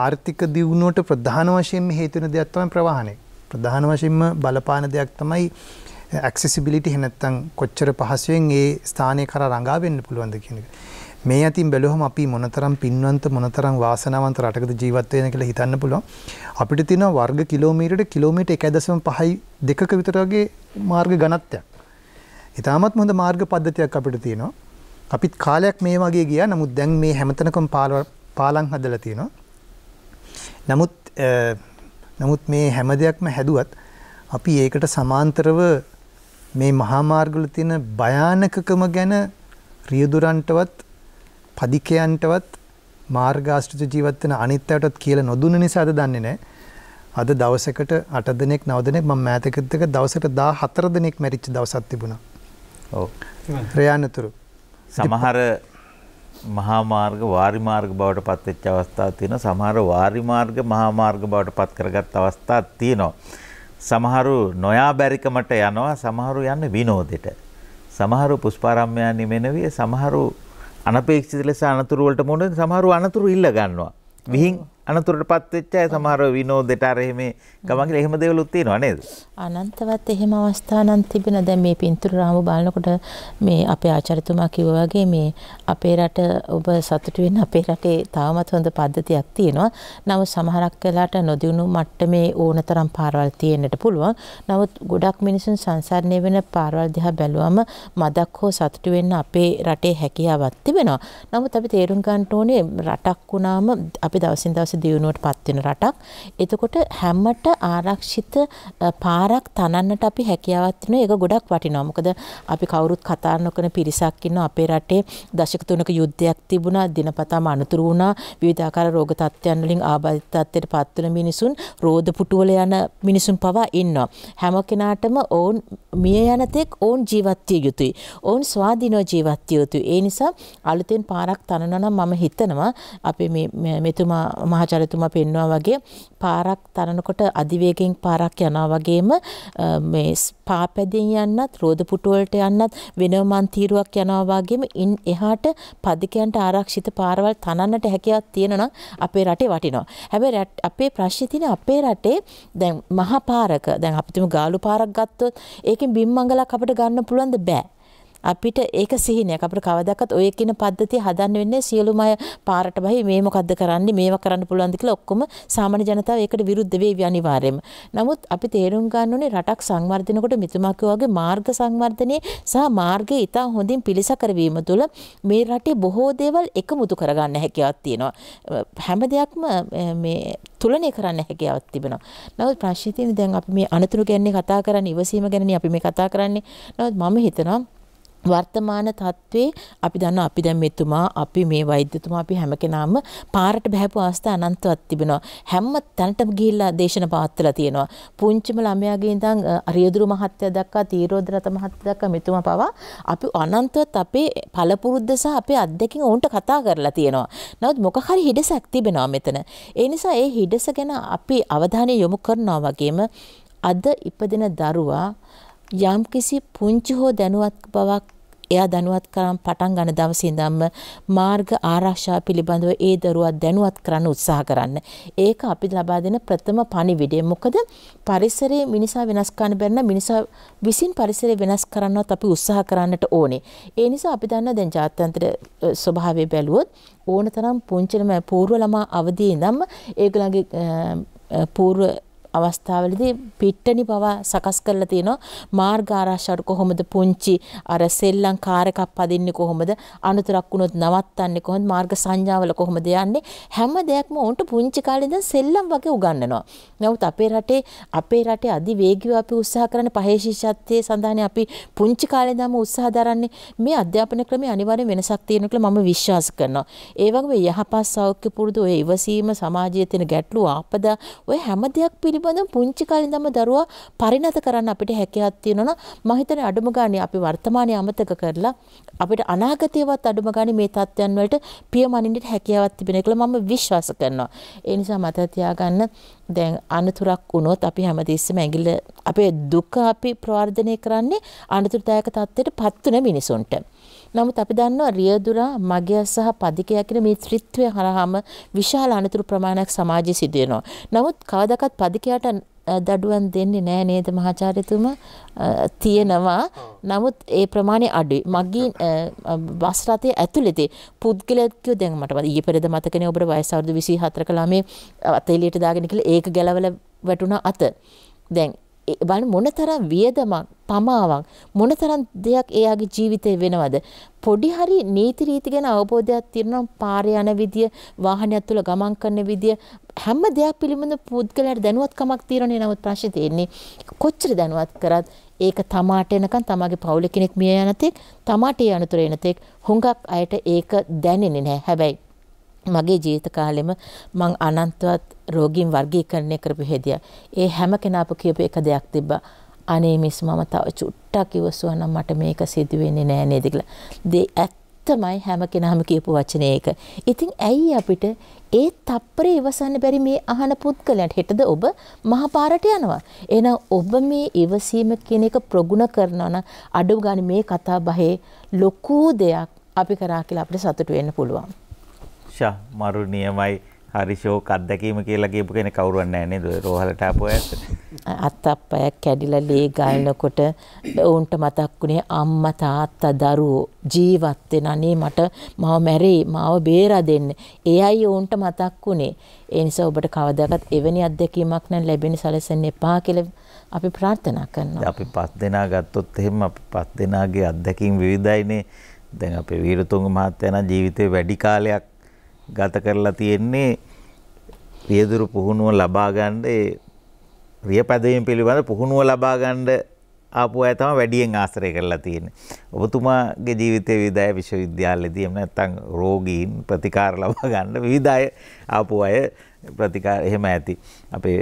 ආර්ථික දියුණුවට ප්‍රධාන වශයෙන් හේතුන දෙයක් තමයි ප්‍රවාහනය. ප්‍රධාන වශයෙන්ම බලපාන දෙයක් තමයි ඇක්සෙසිබිලිටි එහෙනම් කොච්චර පහසුවෙන් ඒ ස්ථානය කරා රඟා වෙන්න පුළුවන්ද කියන එක. මේ අතින් බැලුවම අපි මොනතරම් පින්වන්ත මොනතරම් වාසනාවන්ත රටකද ජීවත් වෙන කියලා හිතන්න පුළුවන්. අපිට තියෙන වර්ග කිලෝමීටරට කිලෝමීටර 1.5යි දෙකක විතර වගේ මාර්ග ඝනත්වයක්. ඉතාමත් හොඳ මාර්ග පද්ධතියක් අපිට තියෙනවා. අපිත් කාලයක් මේ වගේ ගියා. නමුත් දැන් මේ හැමතැනකම පාලම් හදලා තියෙනවා. නමුත් නමුත් මේ හැම දෙයක්ම හැදුවත් අපි ඒකට සමාන්තරව මේ මහා මාර්ගවල තියෙන භයානකකම ගැන රියදුරන්ටවත් පදිකයන්ටවත් මාර්ගාශ්‍රිත ජීවත් වෙන අනිත් අයටත් කියලා නොදුන්න නිසා අද දන්නේ නැහැ. අද දවසකට 8 දෙනෙක් 9 දෙනෙක් මම මෑතකත් එක දවසට 14 දෙනෙක් මැරිච්ච දවසක් තිබුණා. ඔව්. රයානතුරු. සමහර මහා මාර්ග වාරි මාර්ග බවට පත් වෙච්ච අවස්ථා තියෙනවා. සමහර වාරි මාර්ග මහා මාර්ග බවට පත් කරගත් අවස්ථා තියෙනවා. සමහරු නොයා බැරිකමට යනවා, සමහරු යන්නේ විනෝදෙට. සමහරු පුෂ්පාරම්මයන් නිමෙනවිය, සමහරු අනපේක්ෂිත ලෙස අනතුරු වලට මුහුණ සමහරු අනතුරු ඉල්ල ගන්නවා. විහිං අනතුරට පත්වෙච්ච අය සමහර විනෝදෙට අර එහෙම ගමන් කියලා එහෙම දේවලුත් තියෙනවා නේද? අනන්තවත් එහෙම අවස්ථා නම් තිබෙන දැන් මේ පින්තූර රාමු බලනකොට මේ අපේ ආචාර්යතුමා කිව්වා වගේ මේ අපේ රට ඔබ සතුටු වෙන්න අපේ රටේ තවමත් හොඳ පද්ධතියක් තියෙනවා. නමුත් සමහරක් වෙලාට නොදියුණු මට්ටමේ ඕනතරම් පාරවල් තියෙන්නට පුළුවන්. නමුත් ගොඩක් මිනිසුන් සංසරණය වෙන පාරවල් දිහා බැලුවම මදක් හෝ සතුටු වෙන්න අපේ රටේ හැකියාවක් තිබෙනවා. නමුත් අපි තේරුම් ගන්න ඕනේ රටක් වුණාම අපි දවසින් දවස se deu no පත්වෙන රටක්. එතකොට හැම්මට ආරක්ෂිත පාරක් තනන්නට අපි හැකියාවත් වෙන ඒක ගොඩක් වටිනවා. මොකද අපි කවුරුත් කතා නොකන පිරිසක් ඉන්නවා අපේ රටේ දශක තුනක යුද්ධයක් තිබුණා, දිනපතාම අනතුරු වුණා, විවිධාකාර රෝග තත්ත්වයන් වලින් ආබාධිත තත්ත්වයට පත් වෙන මිනිසුන්, රෝද පුටුවල යන මිනිසුන් පවා ඉන්නවා. හැම කෙනාටම ඔවුන් මිය යන තෙක් ඔවුන් ජීවත් විය යුතුයි. ඔවුන් ස්වාධීනව ජීවත් විය යුතුයි. ඒ නිසා අලුතෙන් පාරක් තනනවා නම් මම හිතනවා අපේ මේ මෙතුමා මහාචාර්යතුමා පෙන්න යනවා වගේ පාරක් තරනකොට අධිවේගෙන් පාරක් යනවා වගේම මේ පාපැදින් යන්නත් රෝද පුටුවලට යන්නත් වෙනම මන්තීරුවක් යනවා වගේම ඉන් එහාට පදිකයන්ට ආරක්ෂිත පාරවල් තනන්නට හැකියාවක් තියෙනවා අපේ රටේ වටිනවා. හැබැයි අපේ ප්‍රශ්නේ තියෙන අපේ රටේ දැන් මහා පාරක දැන් අපිටම ගාලු පාරක් ගත්තොත් ඒකෙන් බිම් මංගලක් අපිට ගන්න පුළුවන්ද බෑ. අපිට ඒක සිහිනයක් අපිට කවදාවත් ඔය කියන පද්ධතිය හදන්න වෙන්නේ සියලුම අය පාරට බහි මේ මොකද්ද කරන්නේ මේවා කරන්න පුළුවන්ද කියලා ඔක්කොම සාමාන්‍ය ජනතාව ඒකට විරුද්ධ වේවි අනිවාර්යයෙන්ම. නමුත් අපි තේරුම් ගන්න ඕනේ රටක් සංවර්ධනකොට මෙතුමා වගේ මාර්ග සංවර්ධනයේ සහ මාර්ගයේ ඉතා හොඳින් පිළිසකර වීම තුළ මේ රටේ බොහෝ දේවල් එකමුතු කරගන්න හැකියාවක් තියෙනවා. හැම දෙයක්ම මේ තුලනය කරන්න හැකියාවක් තිබෙනවා. නමුත් ප්‍රශ්නේ තියෙන්නේ දැන් අපි මේ අනතුරු ගැන කතා කරන්නේ ඉවසීම ගැනනේ අපි මේ කතා කරන්නේ. නමුත් මම හිතනවා වර්තමාන තත්ත්වයේ අපි දන්නවා අපි දැන් මෙතුමා අපි මේ වෛද්‍යතුමා අපි හැම කෙනාම පාරට බහැපු අවස්ථා අනන්තවත් තිබෙනවා හැම තැනටම ගිහිල්ලා දේශන පවත්ලා තියෙනවා පුංචිම ළමයාගේ ඉඳන් රියදුරු මහත්තයා දක්වා තීරෝද්‍රත මහත්තයා දක්වා මෙතුමා පවා අපි අනන්තවත් අපේ පළපුරුද්ද සහ අපේ අත්දැකීම් ඔවුන්ට කතා කරලා තියෙනවා නමුත් මොකක් හරි හිඩසක් තිබෙනවා මෙතන ඒ නිසා ඒ හිඩස ගැන අපි අවධානය යොමු කරනවා වගේම අද ඉපදෙන දරුවා යම්කිසි පුංචි හෝ දැනුවත් බවක් එයා දැනුවත් කරන් පටන් ගන්න දවසේ ඉඳන්ම මාර්ග ආරක්ෂා පිළිබඳව ඒ දරුවා දැනුවත් කරන්න උත්සාහ කරන්න. ඒක අපිට ලබා දෙන ප්‍රථම පණිවිඩය. මොකද පරිසරයේ මිනිසා වෙනස් කරන්න බැරි නම් මිනිසා විසින් පරිසරය වෙනස් කරන්නවත් අපි උත්සාහ කරන්නට ඕනේ. ඒ නිසා අපි දන්නා දැන් ජාත්‍යන්තර ස්වභාවය බැලුවොත් ඕනතරම් පුංචිම පූර්ව ළමා අවදී ඉඳන්ම ඒගොල්ලන්ගේ පූර්ව අවස්ථාවලදී පිට්ටනි පවා සකස් කරලා තියෙනවා මාර්ග ආරක්ෂාවට කොහොමද පුංචි අර සෙල්ලම් කාරකක් පදින්නේ කොහොමද අනුතරක් වුණොත් නවත්තන්නේ කොහොමද මාර්ග සංඥාවල කොහොමද යන්නේ හැම දෙයක්ම උන්ට පුංචි කාලේ ඉඳන් සෙල්ලම් වගේ උගන්වනවා නමුත් අපේ රටේ අපේ රටේ අධි වේගීව අපි උත්සාහ කරන පහේ ශිෂ්‍යත්වයේ සඳහන් අපි පුංචි කාලේ ඉඳන්ම උත්සාහ දරන්නේ මේ අධ්‍යාපන ක්‍රමයේ අනිවාර්ය වෙනසක් තියෙනවා කියලා මම විශ්වාස කරනවා ඒ වගේම යහපත් සෞඛ්‍ය පුරුදු ඔය ඉවසීම සමාජයේ තියෙන ගැටලු ආපදා ඔය හැම දෙයක් පිළිබඳ පිළිබඳ පුංචි කාලින්දම දරුවා පරිණත කරන්න අපිට හැකියාවක් තියෙනවා මම හිතන්නේ අඩුම ගානේ අපි වර්තමානයේ අමතක කරලා අපිට අනාගතයවත් අඩුම ගානේ මේ තත්ත්වයන් වලට පියමනින්නට හැකියාවක් තිබෙන එක මම විශ්වාස කරනවා. ඒ නිසා මතක තියාගන්න දැන් අනතුරක් වුණොත් අපි හැමතිස්සෙම ඇඟිල්ල අපේ දුක අපි ප්‍රවර්ධනය කරන්නේ අනතුරුදායක තත්ත්වයට පත්වන මිනිසුන්ට. නමුත් අපි දන්නවා රියදුරා මගය සහ පදිකය කියන මේ ත්‍රිත්වය හරහාම විශාල අනතුරු ප්‍රමාණයක් සමාජයේ සිදු වෙනවා. නමුත් කවදාකවත් පදිකයට දඩුවම් දෙන්නේ නැහැ නේද මහාචාර්යතුමා? තියෙනවා. නමුත් ඒ ප්‍රමාණය අඩුයි. මගී බස් රථයේ ඇතුළතදී පුද්ගලයෙක්ව දැන් මට ඊයේ පෙරේද මතකනේ ඔබට වයස අවුරුදු 24ක ළමේ අත එළියට දාගෙන කියලා ඒක ගැලවලා වැටුණා අත. දැන් බලන්න මොනතරම් වියදමක් පමාවක් මොනතරම් දෙයක් එයාගේ ජීවිතේ වෙනවද පොඩි හරි නීති රීති ගැන අවබෝධයක් තියෙනවා පාර යන විදිය වාහනයක් තුල ගමන් කරන විදිය හැම දෙයක් පිළිබඳ පුද්ගලයාට දැනුවත්කමක් තියෙනනේ නමුත් ප්‍රශ්නේ තියෙන්නේ කොච්චර දැනුවත් කරත් ඒක තමාට එනකන් තමාගේ පවුල කෙනෙක් මිය යනතෙක් තමාට ඒ අනතුර එනතෙක් හුඟක් අයට ඒක දැනෙන්නේ නැහැ හැබැයි මගේ ජීවිත කාලෙම මං අනන්තවත් රෝගීන් වර්ගීකරණය කරපු හෙදිය. ඒ හැම කෙනාපු කියපු එක දෙයක් තිබ්බා. අනේ මිස් මම තව චුට්ටක් ඉවසුවා නම් මට මේක සිදු වෙන්නේ නෑ නේද කියලා. දේ ඇත්තමයි හැම කෙනාම කියපු වචනේ ඒක. ඉතින් ඇයි අපිට ඒ තප්පරේ ඉවසන්න බැරි මේ අහන පුද්ගලයන්ට හෙටද ඔබ මහපාරට යනවා. එහෙනම් ඔබ මේ ඉවසීම කියන එක ප්‍රගුණ කරනවා නම් අඩු ගානේ මේ කතා බහේ ලොකු දෙයක් අපි කරා කියලා අපිට සතුටු වෙන්න පුළුවන්. අක්ෂා මරු නියමයි හරිෂෝක් අත්දැකීම කියලා කියපු කෙනෙක් කවුරුවක් නැහැ නේද රෝහලට ආපු අයත් අත්තප්පය කැඩිලා ලේ ගාලනකොට ඔවුන්ට මතක් වුණේ අම්මා තාත්තා දරුවෝ ජීවත් වෙන අනේ මට මාව මැරෙයි මාව බේරා දෙන්න එයයි ඔවුන්ට මතක් වුණේ ඒ නිසා ඔබට කවදාකවත් එවැනි අත්දැකීමක් නම් ලැබෙන්න සැලසෙන්න එපා කියලා අපි ප්‍රාර්ථනා කරනවා අපි පස් දෙනා ගත්තොත් එහෙම අපි පස් දෙනාගේ අත්දැකීම් විවිධයිනේ දැන් අපේ වීරතුංග මහත්තයා නම් ජීවිතේ වැඩි කාලයක් ගත කරලා තියෙන්නේ රියදුරු පුහුණුව ලබා ගන්න ඒ රියපැදවීම පිළිබඳ පුහුණුව ලබා ගන්න ආපු අය තමයි වැඩියෙන් ආශ්‍රය කරලා තියෙන්නේ. ඔබතුමාගේ ජීවිතයේ විදාය විශ්වවිද්‍යාලයේදී එහෙම නැත්නම් රෝගීන් ප්‍රතිකාර ලබා ගන්න විවිධ අය ආපු අය ප්‍රතිකාර එහෙම ඇති. අපේ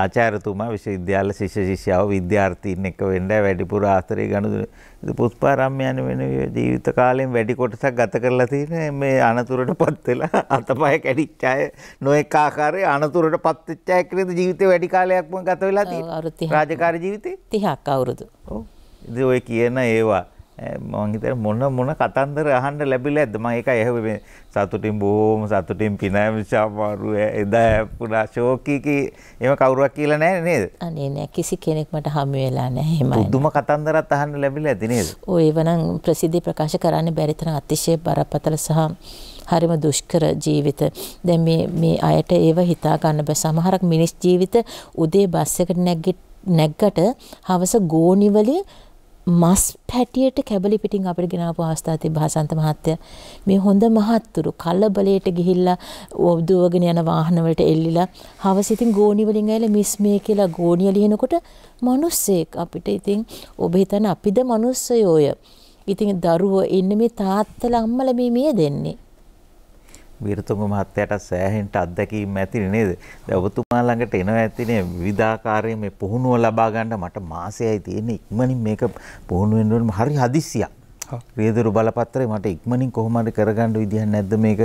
ආචාර්යතුමා විශ්වවිද්‍යාල ශිෂ්‍ය ශිෂ්‍යාව විද්‍යාර්ථීන් එක්ක වෙන්න වැඩිපුර ආස්තරේ ගනුදෙනු. ඉතින් පුස්පාරම්ම යන වෙන ජීවිත කාලයෙන් වැඩි කොටසක් ගත කරලා තියෙන මේ අනතුරටපත් වෙලා අතපය කැඩිච්ච අය නොඑක ආකාරයේ අනතුරටපත් වෙච්ච අය කියලා ජීවිතේ වැඩි කාලයක්ම ගත වෙලා තියෙනවා. රාජකාරී ජීවිතේ 30ක් අවුරුදු. ඔව්. ඉතින් ඔය කියන ඒවා මම හිතන මොන මොන කතන්දර අහන්න ලැබිලා ඇද්ද මම ඒකයි ඇහුවේ මේ සතුටින් බොහොම සතුටින් පිනෑමචාමාරු එදා පුරා ෂෝකීකී එහෙම කවුරුවක් කියලා නැහැ නේද අනේ නෑ කිසි කෙනෙක් මට හමු වෙලා නැහැ එහෙමයි පුදුම කතන්දරත් අහන්න ලැබිලා ඇති නේද ඔය එවනම් ප්‍රසිද්ධි ප්‍රකාශ කරන්න බැරි තරම් අතිශය බරපතල සහ හරිම දුෂ්කර ජීවිත. දැන් මේ මේ අයට ඒව හිතා ගන්න බෑ. සමහරක් මිනිස් ජීවිත උදේ බස් එකට නැග්ගට හවස ගෝණි වලින් මස් පැටියට කැබලි පිටින් අපිට ගෙනාපු අවස්ථා තිබ්බ හසන්ත මහත්තයා මේ හොඳ මහත්තුරු කලබලයට ගිහිල්ලා දුවගෙන යන වාහන වලට එල්ලිලා හවස ඉතින් ගෝණි වලින් ඇවිල්ලා මිස් මේ කියලා ගෝණිය ලියනකොට මිනිස්සෙක් අපිට ඉතින් ඔබ හිතන අපිද මිනිස්සයෝය ඉතින් දරුවෝ ඉන්නේ මේ තාත්තලා අම්මලා මේ මිය දෙන්නේ වීරතුංග මහත්තයාට සෑහෙන්ට අත්දැකීම් ඇතිනේ නේද? දැන් ඔබතුමා ළඟට එනවා ඇතිනේ විවිධාකාරයේ මේ පුහුණුව ලබා ගන්න මට මාසයයි තියෙන්නේ ඉක්මනින් මේක පුහුණු වෙන්න ඕන හරි හදිස්සියක්. රියදුරු බලපත්‍රේ මට ඉක්මනින් කොහොමද කරගන්න විදිහක් නැද්ද මේක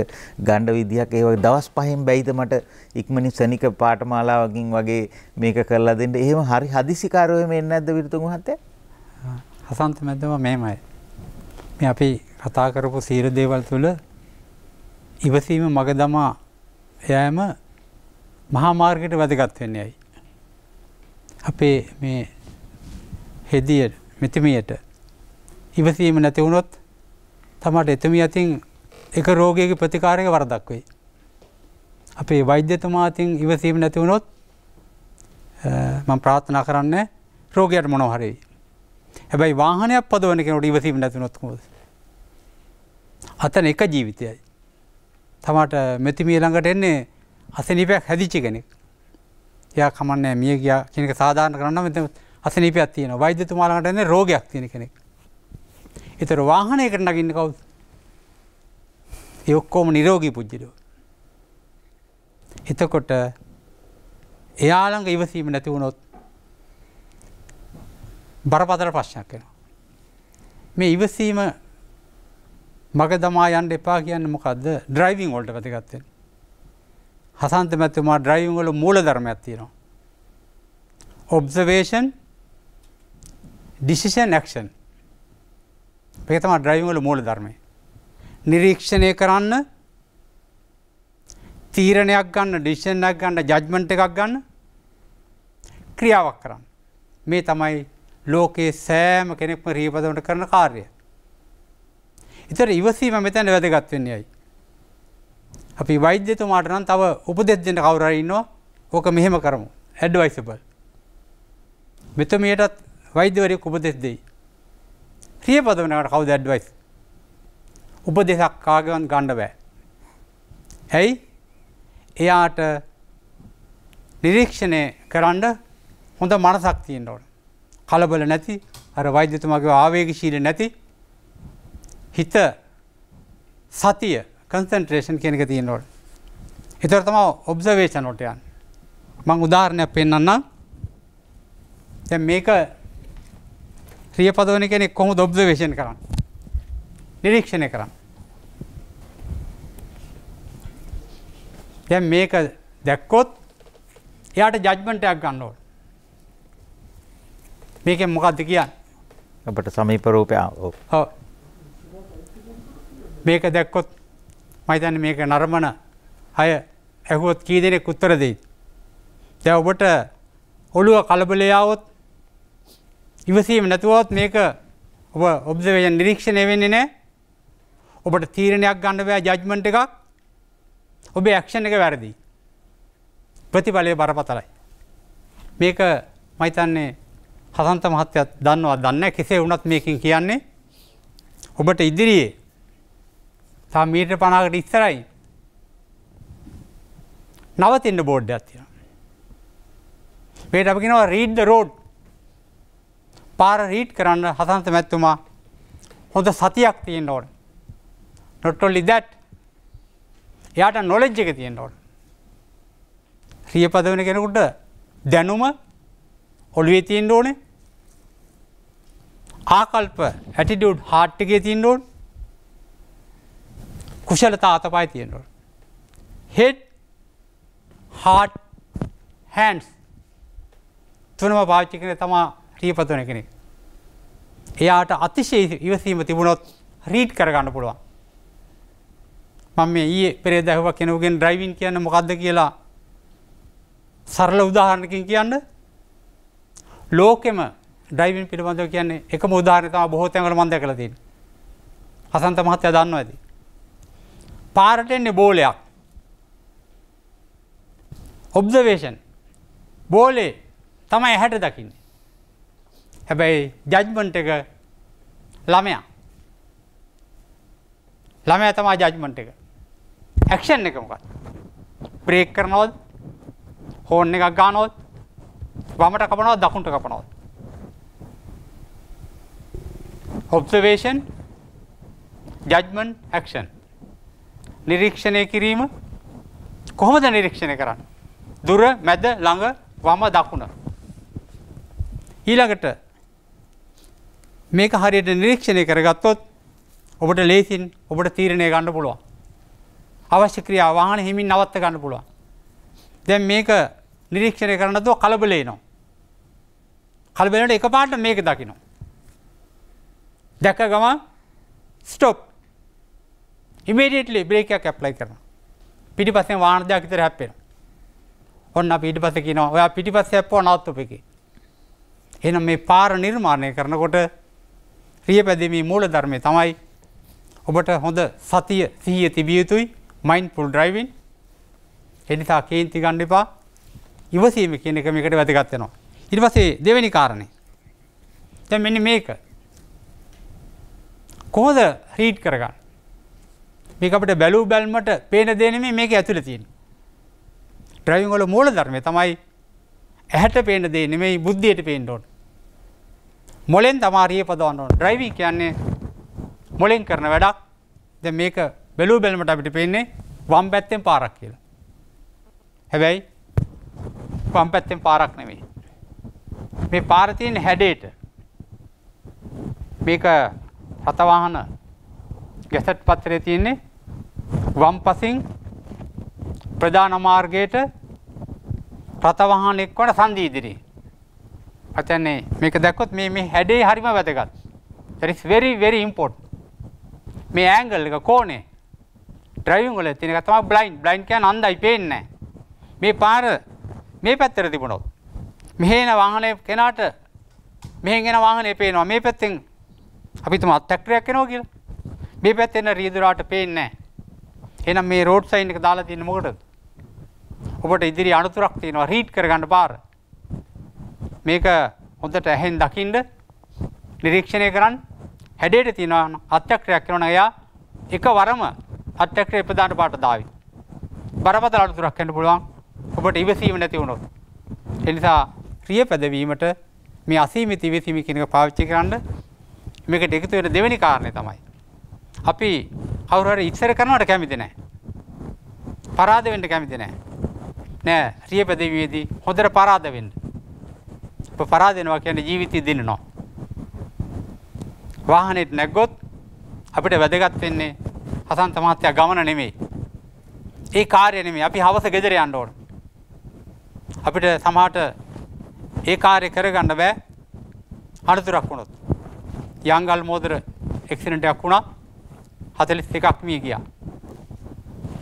ගන්න විදිහක් ඒ වගේ දවස් පහෙන් බැයිද මට ඉක්මනින් සනික පාඨමාලාවකින් වගේ මේක කරලා දෙන්න. එහෙම හරි හදිසිකාරෝ එහෙම එන්නේ නැද්ද විරතුංග මහත්තයා? හසන්ත මැදම මේමයි. මේ අපි කතා කරපු සීල දේවල් තුළ ඉවසීම මග දමා යෑම මහාමාර්ගයට වැදගත් වෙන්නේ ඇයි. අපේ මේ හෙදිය මෙතිමියට ඉවසීම නැතිවුණොත් තමට එතුමි අතින් එක රෝගයක ප්‍රතිකාරයක වරදක් වෙයි. අපේ වෛද්‍යතුමාතින් ඉවසීම නැතිවුණොත් මං ප්‍රාත්ථනා කරන්න රෝගයට මොනොහරේ. හැබැයි වාහනයක් පදවනක නොට ඉවසීම නැතිනොත්කොද. අතන එක ජීවිතයයි. තමට මෙතිමිය ළඟට එන්නේ අසනීපයක් හැදිච්චි කෙනෙක්. එයා කමන්නේ මිය ගියා කෙනෙක් සාධාරණ කරන්න මෙත අසනීපයක් තියෙන වෛද්‍යතුමා ළඟට එන්නේ රෝගයක් තියෙන කෙනෙක්. ඒතර වාහනයකට නගින්න කවුද? ඒ ඔක්කොම නිරෝගී පුජ්‍යලෝ. එතකොට එයා ළඟ ඉවසීම නැති වුණොත් බරපතල ප්‍රශ්නයක් වෙනවා. මේ ඉවසීම මග දමා යන්ට එපා කියන්න මොකක්ද ඩ්‍රයිවිං ෝල්ට පැතිගත්තෙන්. හසන්ත මැතුමා ඩ්‍රයිවිං වල මූල ධර්ම ඇත්තිනවා. ඔබ්සවේෂන් ඩිසිෂන් ඇක්ෂන් පෙතම ඩ්‍රයිවල මූල ධර්මය. නිරීක්ෂණය කරන්න තීරණයක් ගන්න ඩිෂනක් ගන්න ජජ්මට එකක් ගන්න ක්‍රියාවක් කරන්න. මේ තමයි ලෝකයේ සෑම කෙනෙක්ම රීපදවට කරන කාර්ය. ඉතර ඉවසීම මෙතැන වැදගත් වෙන්නේයි. අපි වෛද්‍යතුමාට නම් තව උපදෙස් දෙන්න කවුරු හරි ඉන්නවා ඕක මෙහෙම කරමු ඇඩ්වයිසබල්. මෙතුමියටත් වෛද්‍යවරයෙක් උපදෙස් දෙයි. රියපදවනකට කවුද ඇඩ්වයිස්? උපදේශක් කාගෙන් ගන්න බෑ. ඇයි? එයාට නිරීක්ෂණය කරන්න හොඳ මනසක් තියෙන්න ඕන. කලබල නැති අර වෛද්‍යතුමාගේ ආවේගශීලී නැති හිත සතිය කන්සන්ට්‍රේෂන් කෙනෙක තියෙනවට. එතර තම ඔබ්සවේෂන් ොටයන් මං උදාහරණයක් පෙන්න්න තැ මේක ්‍රියපදවන කෙනෙක් කොහොම ඔබ්සවේෂන් කරන්න නිරීක්ෂණය කරන්න. දැ මේක දැක්කොත් එයාට ජජ්මන්ටයක් ගන්නෝට. මේක මොකක්ද කියන්න අපට සමීපරූපය හෝ මේක දැක්කොත් මයිතන මේක නර්මණ අය ඇහුවොත් කී දෙනෙක් උත්තරදී. දැ ඔබට ඔළුව කලබලයාවොත් ඉවසීම නැතුවත් මේක ඔබ ඔබ්සවේජන් නිරීක්ෂණය වෙන්නේ නෑ ඔබට තීරණයක් ගන්නවෑ ජජ්මන්ට එකක් ඔබේ ඇක්ෂණ එක වැරදි. ප්‍රතිඵලය බරපතරයි. මේක මයිතන්නේ හසන්ත මහත්‍යයක් දන්නවා දන්න කෙසේ වනත් මේකින් කියන්නේ ඔබට ඉදිරියේ තා මීට පනාකට ඉස්සරයි නවතින්න බෝඩ්ඩයක් තියෙන. මේට අපිෙනවා රීඩ්ද රෝඩ් පාර රීට් කරන්න හසන්ත මැත්තුමා හොඳ සතියක් තියෙන් ඕට නොටොල්ලි දැට් එයාට නොලෙජ් එක තියෙන් ඕට රිය පදවන කෙනෙකුට දැනුම ඔළුවේ තියෙන් ඕනේ ආකල්ප ඇටිඩුඩ් හාට්ටිකේ තියෙන් ඕෝන් කුෂලතා අතපයි තියෙනවා. හෙඩ් හාට් හැන්ස් තුනම පාච්චි කන තමා රීපතුන කෙනෙක්. එයාට අතිශය ඉවසීම තිබුණොත් රීට් කරගන්න පුළුවන්. මම මේ ඒ පෙරේ දැහව කෙනවගෙන් ඩ්‍රයිවින් කියන්න මොකක්ද කියලා සරල උදාහරණකින් කියන්න ලෝකෙම ඩයිවින් පිළිබඳව කියන්නේ එක මුදාාරනතම බොහෝතැන්වල මන්ද කළ තින්. හසන්ත මහත්තය දන්නවා ඇති. පාරට එන්නේ බෝලයක්. ඔබ්දවේෂන් බෝලේ තමයි ඇහැට දකින්නේ. හැබැයි ජජ්මන්ට එක ළමයා. ළමය තමා ජජ්මන්ට එක. ඇක්ෂන් එකමකත්. ප්‍රේක් කරනොත් හෝන් එකක් ගානොත් වමට කපනොත් දකුණට කපනොත්. ඔබ්සවේෂන් ජජ්මන් ඇක්ෂන් නිරීක්ෂණය කිරීම කොහොමද නිරීක්ෂණය කරන්න. දුර මැද ළඟ වම දකුණ. ඊළඟට මේක හරියට නිරීක්ෂණය කරගත්තොත් ඔබට ලේසින් ඔබට තීරණය ගන්න පුළුවන්. අවශ්‍ය ක්‍රියා වාහන හිමින් නවත්ත ගන්න පුළුවන්. දැන් මේක නිරීක්ෂණය කරනතුව කලබලේනවා. කලබලට එක පාට මේක දකිනවා. දැක ගම ස්ටොප් ඉමේඩියටලි බ්‍රේකයක් ඇප්ලයි කරන. පිටි පසෙන් වානදයක් විතර හැප්පෙන. ඔන්න පිටි පස කියනවා ඔයා පිටි පස්ස ඇප්පෝ නවත්තපෙකි. එනම් මේ පාර නිර්මාණය කරනකොට රිය පැදීමී මූල ධර්මය තමයි ඔබට හොඳ සතිය සීය තිබිය යුතුයි මයින් පුල් ඩ්‍රයිවින් එනිසා කේන්ති ගණ්ඩිපා ඉවසීම කියන එක මේකට වැතිගත්වෙනවා. ඉරිවසේ දෙවැනි කාරණය. තැ මෙනි මේක කොහොද රීඩ් කරගන්න මේක අපිට බැලූ බැල්මට පේන දේ නෙමෙයි මේක ඇතුළේ තියෙන. ඩ්‍රයිවිං වල මූල ධර්මය තමයි ඇහැට පේන දේ නෙමෙයි බුද්ධියට පේන්න ඕන. මොලෙන් තමයි හරිය පදවන්න ඕන. ඩ්‍රයිවිං කියන්නේ මොලෙන් කරන වැඩක්. දැන් මේක බැලූ බැල්මට අපිට පේන්නේ වම් පැත්තෙන් පාරක් කියලා. හැබැයි වම් පැත්තෙන් පාරක් නෙමෙයි. මේ පාර තියෙන හැඩයට මේක රතවාහන ගැසට් පත්‍රයේ තියෙන්නේ වම් පසින් ප්‍රධාන මාර්ගයට රථවාහනෙක් වට සන්ධි ඉදිරි. අතන්නේ මේක දැක්කොත් මේ මේ හැඩේ හරිම වැදගත්. That is very very important. මේ ඇන්ගල් එක කෝණේ ඩ්‍රයිවිං වල තියෙන එක තමයි බ්ලයින්ඩ්. බ්ලයින්ඩ් කියන්නේ අන්ධයි පේන්නේ නැහැ. මේ පාර මේ පැත්තට තිබුණොත් මෙහෙන වාහනේ කෙනාට මෙහෙන් එන වාහනේ පේනවා. මේ පැත්තෙන් අපි තුමා ට්‍රැක්ටරයක් එනවා කියලා. මේ පැත්තේ ඉන්න රියදුරාට පේන්නේ නැහැ. එහෙනම් මේ රෝඩ් සයින් එක දාලා තියෙන්නේ මොකටද? ඔබට ඉදිරි අනතුරක් තියෙනවා රීඩ් කරගන්න පාර. මේක හොඳට ඇහෙන් දකින්න නිරීක්ෂණය කරන්න හැඩයට තියෙනවා අත්‍යක්‍රයක් කරනවා එයා එකවරම අත්‍යක්‍රය ප්‍රදාන පාට දාවි. බරපතල අනතුරක් වෙන්න පුළුවන්. ඔබට ඉවසීම නැති වුණොත්. ඒ නිසා ප්‍රිය පැදවීමට මේ අසීමිත ඉවසීම කියන එක පාවිච්චි කරන්න මේකට එකතු වෙන දෙවෙනි කාරණේ තමයි අපි කවුරු හරි ඉස්සර කරනවට කැමති නැහැ. පරාද වෙන්න කැමති නැහැ. නෑ රිය පදවියේදී හොඳට පරාද වෙන්න. ඔබ පරාද වෙනවා කියන්නේ ජීවිතය දිනනවා. වාහනේට නැග්ගොත් අපිට වැදගත් වෙන්නේ හසන්ත මහත්තයා ගමන නෙමෙයි. ඒ කාර්යය නෙමෙයි. අපි හවස ගෙදර යන්න ඕන. අපිට සමහරට ඒ කාර්යය කරගන්න බෑ. අනතුරක් වුණොත්. යංගල් මෝදර එක්සිඩන්ට් එකක් වුණා. හතලිස් එකක් වී ගියා.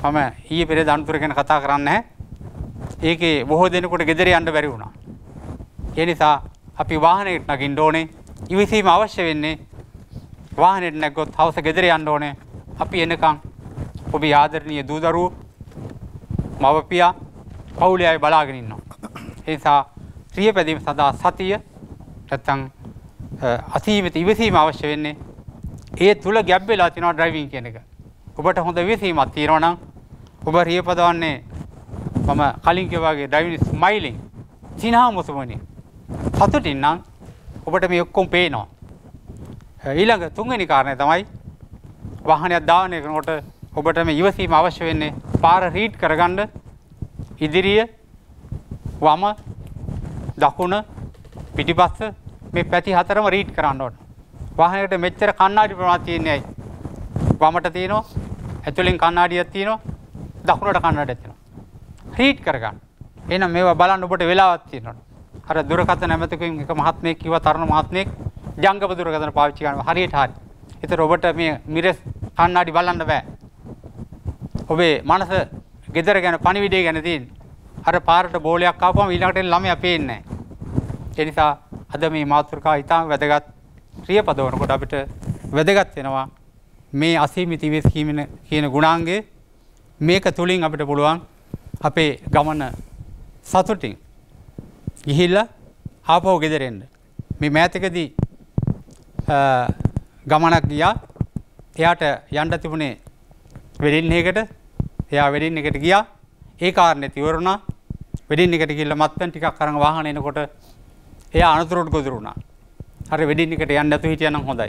මම ඊ පෙර දනුතුර ගැන කතා කරන්න හැ ඒකේ බොහෝ දෙනකොට ගෙදර අන්ඩ බැරි වුණා. ඒ නිසා අපි වාහනයට නගින් ඩෝනේ ඉවිසීම අවශ්‍ය වෙන්නේ වාහනයට නැගොත් හවස ගෙදර අන්ඩ ඕනේ අපි එනකං ඔබේ ආදරණය දූදරූ මවපියා පවුලි අය බලාගෙනන්නවා. එනිසා ්‍රිය පැදීම සඳහා සතිය ඇත්තං අසීමත ඉවසීම අවශ්‍ය වෙන්නේ ඒ තුළ ගැබ් වෙලා තිනවා ඩ්‍රයිවිං කියන එක. ඔබට හොඳ විසීමක් තියෙනවා නම් ඔබ රියපදවන්නේ මම කලින් කිව්වාගේ ඩ්‍රයිවිං ස්මයිලින් සිනහා මුසුමනේ. සතුටින් නම් ඔබට මේ ඔක්කොම පේනවා. ඊළඟ තුන්වෙනි කාරණය තමයි වාහනයක් දාවන එකනකොට ඔබට මේ ඉවසීම අවශ්‍ය වෙන්නේ පාර රීඩ් කරගන්න ඉදිරිය වම දකුණ පිටිපස්ස මේ පැති හතරම රීඩ් කරන්න ඕන. වාහනයකට මෙච්චර කණ්ණාඩි ප්‍රමාණයක් තියෙන්නේ ඇයි? වමට තියෙනවා, ඇතුලෙන් කණ්ණාඩියක් තියෙනවා, දකුණට කණ්ණාඩියක් තියෙනවා. රීඩ් කරගන්න. එහෙනම් මේවා බලන්න ඔබට වෙලාවක් තියෙනවා. අර දුරකථන ඇමතිකෙන් එක මහත්මයෙක් කිව්වා තරුණ මහත්මයෙක් ජංගම දුරකථන පාවිච්චි කරනවා හරියට හරි. ඒතර ඔබට මේ මිරස් කණ්ණාඩි බලන්න බෑ. ඔබේ මනස gedara ගැන පණිවිඩය ගැන තියෙන. අර පාරට බෝලයක් ආපුවම ඊළඟට ළමයා පේන්නේ නැහැ. ඒ නිසා අද මේ මාතෘකාව ඉතාම වැදගත් ක්‍රිය පදවනකොට අපිට වැදගත් වෙනවා මේ අසීමිත වෙස්කීමන කියන ගුණාංගේ මේක තුළින් අපිට පුළුවන් අපේ ගමන සතුටින් ගිහිල්ල ආපහු ගෙදරෙන්ට. මේ මෑතකදී ගමනක් ගියා එයාට යන්ඩ තිබුණේ වෙඩින් ඒකට එයා වැඩින් එකට ගියා ඒ කාරණය තිවරුණා වෙඩින් එකට කිල්ල මත්තන් ටිකක් කරන වාහන එනකොට එය අනතුරට ගොදුරුණා හරි වෙඩින් එකට යන්න නැතුව හිටියනම් හොඳයි.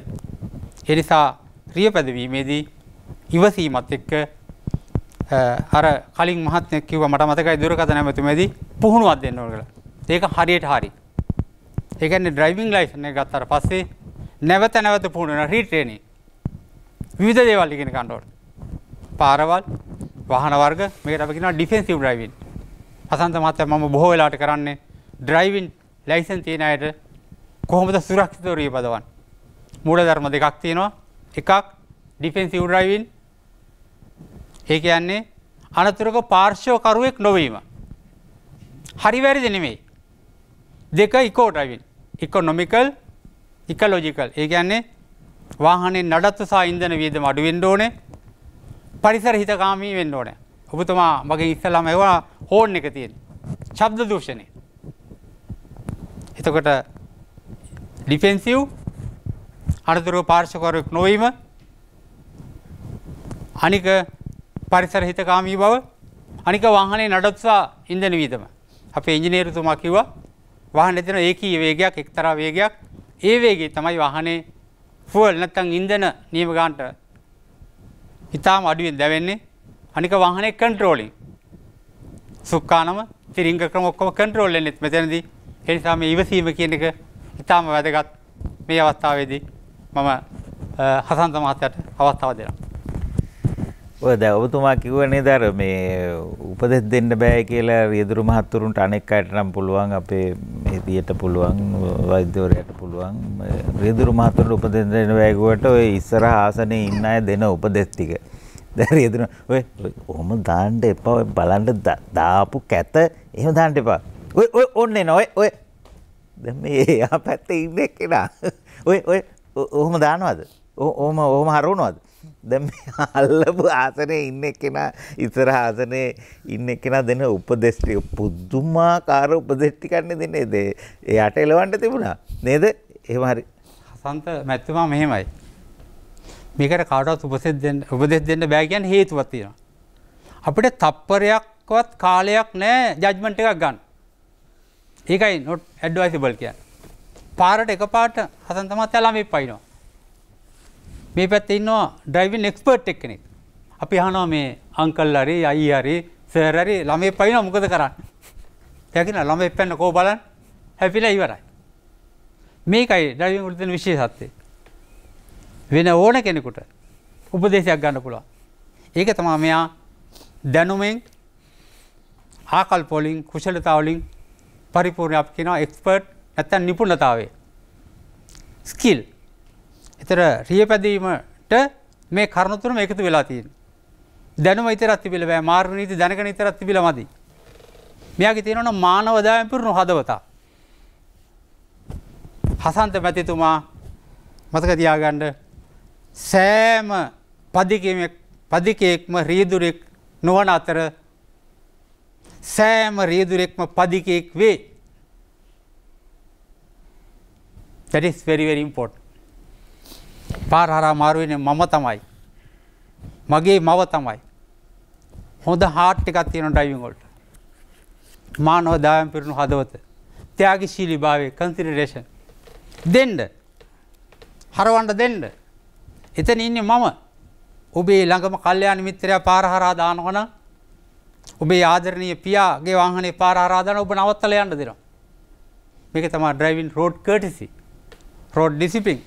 ඒ නිසා රිය පැදවීමේදී ඉවසීමත් එක්ක අර කලින් මහත්මයෙක් කිව්වා මට මතකයි දුරකථන ඇමතුමේදී පුහුණුවක් දෙන්න ඕන කියලා. ඒක හරියට හරි. ඒ කියන්නේ ඩ්‍රයිවිං ලයිසන් එක ගත්තාට පස්සේ නැවත නැවත පුහුණු වෙන රීට්‍රේනින්. විවිධ දේවල් ඉගෙන ගන්න ඕන. පාරවල්, වාහන වර්ග, මේකට අපි කියනවා ඩිෆෙන්සිව් ඩ්‍රයිවිං. අසන්ත මහත්තයා මම බොහෝ වෙලාවට කරන්නේ ඩ්‍රයිවිං ලයිසන් තියෙන අයට කොහොමද සුරක්ෂිතවරී පදවන්. මූල ධර්ම දෙකක් තියෙනවා. එකක් ඩිෆෙන්සිව් ඩ්‍රයිවින්. ඒ කියන්නේ අනතුරක පාර්ශ්වකරුවෙක් නොවීම. හරි වැරදි නෙමෙයි. දෙක ඉකෝ ඩ්‍රයිවින්. ඉකොනොමිකල් ඉකලෝජිකල්. ඒ කියන්නේ වාහනේ නඩත්තු සහ ඉන්ධන වියදම අඩු වෙන්න ඕනේ. පරිසර හිතකාමී වෙන්න ඕනේ. ඔබතුමා මගේ ඉස්සලාම ඒවා හෝන් එක තියෙන. ශබ්ද දූෂණය. එතකොට ඩිෆෙන්සිව් අනතුරුව පාර්ශකරුවෙක් නොවීම අනික පරිසර හිතකාමී බව අනික වාහනේ නඩත්සා ඉන්දන වීදම අපේ ඉංජිනේරුතුමා කිව්වා වාහන දෙන ඒකී වේගයක් එක්තරා වේගයක් ඒ වේගේ තමයි වාහනේ ෆුවල් නැත්තම් ඉන්ධන නියම ගන්නට ඊටාම අඩුවෙන් දැවෙන්නේ අනික වාහනේ කන්ට්‍රෝලින් සුක්කානම තිරිංග ක්‍රම ඔක්කොම කන්ට්‍රෝල් වෙන්නේත් මෙතනදී ඒ නිසා මේ ඉවසීම කියන එක ඉතාම වැදගත් මේ අවස්ථාවේදී මම හසන්ත මහත්තයට අවස්ථාව දෙනවා. ඔය දැන් ඔබතුමා කිව්වනේ දර මේ උපදෙස් දෙන්න බෑ කියලා රියදුරු මහත්තුරුන්ට අනෙක් අයට නම් පුළුවන් අපේ හෙදියට පුළුවන් වෛද්‍යවරයාට පුළුවන් රියදුරු මහත්තුරුට උපදෙස් දෙන්න බෑ කිව්වට ඔය ඉස්සරහ ආසනේ ඉන්න අය දෙන උපදෙස් ටික දැන් රියදුරු ඔය ඔහොම දාන්න එපා ඔය බලන්න දාපු කැත එහෙම දාන්න එපා ඔය ඔය ඔන්න එන ඔය ඔය දැන් මේ එහා පැත්තේ ඉන්න එක්කෙනා ඔය ඔය ඔහොම දානවද? ඔහොම ඔහොම හරවනවද? දැන් මේ අල්ලපු ආසනේ ඉන්න එක්කෙනා ඉස්සර ආසනේ ඉන්න එක්කෙනා දෙන උපදේශ ටික පුදුමාකාර උපදේශ ටිකක් නේ දෙන්නේ. එයාට එලවන්න තිබුණා. නේද? එහෙම හරි. හසන්ත මැතිතුමා මෙහෙමයි. මේකට කාටවත් උපදෙස් දෙන්න උපදෙස් දෙන්න බෑ කියන්නේ හේතුවක් තියෙනවා. අපිට තප්පරයක්වත් කාලයක් නැහැ ජජ්මන්ට් එකක් ගන්න. ඒකයි නොට් ඇඩ්වයිසිබල් කිය. පාරට එක පාට හසන් තමත් ඇලාමි පයිනවා. මේ පැත් ඉන්නවා ඩයිවින් එක්ස්පර්ට් එක් කෙනෙක්. අපි හනවා මේ අංකල් අරි අයි අරි සෑරරි ළමේ පයින මොකද කරන්න. තැකින ළමේ පැන්න කෝ බලන් හැපිලා ඉවරයි. මේකයි ඩයිවින් ගෘතින විශේෂත්තේ. වෙන ඕන කෙනෙකුට උපදේශයක් ගන්න පුළුවන්. ඒක තමා මෙයා දැනුමෙන් ආකල් පොලින් කුෂලතාවලින් පරිපූර්ණ අප කියනවා එක්ස්පර්ට් නැත්තම් නිපුණතාවය ස්කිල්. ඒතර රියපැදීමට මේ කරුණු තුනම එකතු වෙලා තියෙනවා. දැනුම විතරක් තිබිලා බෑ මාර්ග නීති දැනගෙන විතරක් තිබිලා මදි. මෙයාගේ තියෙනවා මානව දායම් පුරුණු හදවතක්. හසන්ත මැතිතුමා මතක තියාගන්න සෑම පදිකෙක් පදිකෙක්ම රීදුරෙක් නොවන අතර සෑම රියදුරෙක්ම පදිකයෙක් වේ. That is very very important. පාර හරහා මාරු වෙන්නේ මම තමයි. මගේ මව තමයි. හොඳ හાર્ට් එකක් තියෙන ඩ්‍රයිවිං වලට. මානව දායම් පිරුණු හදවත. ත්‍යාගශීලීභාවය කන්සිඩරේෂන් දෙන්න. හරවන්න දෙන්න. එතන ඉන්නේ මම. ඔබේ ළඟම කල්යාණ මිත්‍රයා පාර හරහා දානවනම් ඔබේ ආදරණය පියාගේ වාහනේ පාරාරාධන ඔබ නවත්තල යන්න දෙනවා. මේක තමා driving road courtesy road discipline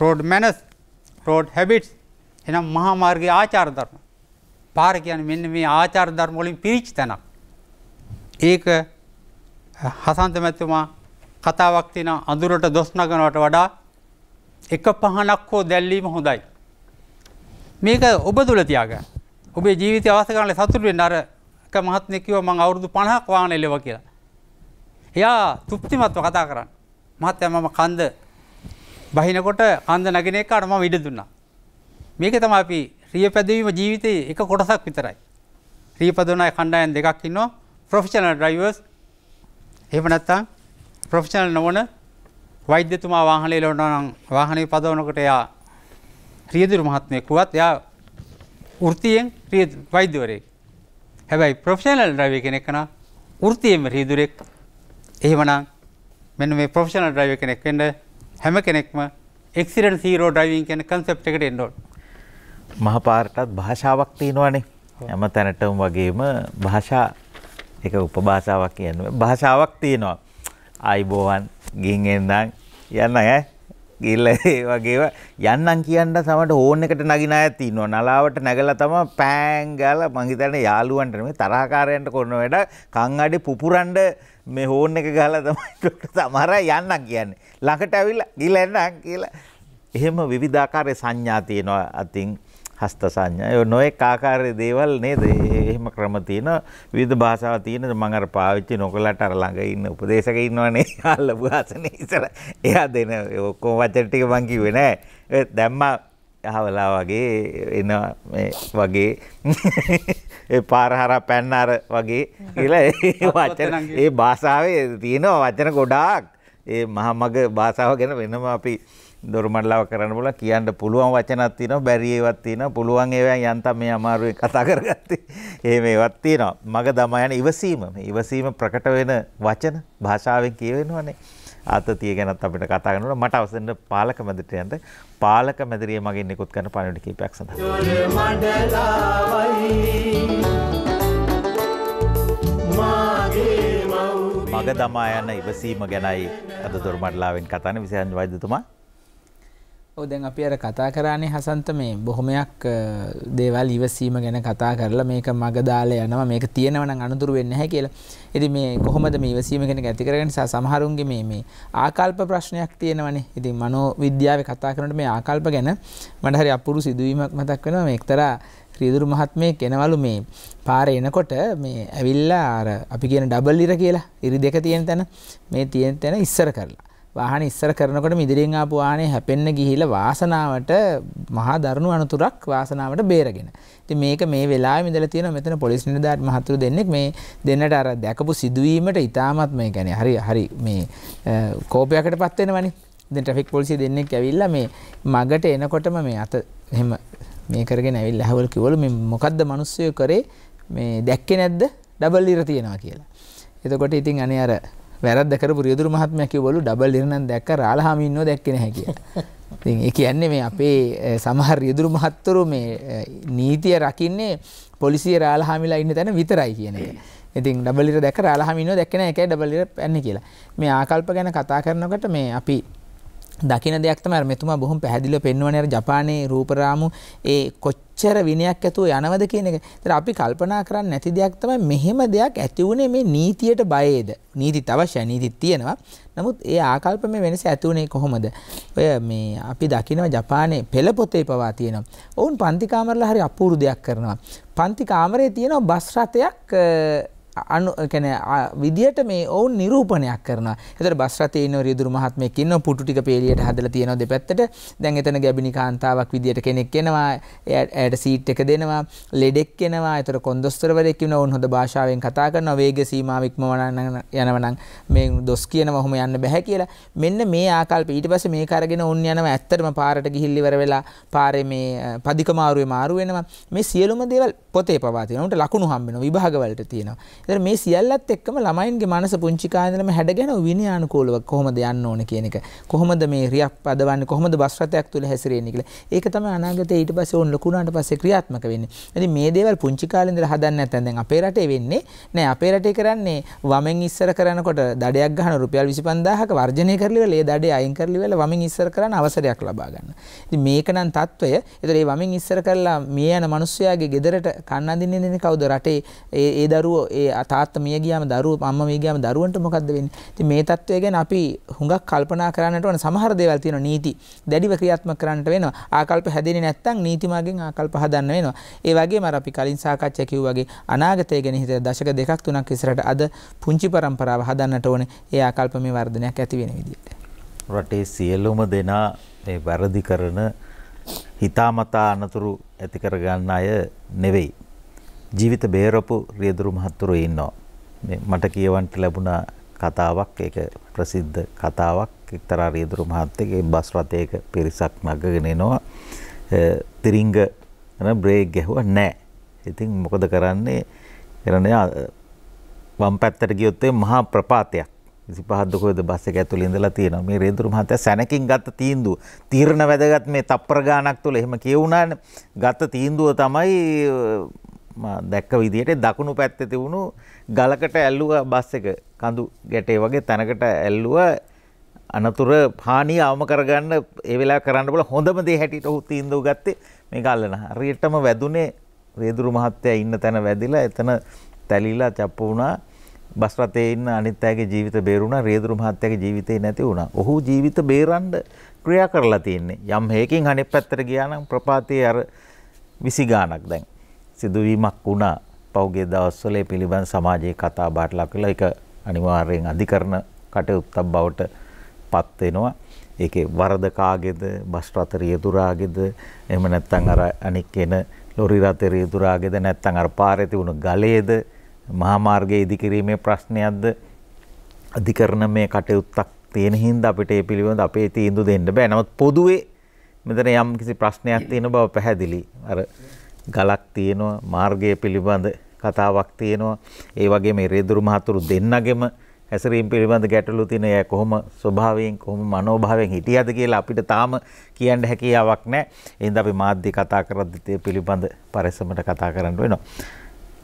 road manners road habits එනම් මහාමාර්ගගේ ආචාර ධර්ම. පාර කියන මෙන්න මේ ආචාර ධර්මොලින් පිරිච් තැනක්. ඒක හසන්ත මැත්තුමා කතාවක් තින අඳුරට දොස්නගනවට වඩා එක පහනක් හෝ දැල්ලීම හොඳයි. මේක ඔබ තුළ තියාග ඔබේ ජීවිත අවසකාල සතුරුවෙන් අර අක්ක මහත්නෙකිව මං අවුරුදු පණහක් වාන එලෙව කියලා. එයා තුප්තිමත්ව කතා කරන්න. මහත් ඇමම කන්ද බහිනකොට කන්ද නගෙන එක අටම විඩ දුන්නා. මේක තම අපි රිය පැදවීම ජීවිතයේ එක කොටසක් විතරයි. ්‍රීපදනයි කණ්ඩායන් දෙකක් ඉන්නවා ප්‍රොෆිෂනල් ඩ්‍රයිවර්ස් එහමනත්තා ප්‍රොෆිෂනල් නොවන වෛද්‍යතුමා වාහනේ ලොන්නනම් වාහනය පදවනකට එයා ක්‍රියදුරු මහත්මයකුවත් එයා ෘතියෙන් වෛද්‍යවරයෙක් හැබැයි ප්‍රොෆෙෂනල් ඩ්‍රයිවර් කෙනෙක් නම් වෘත්තියෙම රීදුරෙක් එහෙමනම් මෙන්න මේ ප්‍රොෆෙෂනල් ඩ්‍රයිවර් කෙනෙක් වෙන්න හැම කෙනෙක්ම එක්සිඩන්ට් සීරෝ ඩ්‍රයිවිං කියන concept එකට එන්න ඕන. මහපාරටත් භාෂාවක් තියෙනවානේ. හැම තැනටම වගේම භාෂා එක උපභාෂාවක් කියන්නේ භාෂාවක් තියෙනවා. ආයිබෝවන් ගින් එන්නම් යන්න ඈ ගිල්ල ඒ වගේව යන්නම් කියන්න සමට ඕන එකට නගින අයත් ඉන්නවා. නලාවට නැගලා තමයි පෑන් ගාලා මං හිතන්නේ යාළුවන්ට නෙමෙයි තරහකාරයන්ට කරන වැඩ කන් අඩේ පුපුරන්න මේ හෝන් එක ගාලා තමයි සමහර අය යන්නම් කියන්නේ. ළඟට ඇවිල්ලා ගිහලා එන්නම් කියලා. එහෙම විවිධාකාරයේ සංඥා තියෙනවා. අතින් හස්ත සංඥා. ඒ නොඑක ආකාරයේ දේවල් නේද? එහෙම ක්‍රම තියෙන විවිධ භාෂාව තියෙන මම අර පාවිච්චි නොකලට අර ළඟ ඉන්න උපදේශක ඉන්නවනේ. අල්ලපු ආසනේ ඉතර. එයා දෙන ඔක්කොම වචන ටික මං කිව්වේ නෑ. දැම්මා අහවලා වගේ එන මේ වගේ ඒ පාර හරහා පැන්න අර වගේ කියලා ඒ වචන ඒ භාෂාවේ තියෙන වචන ගොඩාක් ඒ මහා මග භාෂාව ගැන වෙනම අපි දොරමඩලාව කරන්න බල කියන්න පුළුවන් වචනත් තියෙනවා බැරි ඒවත් තියෙනවා පුළුවන් ඒවා යන්තම් මේ අමාරුවෙන් කතා කරගත්තේ එහෙම ඒවත් තියෙනවා මග දමා යන ඉවසීම මේ ඉවසීම ප්‍රකට වෙන වචන භාෂාවෙන් කියවෙනවනේ ආතතිය ගැනත් අපිට කතා කරනකොට මට අවසන් පාලක මැදිරියට යන්න පාලක මැදිරිය මගෙන් නිකුත් කරන පණිවිඩ කීපයක් සඳහන් මග දමා යන ඉවසීම ගැනයි අද දොරමඩලාවෙන් කතාන විසයන් වෛද්‍යතුමා දැන් අපි අර කතා කරන්නේ හසන්ත මේ බොහොමයක් දේවල් ඉවසීම ගැන කතා කරලා මේක මග දාලා යනවා මේක තියෙනව නම් අනුතුරු වෙන්නේ නැහැ කියලා. ඉතින් මේ කොහොමද මේ ඉවසීම ගැන ගැති කරගන්නේ? සා සමහරුන්ගේ මේ මේ ආකල්ප ප්‍රශ්නයක් තියෙනවනේ. ඉතින් මනෝවිද්‍යාවේ කතා කරනකොට මේ ආකල්ප ගැන මට හරි අපූරු සිදුවීමක් මතක් වෙනවා. මේ එක්තරා ශ්‍රීදුරු මහත්මයෙක් එනවලු මේ පාර එනකොට මේ ඇවිල්ලා අර අපි කියන ඩබල් ඉර කියලා ඉරි දෙක තියෙන තැන මේ තියෙන තැන ඉස්සර කරලා වාහන ඉස්සර කරනකොට ඉදිරියෙන් ආපු වාහනේ හැපෙන්න ගිහිලා වාසනාවට මහා දරුණු අනතුරක් වාසනාවට බේරගෙන. ඉතින් මේක මේ වෙලාවේ ඉඳලා තියෙනවා මෙතන පොලිස් නිලධාරි මහතුරු දෙන්නෙක් මේ දෙන්නට අර දැකපු සිදුවීමට ඉතාමත් මේ කියන්නේ හරි හරි මේ කෝපයකටපත් වෙනවනේ. දැන් ට්‍රැෆික් පොලිසිය දෙන්නෙක් ඇවිල්ලා මේ මගට එනකොටම මේ අත එහෙම මේ කරගෙන ඇවිල්ලා ඇහවල කිව්වලු මේ මොකද්ද මිනිස්සු කරේ මේ දැක්කේ නැද්ද ඩබල් ඉර තියනවා කියලා. එතකොට ඉතින් අනේ අර වැරදකර පුරියදුර මහත්මය කිවලු ඩබල් ඉරණන් දැක්ක රාලහාමින්ව දැක්කෙන හැකිය. ඉතින් ඒ කියන්නේ මේ අපේ සමහර යදුරු මහත්තුරු මේ නීතිය රකින්නේ පොලිසිය රාලහාමිලා ඉන්න තැන විතරයි කියන එක. ඉතින් ඩබල් ඉර දැක රාලහාමින්ව දැක්කේ නැහැ ඒකයි ඩබල් ඉර පැන්නේ කියලා. මේ ආකල්ප ගැන කතා කරනකොට මේ අපි දකින දෙයක් තමයි මෙතුමා බොහොම පැහැදිලිව පෙන්වන්නේ අර ජපානයේ රූපරාමු ඒ කොච්චර විනයක් ඇතුව යනවද කියන එක. ඒතර අපි කල්පනා කරන්නේ නැති දෙයක් තමයි මෙහෙම දෙයක් ඇති වුණේ මේ නීතියට බයේද? නීතිත් අවශ්‍යයි නීතිත් තියෙනවා. නමුත් ඒ ආකල්ප මේ වෙනස ඇති වුණේ කොහොමද? ඔය මේ අපි දකිනවා ජපානයේ පෙළ පොතේ පවා තියෙනවා. ඔවුන් පන්ති කාමරවල හරි අපූර්ව දෙයක් කරනවා. පන්ති කාමරේ තියෙනවා බස් රථයක් අනු කැන විදිට මේ ඔවුන් නිරූපණයක් කරන එතර බස්රතේ න රිදුර මහත්මයක් ඉන්න පුටු ටික පේලියට හදලා තියෙනවා දෙපැත්තට දැන් එතන ගැබිනි කාන්තාවක් විදියට කෙනෙක් එනවා ඇයට සීට් එක දෙනවා ලෙඩෙක් කෙනවා එතර කොන්දොස්තරවරයෙක් වෙන ඔවුන් හොඳ භාෂාවෙන් කතා කරනවා වේග සීමාව ඉක්මවන්න යනවනම් මේ දොස් කියනවා ඔහොම යන්න බෑ කියලා මෙන්න මේ ආකල්ප ඊට පස්සේ මේක අරගෙන ඔවුන් යනවා ඇත්තටම පාරට ගිහිල්ලා ඉවර වෙලා පාරේ මේ පදික මාරුවේ මාරු වෙනවා මේ සියලුම දේවල් පොතේ පවා තියෙනවා උන්ට ලකුණු හම්බ වෙනවා විභාගවලට තියෙනවා ඒතර මේ සියල්ලත් එක්කම ළමයින්ගේ මනස පුංචි කාලේම හැඩගෙන විනයානුකූලව කොහොමද යන්න ඕන කියන එක කොහොමද මේ රියක් පදවන්නේ කොහොමද බස් රථයක් තුල හැසිරෙන්නේ කියලා. ඒක තමයි අනාගතයේ ඊට පස්සේ ඕන ලොකු වුණාට පස්සේ ක්‍රියාත්මක වෙන්නේ. ඉතින් මේ දේවල් පුංචි කාලේ ඉඳලා හදන්න නැත්නම් දැන් අපේ රටේ වෙන්නේ නෑ අපේ රටේ කරන්නේ වමෙන් ඉස්සර කරනකොට දඩයක් ගන්න රුපියල් 25000ක වර්ජනය කරලා ඉවරලා ඒ දඩේ අයින් කරලා ඉවරලා වමෙන් ඉස්සර කරන අවසරයක් ලබා ගන්න. ඉතින් මේක නම් తত্ত্বය. ඒතර මේ වමෙන් ඉස්සර කරලා මේ යන මිනිස්සයාගේ ගෙදරට කන්න අඳින්නේ කවුද රටේ ඒ දරුවෝ ඒ තාත්තා මිය ගියාම දරුවෝ අම්මා මිය ගියාම දරුවන්ට මොකද්ද වෙන්නේ? ඉතින් මේ தত্ত্বය ගැන අපි හුඟක් කල්පනා කරන්නට ඕන සමහර දේවල් තියෙනවා නීති දැඩිව ක්‍රියාත්මක කරන්නට වෙනවා. ආකල්ප හැදෙන්නේ නැත්නම් නීතිමාගෙන් ආකල්ප හදන්න වෙනවා. ඒ වගේම අර අපි කලින් සාකච්ඡා කිව්වාගේ අනාගතය ගැන හිත දශක දෙකක් තුනක් ඉස්සරහට අද පුංචි પરම්පරාව හදන්නට ඕනේ. ඒ ආකල්ප මේ වර්ධනයක් ඇති වෙන විදිහට. රටේ සියලුම දෙනා වැරදි කරන හිතාමතා අනතුරු ඇති කරගන්න අය නෙවෙයි. ජීවිත බේරපු රියදුරු මහත්තුරු ඉන්නවා. මට කියවන්ට ලැබුණ කතාවක් ඒක ප්‍රසිද්ධ කතාවක් එක්තරා රියදුරු මහත්තයගේ බස් රථයක පිරිසක් නගගෙන එනවා. තිරිංග බ්‍රේක් ගැහුවා නෑ. ඉතින් මොකද කරන්නේ? එරනේ වම් පැත්තට ගියොත් මහා ප්‍රපාතයක් 25 දුකෝද බස් එක ඇතුළේ ඉඳලා තියෙනවා. මේ රේඳුරු මහත්තයා සැනකින් ගත්ත තීන්දුව. තීරණ වැදගත් මේ තප්පර ගාණක් තුළ එහෙම කියුණානේ. ගත්ත තීන්දුව තමයි දැක්ක විදිහට දකුණු පැත්තේ තිබුණු ගලකට ඇල්ලුව බස් එක කඳු ගැටේ වගේ තැනකට ඇල්ලුව අනතුර හානිය අවම කරගන්න ඒ වෙලාව කරන්න බල හොඳම දේ හැටියට ඔහු තීන්දුව ගත්තේ මේක අල්ලන හරියටම වැදුනේ වේදුරු මහත්තයා ඉන්න තැන වැදිලා එතන තැලිලා චප්පු වුණා බස් රථයේ ඉන්න අනිත් අයගේ ජීවිත බේරුණා රේදුරු මහත්තයාගේ ජීවිතේ නැති වුණා. ඔහු ජීවිත බේරන්න ක්‍රියා කරලා තියෙන්නේ. යම් හේකින් අනිත් පැත්තට ගියා නම් ප්‍රපාතයේ අර 20 ගාණක් දැන්. සිදුවීමක් වුණා පෞගේ දවස්වල ඒ පිළිබඳ සමාජයේ කතා බහට ලක් වෙලා ඒක අනිවාර්යෙන් අධිකරණ කටයුත්තක් බවට පත් වෙනවා. ඒකේ වරද කාගේද බස් රථ රියදුරාගේද එහෙම නැත්නම් අර අනික් එන ලොරි රථ රියදුරාගේද නැත්නම් අර පාරේ තිබුණු ගලේද මහා මාර්ගයේ ඉදිකිරීමේ ප්‍රශ්නයක්ද අධිකරණමය කටයුත්තක් තියෙන හින්දා අපිට ඒ පිළිබඳ අපේ තීන්දුව දෙන්න බෑ. නමුත් පොදුවේ මෙතන යම් කිසි ප්‍රශ්නයක් තියෙන බව පැහැදිලි. අර ගලක් තියෙනවා මාර්ගය පිළිබඳ කතාවක් තියෙනවා ඒ වගේ මේ රේදුරු මහතුරු දෙන්නගෙම හැසරීම් පිළිබඳ ගැටලු තියෙන අය කොහොම ස්වභාවයෙන් කොහොම මනෝභාවයෙන් හිටියද කියලා අපිට තාම කියන්න හැකියාවක් නැහැ. එහෙනම් අපි මාධ්‍ය කතා කරද්දී පිළිබඳ පරිස්සමට කතා කරන්න වෙනවා.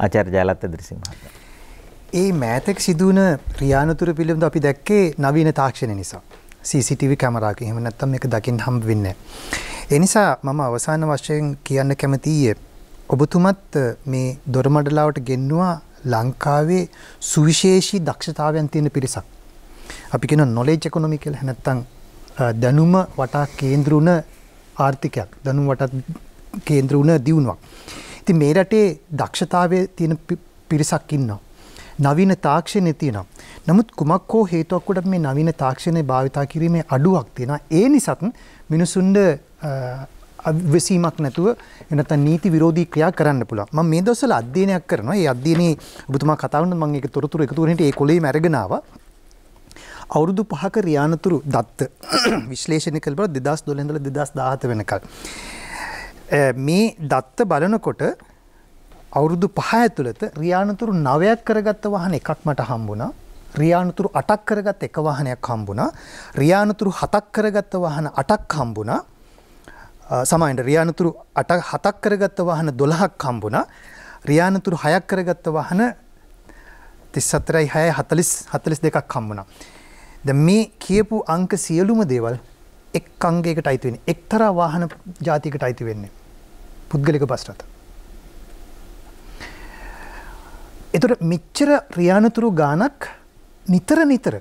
ආචාර්ය ජයලත් දිරිසිංහ මහත්මයා. ඒ මෑතක සිදුවන ක්‍රියානතුර පිළිබඳ අපි දැක්කේ නවීන තාක්ෂණය නිසා. CCTV කැමරාවක එහෙම නැත්නම් මේක දකින්න හම්බ වෙන්නේ නැහැ. ඒ නිසා මම අවසාන වශයෙන් කියන්න කැමතියි ඔබතුමත් මේ දොරමඩලාවට ගෙන්නවා ලංකාවේ සුවිශේෂී දක්ෂතාවයන් තියෙන පිරිසක්. අපි කෙන නොලේජ් එකොනොමි කියල හැනැත්තං දැනුම වටා කේන්ද්‍රුණ ආර්ථිකයක් දැනුම් වටත් කේන්ද්‍රුණ දියුණුවක්. ඉති මේ රටේ දක්ෂතාවය තියෙන පිරිසක් ඉන්නවා. නවීන තාක්ෂණය තියෙනම්. නමුත් කුමක් හෝ හේතුවක්කොට මේ නවීන තාක්ෂණය භාවිතා කිරීමේ අඩුවක් තියෙන ඒ නිසාත් මිනිසුන්ඩ අවිසීමක් නැතුව එනත නීති විරෝධී ක්‍රියා කරන්න පුළුවන්. මම මේ දවස්වල අධ්‍යයනයක් කරනවා. ඒ අධ්‍යයනයේ ඔබතුමා කතා වුණා මම ඒක තොරතුරු එකතු කරගෙන ඒ කොලේම අරගෙන ආවා. අවුරුදු 5ක රියානතුරු දත්ත විශ්ලේෂණය කළ බල 2012 ඉඳලා 2017 වෙනකල්. මේ දත්ත බලනකොට අවුරුදු 5 ඇතුළත රියානතුරු 9ක් කරගත්ත වාහන එකක් මට හම්බුණා. රියානතුරු 8ක් කරගත් එක වාහනයක් හම්බුණා. රියානතුරු 7ක් කරගත්ත වාහන 8ක් හම්බුණා. සමයින්ට රියානතුරු අට හතක් කරගත්ත වහන දොළහක් හම්බුණා රියානතුරු හයක් කරගත්ත වහන තිස්සතරයි හය හතලිස් හතලිස් දෙකක් කම්බුණා. ද මේ කියපු අංක සියලුම දේවල් එක් අංගේකට අයිතිවෙන එක්තරා වාහන ජාතිකට අයිති වෙන්නේ පුද්ගලික බස්රත. එතුට මිච්චර රියානතුරු ගානක් නිතර නිතර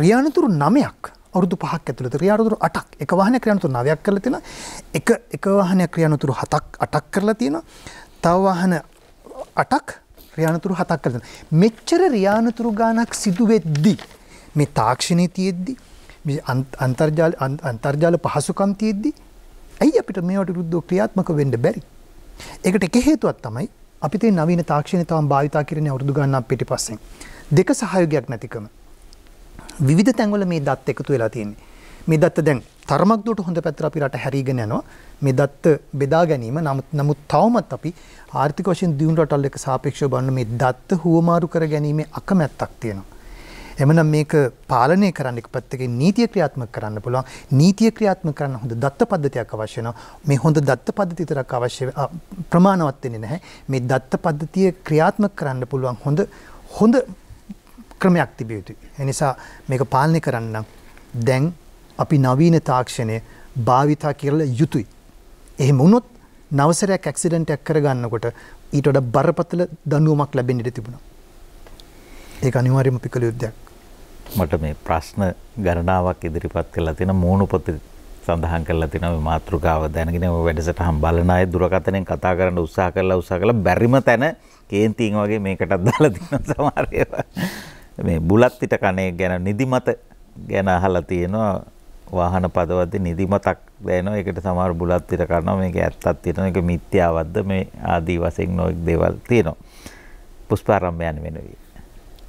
රියානතුරු නමයක් අවුරුදු පහක් ඇතුළත ක්‍රියානුතුරු 8ක් එක වාහනයක් ක්‍රියානුතුරු 9ක් කරලා තියෙනවා එක එක වාහනයක් ක්‍රියානුතුරු 7ක් 8ක් කරලා තියෙනවා තව වාහන 8ක් ක්‍රියානුතුරු 7ක් කරලා තියෙනවා මෙච්චර ක්‍රියානුතුරු ගානක් සිදු වෙද්දී මේ තාක්ෂණයේ තියෙද්දී මේ අන්තර්ජාල අන්තර්ජාල පහසුකම් තියෙද්දී ඇයි අපිට මේවට විරුද්ධව ක්‍රියාත්මක වෙන්න බැරි ඒකට එක හේතුවක් තමයි අපි තේ නවීන තාක්ෂණය තවම භාවිතා කරන්නේ අවුරුදු ගණනක් පිටිපස්සෙන් දෙක සහයෝගයක් නැතිකම විවිධ තැන්වල මේ දත් එකතු වෙලා තියෙන්නේ මේ දත්ත දැන් තරමක් දුරට හොඳ පැත්තට අපි රට හැරීගෙන යනවා මේ දත්ත බෙදා ගැනීම නමුත් නමුත් තවමත් අපි ආර්ථික වශයෙන් දියුණු රටල් එක සාපේක්ෂව බලන මේ දත්ත හුවමාරු කර ගැනීමේ අකමැත්තක් තියෙනවා එමනම් මේක පාලනය කරන්න එක පැත්තකින් නීතිය ක්‍රියාත්මක කරන්න පුළුවන් නීතිය ක්‍රියාත්මක කරන්න හොඳ දත්ත පද්ධතියක් අවශ්‍ය වෙනවා මේ හොඳ දත්ත පද්ධතිය විතරක් අවශ්‍ය ප්‍රමාණවත් වෙන්නේ නැහැ මේ දත්ත පද්ධතිය ක්‍රියාත්මක කරන්න පුළුවන් හොඳ හොඳ ක්‍රමයක් තිබිය යුතුයි. එනිසා මේක පාලනය කරන්න දැන් අපි නවීන තාක්ෂණය භාවිතා කරලා යුතුයි. එහෙම වුණොත් නවසරයක් ඇක්සිඩන්ටයක් කරගන්නකොට ඊට වඩා බරපතල දඬුවමක් ලැබෙන්න ඉඩ තිබුණා. ඒක අනිවාර්යයෙන්ම අපි කළ යුද්ධයක්. මට මේ ප්‍රශ්න ගණනාවක් ඉදිරිපත් කරලා තියෙන මූණුපොතේ සඳහන් කරලා තිනව මාතෘකාව දැනගෙන වැඩසටහන් බලන අය දුරකතනෙන් කතා කරන්න උත්සාහ කරලා උත්සාහ කරලා බැරිම තැන කේන්තියෙන් වගේ මේකටත් දාලා තියෙනවා සමහර ඒවා. මේ බුලත් පිට කණේ ගැන නිදිමත ගැන අහලා තියෙනවා වාහන පදවද්දී නිදිමතක් දැනෙනවා ඒකට සමහර බුලත් පිට කරනවා මේක ඇත්තක් තියෙනවා මේක මිත්‍යාවක්ද මේ ආදී වශයෙන් නොඑක් දේවල් තියෙනවා පුෂ්පාරම්භයන් වෙනුවේ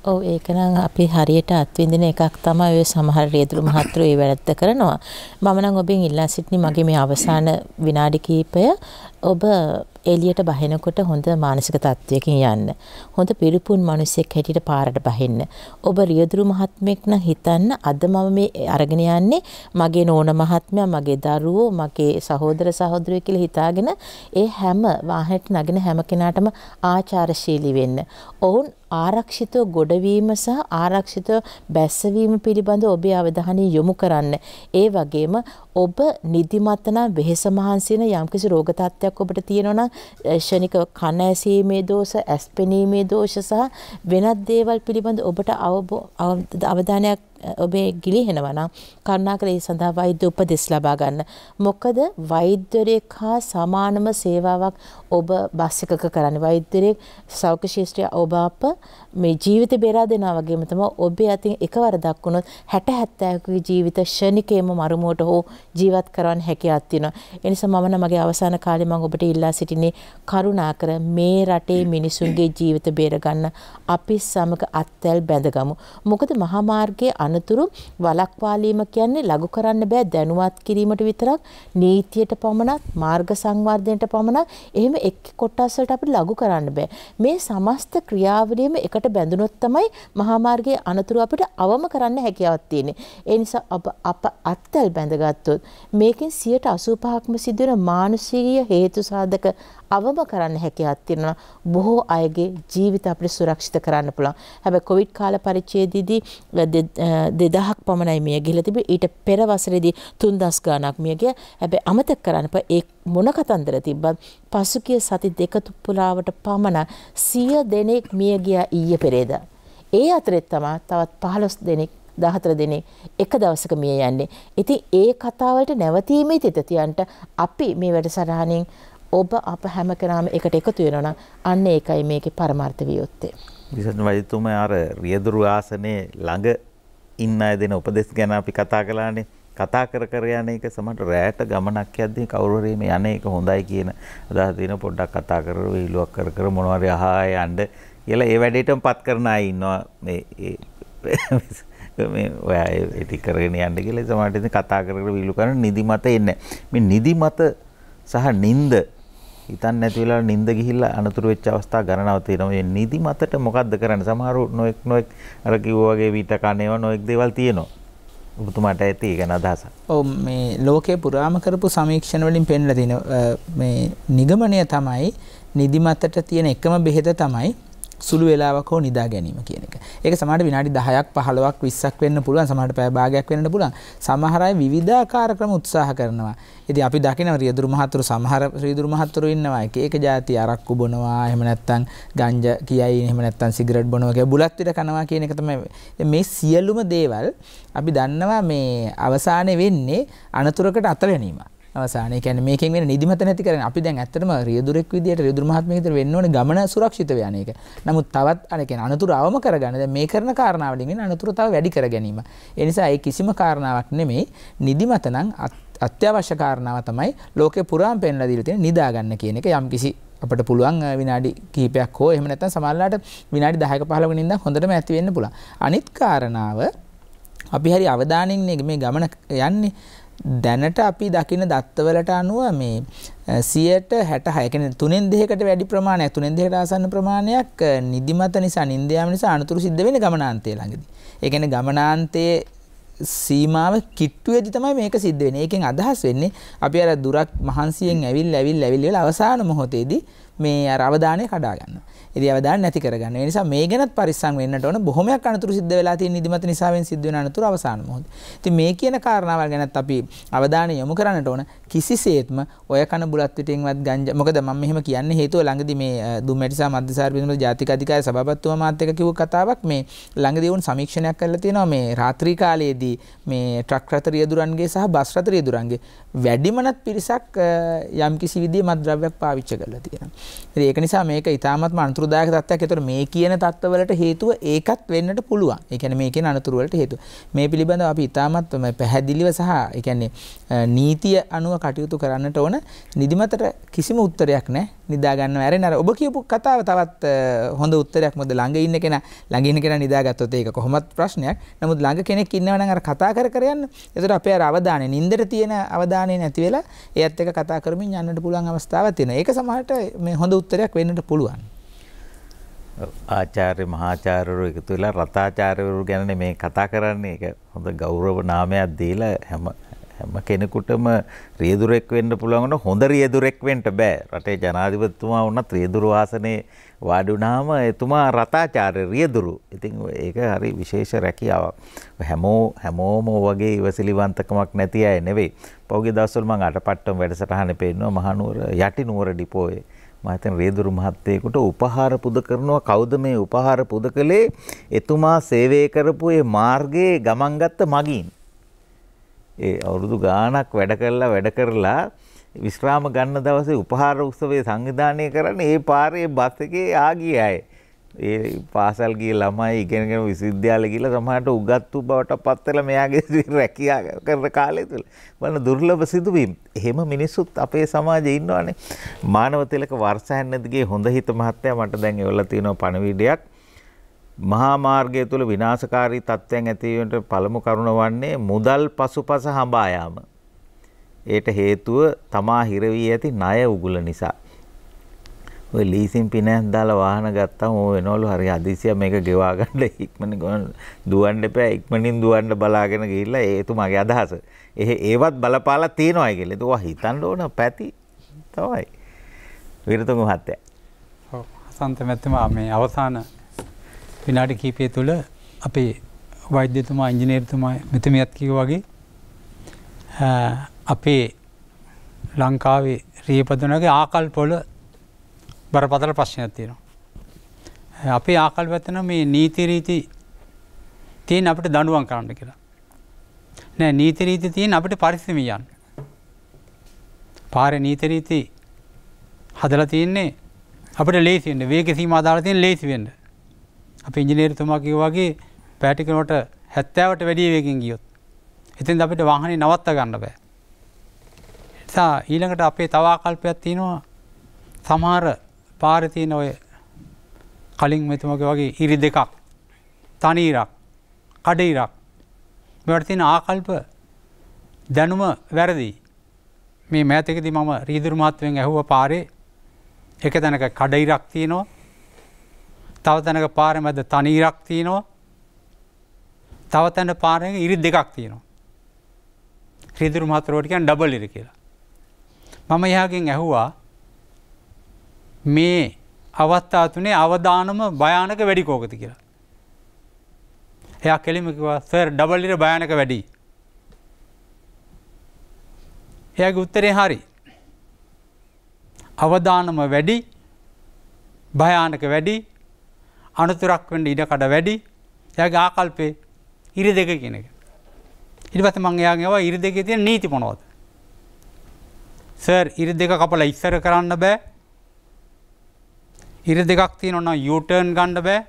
ඔව් ඒක නම් අපි හරියට අත්විඳින එකක් තමයි ඔය සමහර රියදුරු මහත්තුරු ඒ වැරද්ද කරනවා. මම නම් ඔබෙන් ඉල්ලා සිටින්නේ මගේ මේ අවසාන විනාඩි කිහිපය ඔබ එලියට බහිනකොට හොඳ මානසික තත්ත්වයකින් යන්න. හොඳ පිරිපුන් මිනිසෙක් හැටියට පාරට බහින්න. ඔබ රියදුරු මහත්මෙක් නම් හිතන්න අද මම මේ අරගෙන යන්නේ මගේ නෝන මහත්මයා, මගේ දරුවෝ, මගේ සහෝදර සහෝදරිය කියලා හිතාගෙන ඒ හැම වාහනට නගින හැම කෙනාටම ආචාරශීලී වෙන්න. ඔවුන් ආරක්ෂිතව ගොඩවීම සහ ආරක්ෂිතව බැස්සවීම පිළිබඳ ඔබේ අවධානය යොමු කරන්න. ඒ වගේම ඔබ නිදිමත නම් වෙහෙස මහන්සි වෙන යම්කිසි රෝග තත්ත්වයක් ඔබට තියෙනවා නම් ක්ෂණික කන ඇසීමේ දෝෂ, ඇස් පෙනීමේ දෝෂ සහ වෙනත් දේවල් පිළිබඳ ඔබට අවධානයක් ඔබේ ගිලිහෙනවා නම් කරුණාකර ඒ සඳහා වෛද්‍ය උපදෙස් ලබා ගන්න. මොකද වෛද්‍යරයෙක් හා සමානම සේවාවක් ඔබ බස් එකක කරන්නේ. වෛද්‍යරයෙක් සෞඛ්‍ය ශිෂ්ටය ඔබ අප මේ ජීවිත බේරා දෙනා වගේම තමයි ඔබේ අතින් එකවර දක්වුණොත් 60 70කගේ ජීවිත ෂණිකේම මරුමුවට හෝ ජීවත් කරවන්න හැකියාවක් තියෙනවා. ඒ නිසා මම නම් මගේ අවසාන කාලේ මම ඔබට ඉල්ලා සිටින්නේ කරුණාකර මේ රටේ මිනිසුන්ගේ ජීවිත බේර ගන්න අපි සමග අත්ඇල් බැඳගමු. මොකද මහා මාර්ගයේ අනතුරු වලක්වාලීම කියන්නේ ලඝු කරන්න බෑ දැනුවත් කිරීමට විතරක් නීතියට පමණක් මාර්ග සංවර්ධනයට පමණක් එහෙම එක් කොටස් වලට අපිට ලඝු කරන්න බෑ. මේ සමස්ත ක්‍රියාවලියම එකට ඒවට බැඳුනොත් තමයි මහාමාර්ගයේ අනතුරු අපිට අවම කරන්න හැකියාවක් තියෙන්නේ. ඒ නිසා අප අප අත්ල් බැඳගත්තොත් මේකෙන් 185ක්ම සිදුවන මානසික හේතු සාධක අවම කරන්න හැකියාවක් තියෙනවා. බොහෝ අයගේ ජීවිත අපිට සුරක්ෂිත කරන්න පුළුවන්. හැබැයි කොවිඩ් කාල පරිච්ඡේදයේදී 2000ක් පමණයි මිය ගිහලා තිබේ. ඊට පෙර වසරේදී 3000 ගාණක් මිය ගියා. හැබැයි අමතක කරන්න එපා ඒ මොන කතන්දර තිබ්බත් පසුගිය සති දෙක තුප්පලාවට පමණ 100 දෙනෙක් මිය ගියා ඊයේ පෙරේදා. ඒ අතරෙත් තමයි තවත් 15 දෙනෙක් දහතර දෙනෙ එක දවසක මිය යන්නේ. ඉතින් ඒ කතාවලට නැවතීමේ තිතතියන්ට අපි මේ වැඩසටහනින් ඔබ අප හැම කෙනාම එකට එකතු වෙනවා නම් අන්න ඒකයි මේකේ පරමාර්ථ වියොත්තේ. විශේෂ වෛද්‍යතුමා අර රියදුරු ආසනේ ළඟ ඉන්න අය දෙන උපදෙස් ගැන අපි කතා කළානේ කතා කර කර යන එක සමහර රැයට ගමනක් යද්දී කවුරු හරි මේ යන්නේ ඒක හොඳයි කියන අදහස දින පොඩ්ඩක් කතා කර විලුවක් කර කර මොනවා හරි අහා යන්න කියලා ඒ වැඩේටම පත් කරන අය ඉන්නවා මේ මේ ඔයා ඒක කරගෙන යන්න කියලා සමහර කතා කර කර විලු කරන නිදිමත එන්නේ මේ නිදිමත සහ නිින්ද හිතන් නැතිවෙලා නින්ද ගිහිල්ලා අනතුරු වෙච්ච අවස්ථා ගණනාව තියෙනවා. මේ නිදි මතට මොකද්ද කරන්න? සමහරු නොඑක් නොඑක් අර කිව්වා වගේ විට කණේව නොඑක් දේවල් තියෙනවා. ඔබතුමාට ඇති ඒ ගැන අදහසක්. ඔව් මේ ලෝකේ පුරාම කරපු සමීක්ෂණ වලින් පෙන්ලා දෙන මේ නිගමනය තමයි නිදිමතට තියෙන එකම බෙහෙත තමයි සුළු වෙලාවක් හෝ නිදා ගැනීම කියන එක. ඒක සමහරට විනාඩි 10ක් 15ක් 20ක් වෙන්න පුළුවන්. සමහරට පැය භාගයක් වෙන්න පුළුවන්. සමහර අය විවිධාකාර ක්‍රම උත්සාහ කරනවා. ඉතින් අපි දකිනවා රියදුරු මහතුරු සමහර රියදුරු මහතුරු ඉන්නවා. එක එක જાති අරක්කු බොනවා. එහෙම නැත්නම් ගංජා කියයි. එහෙම නැත්නම් සිගරට් බොනවා. කිය බුලත් විතර කනවා කියන එක තමයි මේ සියලුම දේවල් අපි දන්නවා මේ අවසානයේ වෙන්නේ අනතුරකට අත ගැනීමක්. අවසානයේ කියන්නේ මේකෙන් වෙන නිදිමත නැති කරගෙන අපි දැන් ඇත්තටම රියදුරෙක් විදියට රියදුරු මහත්මිය විතර වෙන්න ඕනේ ගමන සුරක්ෂිත වෙන එක. නමුත් තවත් අර කියන්නේ අනතුරු අවම කරගන්න දැන් මේ කරන කාරණාවලින් වෙන අනතුරු තව වැඩි කර ගැනීම. ඒ නිසා ඒ කිසිම කාරණාවක් නෙමෙයි නිදිමත නම් අත්‍යවශ්‍ය කාරණාව තමයි ලෝකේ පුරාම පෙන්ලා දීලා තියෙන නිදා ගන්න කියන එක යම්කිසි අපට පුළුවන් විනාඩි කීපයක් හෝ එහෙම නැත්නම් සමහරලාට විනාඩි 10ක 15ක නින්දා හොඳටම ඇති වෙන්න පුළුවන්. අනිත් කාරණාව අපි හරි අවධානයෙන් මේ ගමන යන්නේ දැනට අපි දකින දත්තවලට අනුව මේ 166 කියන්නේ තුනෙන් දෙකකට වැඩි ප්‍රමාණයක් තුනෙන් දෙකට ආසන්න ප්‍රමාණයක් නිදිමත නිසා නිින්ද යාම නිසා අනතුරු සිද්ධ වෙන්නේ ගමනාන්තයේ ළඟදී. ඒ කියන්නේ ගමනාන්තයේ සීමාව කිට්ටුවේදී තමයි මේක සිද්ධ වෙන්නේ. ඒකෙන් අදහස් වෙන්නේ අපි අර දුරක් මහන්සියෙන් ඇවිල්ලා ඇවිල්ලා ඇවිල්ලා අවසාන මොහොතේදී මේ අර අවධානය කඩා ගන්නවා. එරියවදාන නැති කරගන්න. ඒ නිසා මේ ගැනත් පරිස්සම් වෙන්නට ඕන බොහොමයක් අනතුරු සිද්ධ වෙලා තියෙන නිදිමත නිසාවෙන් සිද්ධ වෙන අනතුරු අවසාන මොහොත. ඉතින් මේ කියන කාරණාවල් ගැනත් අපි අවධානය යොමු කරන්නට ඕන. කිසිසේත්ම ඔය කන බුලත් පිටින්වත් ගංජා මොකද මම මෙහෙම කියන්නේ හේතුව ළඟදී මේ දුම්මැටි සහ මද්දසාර පිළිබඳ ජාතික අධිකාරිය සභාපතිතුමා මාත් එක්ක කිව්ව කතාවක් මේ ළඟදී වුණු සමීක්ෂණයක් කරලා තියෙනවා මේ රාත්‍රී කාලයේදී මේ ට්‍රක් රථ රියදුරන්ගේ සහ බස් රථ රියදුරන්ගේ වැඩිමනත් පිරිසක් යම්කිසි විදිහේ මත්ද්‍රව්‍යයක් පාවිච්චි කරලා තියෙනවා. ඉතින් ඒක නිසා මේක ඊටාත්ම අනතුරු අනතුරුදායක තත්ත්වයක්. ඒතර මේ කියන தত্ত্বවලට හේතුව ඒකත් වෙන්නට පුළුවන්. ඒ කියන්නේ මේ කියන අනතුරු වලට හේතුව. මේ පිළිබඳව අපි ඉතාමත් පැහැදිලිව සහ ඒ කියන්නේ නීතිය අනුව කටයුතු කරන්නට ඕන. නිදිමතට කිසිම උත්තරයක් නැහැ. නිදා ගන්නව ඇරෙන අර ඔබ කියපු කතාව තවත් හොඳ උත්තරයක් මොකද ළඟ ඉන්න කෙනා ළඟ ඉන්න කෙනා නිදාගත්තොත් ඒක කොහොමත් ප්‍රශ්නයක්. නමුත් ළඟ කෙනෙක් ඉන්නවා නම් අර කතා කර කර යන්න. ඒතර අපේ අර අවධානය නින්දට තියෙන අවධානය නැති වෙලා ඒත් එක කතා කරමින් යන්නට පුළුවන් අවස්ථාවක් තියෙනවා. ඒක සමහරට මේ හොඳ උත්තරයක් වෙන්නට පුළුවන්. ආචාර්ය මහාචාර්යවරු එකතු වෙලා රතාචාර්යවරු ගැන මේ කතා කරන්නේ ඒක හොඳ ගෞරව නාමයක් දීලා හැම හැම කෙනෙකුටම රියදුරෙක් වෙන්න පුළුවන් හොඳ රියදුරෙක් වෙන්න බෑ රටේ ජනාධිපතිතුමා වුණත් රියදුරු වාසනේ වාඩි වුණාම එතුමා රතාචාර්ය රියදුරු. ඉතින් ඒක හරි විශේෂ රැකියාවක්. හැමෝ හැමෝම වගේ ඉවසිලිවන්තකමක් නැති අය නෙවෙයි. පෞගේ දවස්වල මම අටපට්ටම් වැඩසටහනේ පෙන්නුවා මහනුවර යටි නුවර ඩිපෝයේ මම හිතන්නේ වේදුරු මහත්තයෙකුට උපහාර පුද කරනවා කවුද මේ උපහාර පුද කළේ එතුමා සේවය කරපු ඒ මාර්ගයේ ගමන් ගත්ත මගින් ඒ අවුරුදු ගාණක් වැඩ කරලා වැඩ කරලා විශ්‍රාම ගන්න දවසේ උපහාර උත්සවයේ සංවිධානය කරන්නේ ඒ පාරේ බස් එකේ ආගිය අය. ඒ පාසල් ගිය ළමයි ඉගෙනගෙන විශ්වවිද්‍යාලෙ ගිහලා සමහරට උගත්තු බවට පත් වෙලා මෙයාගේ රැකියා කරන කාලය තුල බලන දුර්ලභ සිදුවීම්. එහෙම මිනිස්සුත් අපේ සමාජයේ ඉන්නවානේ. මානව තිලක වර්ෂයන් නැතිගේ හොඳ හිත මහත්තයා මට දැන් එවලා තියෙනවා පණවිඩයක්. මහා මාර්ගය තුල විනාශකාරී තත්ත්වයන් ඇතිවීමට පළමු කරුණ වන්නේ මුදල් පසුපස හඹා යාම. ඒට හේතුව තමා හිරවි ඇති ණය උගුල නිසා. ඔය ලීසින් පිනක් දාලා වාහන ගත්තාම ඕ වෙනවලු හරි අදිසිය මේක ගෙවා ගන්න ඉක්මනින් ගොන දුවන්න එපා ඉක්මනින් දුවන්න බලාගෙන ගිහිල්ලා ඒතු මගේ අදහස. එහෙ ඒවත් බලපාලා තියනවායි කියලා. ඒක හිතන්න ඕන පැති තමයි. විරතුංගු හත්ය. ඔව්. හසන්ත මැතිතුමා මේ අවසාන විනාඩි කීපය තුළ අපේ වෛද්‍යතුමා ඉංජිනේර්තුමා මෙතමියත් කිව වගේ අපේ ලංකාවේ රියපදනගේ ආකල් පොල බරපතල ප්‍රශ්නයක් තියෙනවා. අපේ ආකල් පැත්තන මේ නීතිරීති තියෙන් අපට දඩුවන් කරන්න කියලා. නෑ නීතිරීති තියෙන් අපට පරිස්සමියන්. පාර නීතරීති හදල තියන්නේ අපට ලේසිෙන්ට වේක සීම අදාලතියෙන් ලේසිවෙන්ඩ. අප ඉංජිනේරතුමා කිව වගේ පැටිකනොට හැත්තෑවට වැඩිය වේකින් ගියොත්. එතින් අපිට වාහනේ නවත්ත ගන්න බෑ. නිසා ඊළඟට අපේ තවාකල්පයක් තියෙනවා සමහර පාරතියන ඔය කලින් මෙතුමක වගේ ඉරි දෙකක් තනීරක් කඩීරක් මෙවටතින ආකල්ප දැනුම වැරදි මේ මෑතකද මම රීදුරුමත්වෙන් ඇහුව පාරේ එක තැනක කඩයිරක් තියනවා තව තැනක පාර මැද තනීරක් තියනවා තව තැන පාරක ඉරි දෙකක් තියනවා රිදුරු මහතරෝටිකන් ඩබල් ඉරි කියලා මම එයාගෙන් ඇහුවා මේ අවස්ථා තුනේ අවධානම භයානක වැඩි කෝකත කියලා. එයා කෙලිමකිවා සර් ඩබල්ලිට භයනක වැඩි. එයගේ උත්තරේ හරි. අවධානම වැඩි භයානක වැඩි අනතුරක් වඩ ඉඩකඩ වැඩි යගේ ආකල්පේ ඉරි දෙක කෙනෙක. ඉරිපත මංයාගේවා ඉරි දෙක තිය නීති මොනොද. සර් ඉරි දෙක කපල ඉස්සර කරන්න බෑ හිර දෙකක් තියෙන ඔන්න යුටර්න් ගණ්ඩ බෑ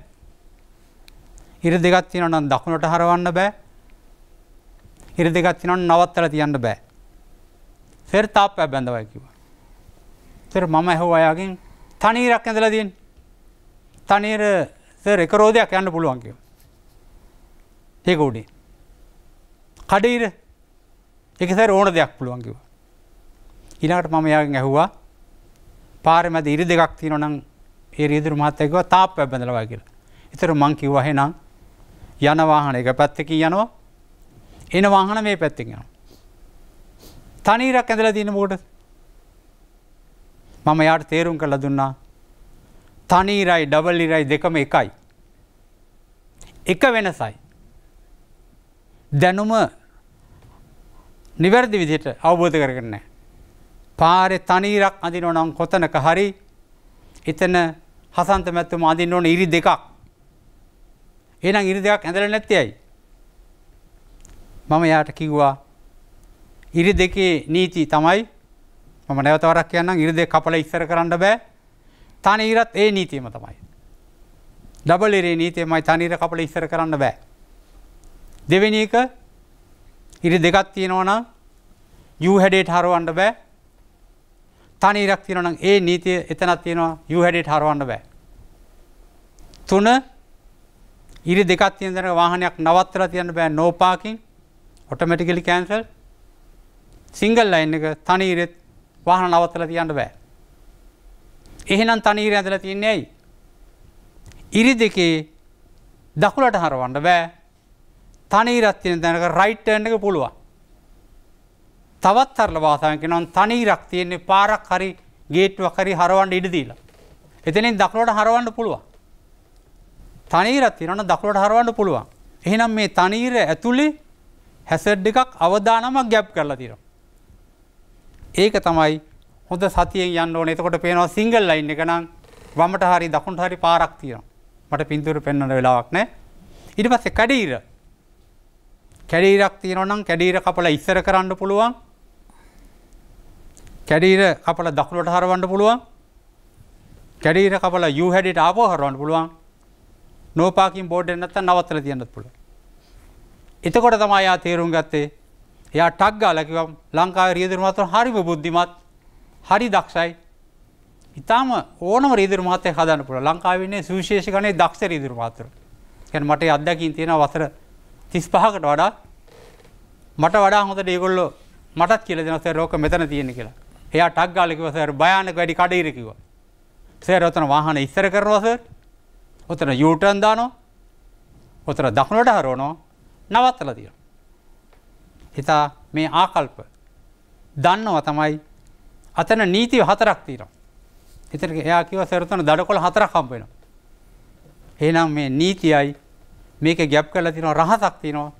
හිර දෙකත් තියෙන ඔන්න දකුණට හරවන්න බෑ හිර දෙකත් තියෙන ඔන්න නවත්තල තියන්න බෑ සෙර තාප්පයක් බැඳවයි කිව්වා සෙර මම ඇහුව අයගෙන් තනීරක් ඇඳලා තියෙන තනීර සර් එක රෝදයක් යන්න පුළුවන් කිව්වා ඒක උඩේ කඩීර එක සැර ඕන දෙයක් පුළුවන් කිව්වා ඊළඟට මම එයාගෙන් ඇහුවා පාරේ මැද ඉරි දෙකක් තියෙනවා නම් ඒ රීදුරු මහත්තයකව තාප්ප බැඳලවා කියලා. ඉතර මං කිව්වා එහෙනම් යන වාහන එක පැත්තකින් යනවා. එන වාහන මේ පැත්තෙන් යනවා. තනීරක් ඇඳලා තියෙන මොකටද? මම යාට තේරුම් කරලා දුන්නා. තනීරයි ඩබල් ඉරයි e දෙකම එකයි. එක වෙනසයි. දැනුම නිවැරදි විදිහට අවබෝධ කරගන්න. පාරෙ තනීරක් අඳිනවනම් කොතනක හරි එතන හසන්ත මැත්තුම අඳින්න ඕන ඉරි දෙකක්. එහෙනම් ඉරි දෙකක් ඇඳලා නැත්තේ ඇයි? මම එයාට කිව්වා ඉරි දෙකේ නීති තමයි මම නැවත වරක් කියන්නම් ඉරි දෙක කපලා ඉස්සර කරන්න බෑ. තනීරත් ඒ නීතියම තමයි. ඩබල් ඉරේ නීතියමයි තනීර කපලා ඉස්සර කරන්න බෑ. දෙවෙනි එක ඉරි දෙකක් තියෙනවා නම් යූ හැඩේට හරවන්න බෑ තනීරක් තියෙනවා නම් ඒ නීතිය එතනක් තියෙනවා යූ හැඩේට හරවන්න බෑ තුන ඉරි දෙකක් තියෙන තැනක වාහනයක් නවත්තලා තියන්න බෑ no parking automatically cancel single line එක තනි ඉරෙත් වාහන නවත්තලා තියන්න බෑ එහෙනම් තනි ඉරි ඇඳලා තියන්නේ ඇයි ඉරි දෙකේ දකුණට හරවන්න බෑ තනි ඉරක් තියෙන තැනක right turn එක පුළුවන් තවත් තරල භාෂාවෙන් කියනවා තනි ඉරක් තියෙන්නේ පාරක් හරි ගේට්ටුවක් හරි හරවන්න ඉඩ දීලා එතනින් දකුණට හරවන්න පුළුවන් තනීරත් තිරන දකුණට හරවන්න පුළුවන්. එහෙනම් මේ තනීර ඇතුළි හැසඩ් එකක් අවධානමක් ගැප් කරලා තිර. ඒක තමයි හොඳ සතියෙන් යන්න ඕන එතකොට පේනවා සිංගල් ලයින් එක නම් වමට හරි දකුණට හරි පාරක් තියෙනවා. මට පින්තූර පෙන්වන්න වෙලාවක් නැහැ. ඊට පස්සේ කැඩීර. කැඩීරක් තියෙනවා නම් කැඩීර කපලා ඉස්සර කරන්න පුළුවන්. කැඩීර කපලා දකුණට හරවන්න පුළුවන්. කැඩීර කපලා යූ හැඩයට ආපහු හරවන්න පුළුවන්. නෝපාකින් බෝඩ් නැත්ත නවත්තල තියන්නත් පුළ. එතකොට තමයියා තේරුම් ගත්තේ එයා ටක් ගාලකිවම් ලංකාව රියදුරමතුව හරිම බුද්ධිමත් හරි දක්ෂයි ඉතාම ඕනම රීදුර මාතය හදන්න පුළ ලංකාවන්නේ සුවිශේෂකනේ දක්ෂ රීදුර මාතර ැන මට අදකින් තියෙන වසර තිස් පහකට වඩා මට වඩා හොඳ ඩේගොල්ලො මටත් කියල දෙනසේ රෝක මෙතන තියෙන කියලා එයා ටක් ගාලිකිව සර භයානක වැඩි කඩීරකිව සේරතන වාහන ඉස්සර කරවසර් ඔතන යුටන් දානෝ ඔතන දකුණට හරෝනෝ නවත්තල දීර. හිතා මේ ආකල්ප දන්නව තමයි අතන නීතිව හතරක් තීරම්. එතන එයා කිව සැරතන දඩකොළ හතරක් කම්පෙන. ඒනම් මේ නීතියයි මේක ගැප් කල තිනව රහසක් තිනවා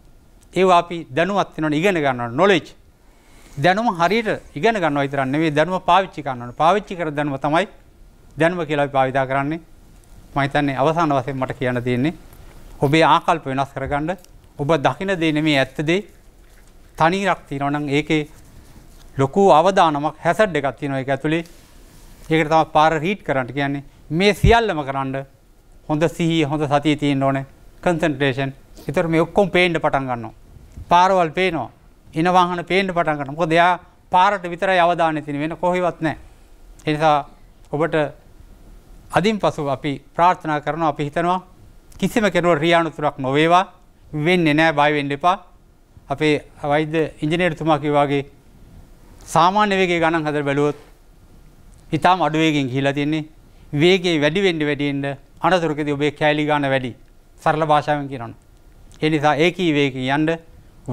ඒ අපි දැනුවත් තිනට ඉගෙන ගන්න නොලෙච් දැනුම හරියට ඉගෙන ගන්න විතරන්න මේ දැනුම පාවිච්චි කරන්න පාවිච්චි කර දැනුම තමයි දැනුම කියලා පාවිතා කරන්නේ මම හිතන්නේ අවසාන වශයෙන් මට කියන්න තියෙන්නේ ඔබේ ආකල්ප වෙනස් කරගන්න ඔබ දකින දේ නෙමේ ඇත්ත දේ තනියක් තියෙනවා නම් ඒකේ ලොකු අවදානමක් හැසඩ් එකක් තියෙනවා ඒක ඇතුලේ ඒකට තමයි පාර රීඩ් කරන්න කියන්නේ මේ සියල්ලම කරන්න හොඳ සිහිය හොඳ සතිය තියෙන්න ඕනේ කන්සන්ට්‍රේෂන් ඒතර මේ ඔක්කොම පේන්න පටන් ගන්නවා පාරවල් පේනවා එන වාහන පේන්න පටන් ගන්නවා මොකද එයා පාරට විතරයි අවධානය තියෙන වෙන කොහෙවත් නැහැ ඒ නිසා ඔබට අදින් පසු අපි ප්‍රාර්ථනා කරනවා අපි හිතනවා කිසිම කෙරුව රියානුතුරක් නොවේවා වෙන්න නෑ බයිවෙන්ඩ එපා අපේ වෛද්‍ය ඉංජිනේර්තුමා කිවවාගේ සාමාන්‍ය වේගේ ගණන් හදර බැලුවොත් ඉතාම අඩුවේගෙන් හිලා තින්නේ වේගේ වැඩි වෙන්ඩි වැඩියෙන්ට අනතුරකද ඔබේ කෑලි ගාන වැඩි සරල භාෂාවෙන් කියනන්න. එනිසා ඒකී වේක යන්ඩ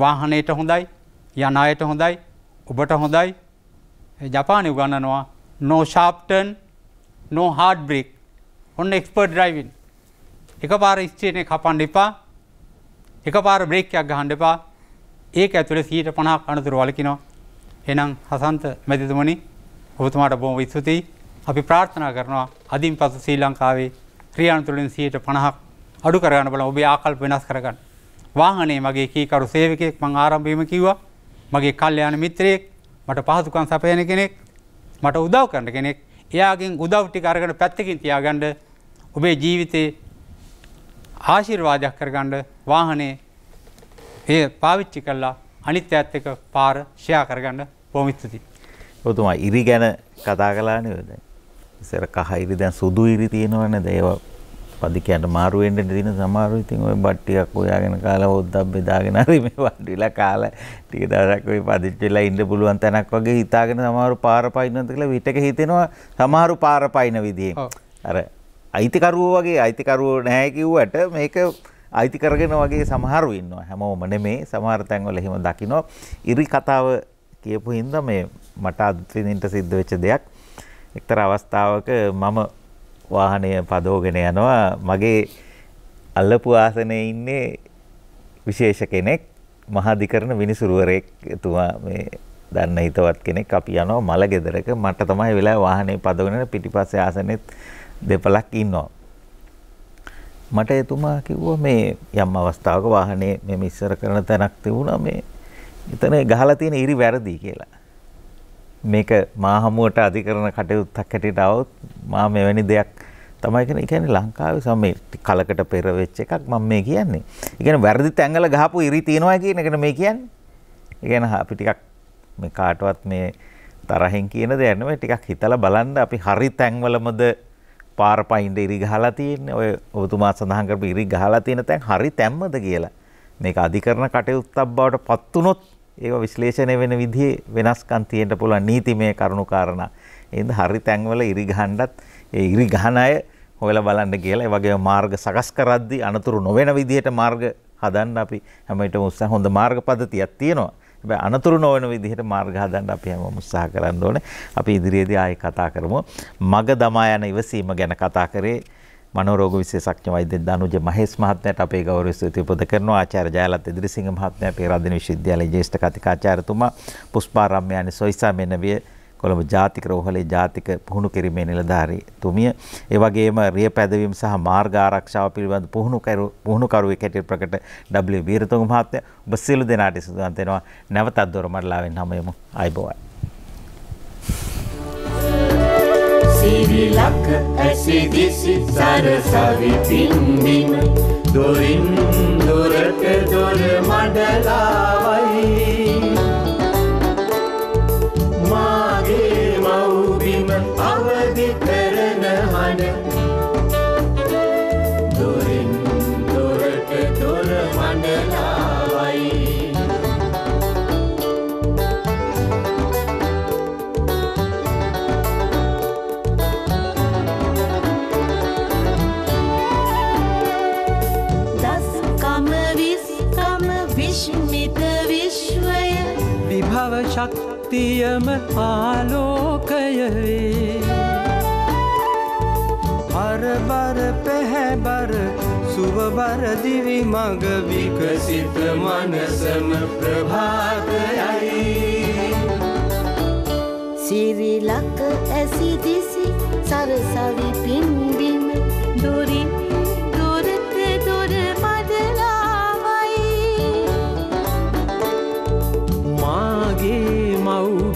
වාහනයට හොඳයි යන අයට හොඳයි ඔබට හොඳයි ජපානය උගන්නනවා නෝෂාප්ටන් නෝ හාඩ් බ්‍රේක් ඔන්න එක්ස්පර්් ඩ්‍රයිවන් එක පාර ස්ත්‍රේනය කපන් එපා එක පාර බ්‍රේක්යක් ගහන්ඩ එපා ඒක ඇතුළ සීට පනහක් අනතුර වලකිනවා එනම් හසන්ත මැතිතුමනි ඔබතුමාට බොම විස්සුතියි අපි ප්‍රාර්ථනා කරනවා අධින් පසු ශ්‍රී ලංකාවේ ක්‍රියානතුළින් සීට පණහක් අඩු කරගන්න බල ඔබේ ආකල් වෙනස් කරගන්න වාහනේ මගේ කීකරු සේවකෙක් මං ආරම්භීම කිව්වා මගේ කල්්‍යයාන මිත්‍රයෙක් මට පහසුකන් සපයන කෙනෙක් මට උදව් කරන්න කෙනෙක් එයාගෙන් උදව්ටි අරකට පැත්තකින් තියාගණ්ඩ ඔබේ ජීවිතයේ ආශිර්වාදයක් කරගණ්ඩ වාහනේ ඒ පාවිච්චි කල්ලා අනිත් ඇත්තක පාර ෂයා කරගන්න පොමිත්තති. ඔතුමා ඉරි ගැන කතා කලානවද. ඉසර කහ ඉරි දැන් සුදු ඉරි තියෙනවන්න දේව පදිකයට මාරු වෙන්න දින සමහරව ඉතින් ওই බට්ටියක් හොයාගෙන කාලා හොද්දක් බෙදාගෙන හරි මේ වඩිලා කාලා ටික දවසක් ওই පදිච්ච වෙලා ඉන්න පුළුවන් තැනක් වගේ හිතාගෙන සමහරව පාර පයින්නත් කියලා විටක හිතෙනවා සමහරව පාර පයින්න විදිහෙන් අර අයිතිකරුවෝ වගේ අයිතිකරුවෝ නැහැ කිව්වට මේක අයිති කරගෙන වගේ සමහරු ඉන්නවා හැමෝම නෙමේ සමහර තැන්වල එහෙම දකින්න ඉරි කතාව කියපු හින්දා මේ මට අත්විඳින්න සිද්ධ වෙච්ච දෙයක් එක්තරා අවස්ථාවක මම වාහනය පදෝගෙන යනවා මගේ අල්ලපු ආසනයේ ඉන්නේ විශේෂ කෙනෙක් මහාධිකරණ විනිසුරුවරයෙක් එතුමා මේ දන්න හිතවත් කෙනෙක් අපි යනවා මල ගෙදරක මට තමයි වෙලා වාහනේ පදවගෙන පිටිපස්සේ ආසනෙත් දෙපලක් ඉන්නවා මට එතුමා කිව්වා මේ යම් අවස්ථාවක වාහනේ මෙම ඉස්සර කරන තැනක් තිබුණා මේ එතන ගහලා තියෙන ඉරි වැරදි කියලා මේක මා හමුවට අධිකරණ කටයුත්තක් හැටියට આવොත් මා මෙවැනි දෙයක් තමයි කියන්නේ. ඒ කියන්නේ ලංකාවේ සම මේ කලකට පෙර වෙච්ච එකක් මම මේ කියන්නේ. ඒ කියන්නේ වැරදි තැන්වල ගහපු ඉරි තියනවා කියන එකනේ මේ කියන්නේ. ඒ කියන්නේ අපි ටිකක් මේ කාටවත් මේ තරහෙන් කියන දෙයක් නෙමෙයි ටිකක් හිතලා බලන්න අපි හරි තැන්වලමද පාර පයින්ද ඉරි ගහලා තියෙන්නේ ඔය ඔබතුමා සඳහන් කරපු ඉරි ගහලා තියෙන තැන් හරි තැම්මද කියලා මේක අධිකරණ කටයුත්තක් බවට පත් වුණොත් ඒව විශ්ලේෂණය වෙන විදිහේ වෙනස්කම් තියෙන්න පුළුවන් නීතිමය කරුණු කාරණා. ඒ හින්දා හරි තැන්වල ඉරි ගහනවත් ඒ ඉරි ගහන අය හොයලා බලන්න කියලා. ඒ වගේම මාර්ග සකස් කරද්දී අනතුරු නොවන විදිහට මාර්ග හදන්න අපි හැම විටම උත්සාහ හොඳ මාර්ග පද්ධතියක් තියෙනවා. හැබැයි අනතුරු නොවන විදිහට මාර්ග හදන්න අපි හැමෝම උත්සාහ කරන්න ඕනේ. අපි ඉදිරියේදී ආයෙ කතා කරමු. මග දමා යන ඉවසීම ගැන කතා කරේ මනෝරෝග විශේෂඥ වෛද්‍ය දනුජ මහේස් මහත්මයාට අපේ ගෞරව ස්තුතිය පොද කරනවා ආචාර්ය ජයලත් ඉදිරිසිංහ මහත්මයා පේරාදෙණි විශ්වවිද්‍යාලයේ ජ්‍යෙෂ්ඨ කතිකාචාර්යතුමා පුෂ්පාරාම්‍යානි සොයිසා මෙන්නවිය කොළඹ ජාතික රෝහලේ ජාතික පුහුණු කිරීමේ නිලධාරීතුමිය ඒ වගේම රිය පැදවීම සහ මාර්ග ආරක්ෂාව පිළිබඳ පුහුණු කරු පුහුණු කරුවෙක් හැටියට ප්‍රකට W වීරතුංග මහත්මයා ඔබ සියලු දෙනාට සුදුන්ත වෙනවා නැවතත් දොරමඩලාවෙන් හමු යමු ආයිබෝයි සිවිලක ඇසි දිසි සරසවි පින්දිම දොරින් දොරට දොර මඩලාවයි शक्तियम आलोकयवे हर बर पह बर शुभ बर दिवि मग विकसित मन सम प्रभात लक ऐसी दिसी पिंडी में दूरी මාගේ මව්බ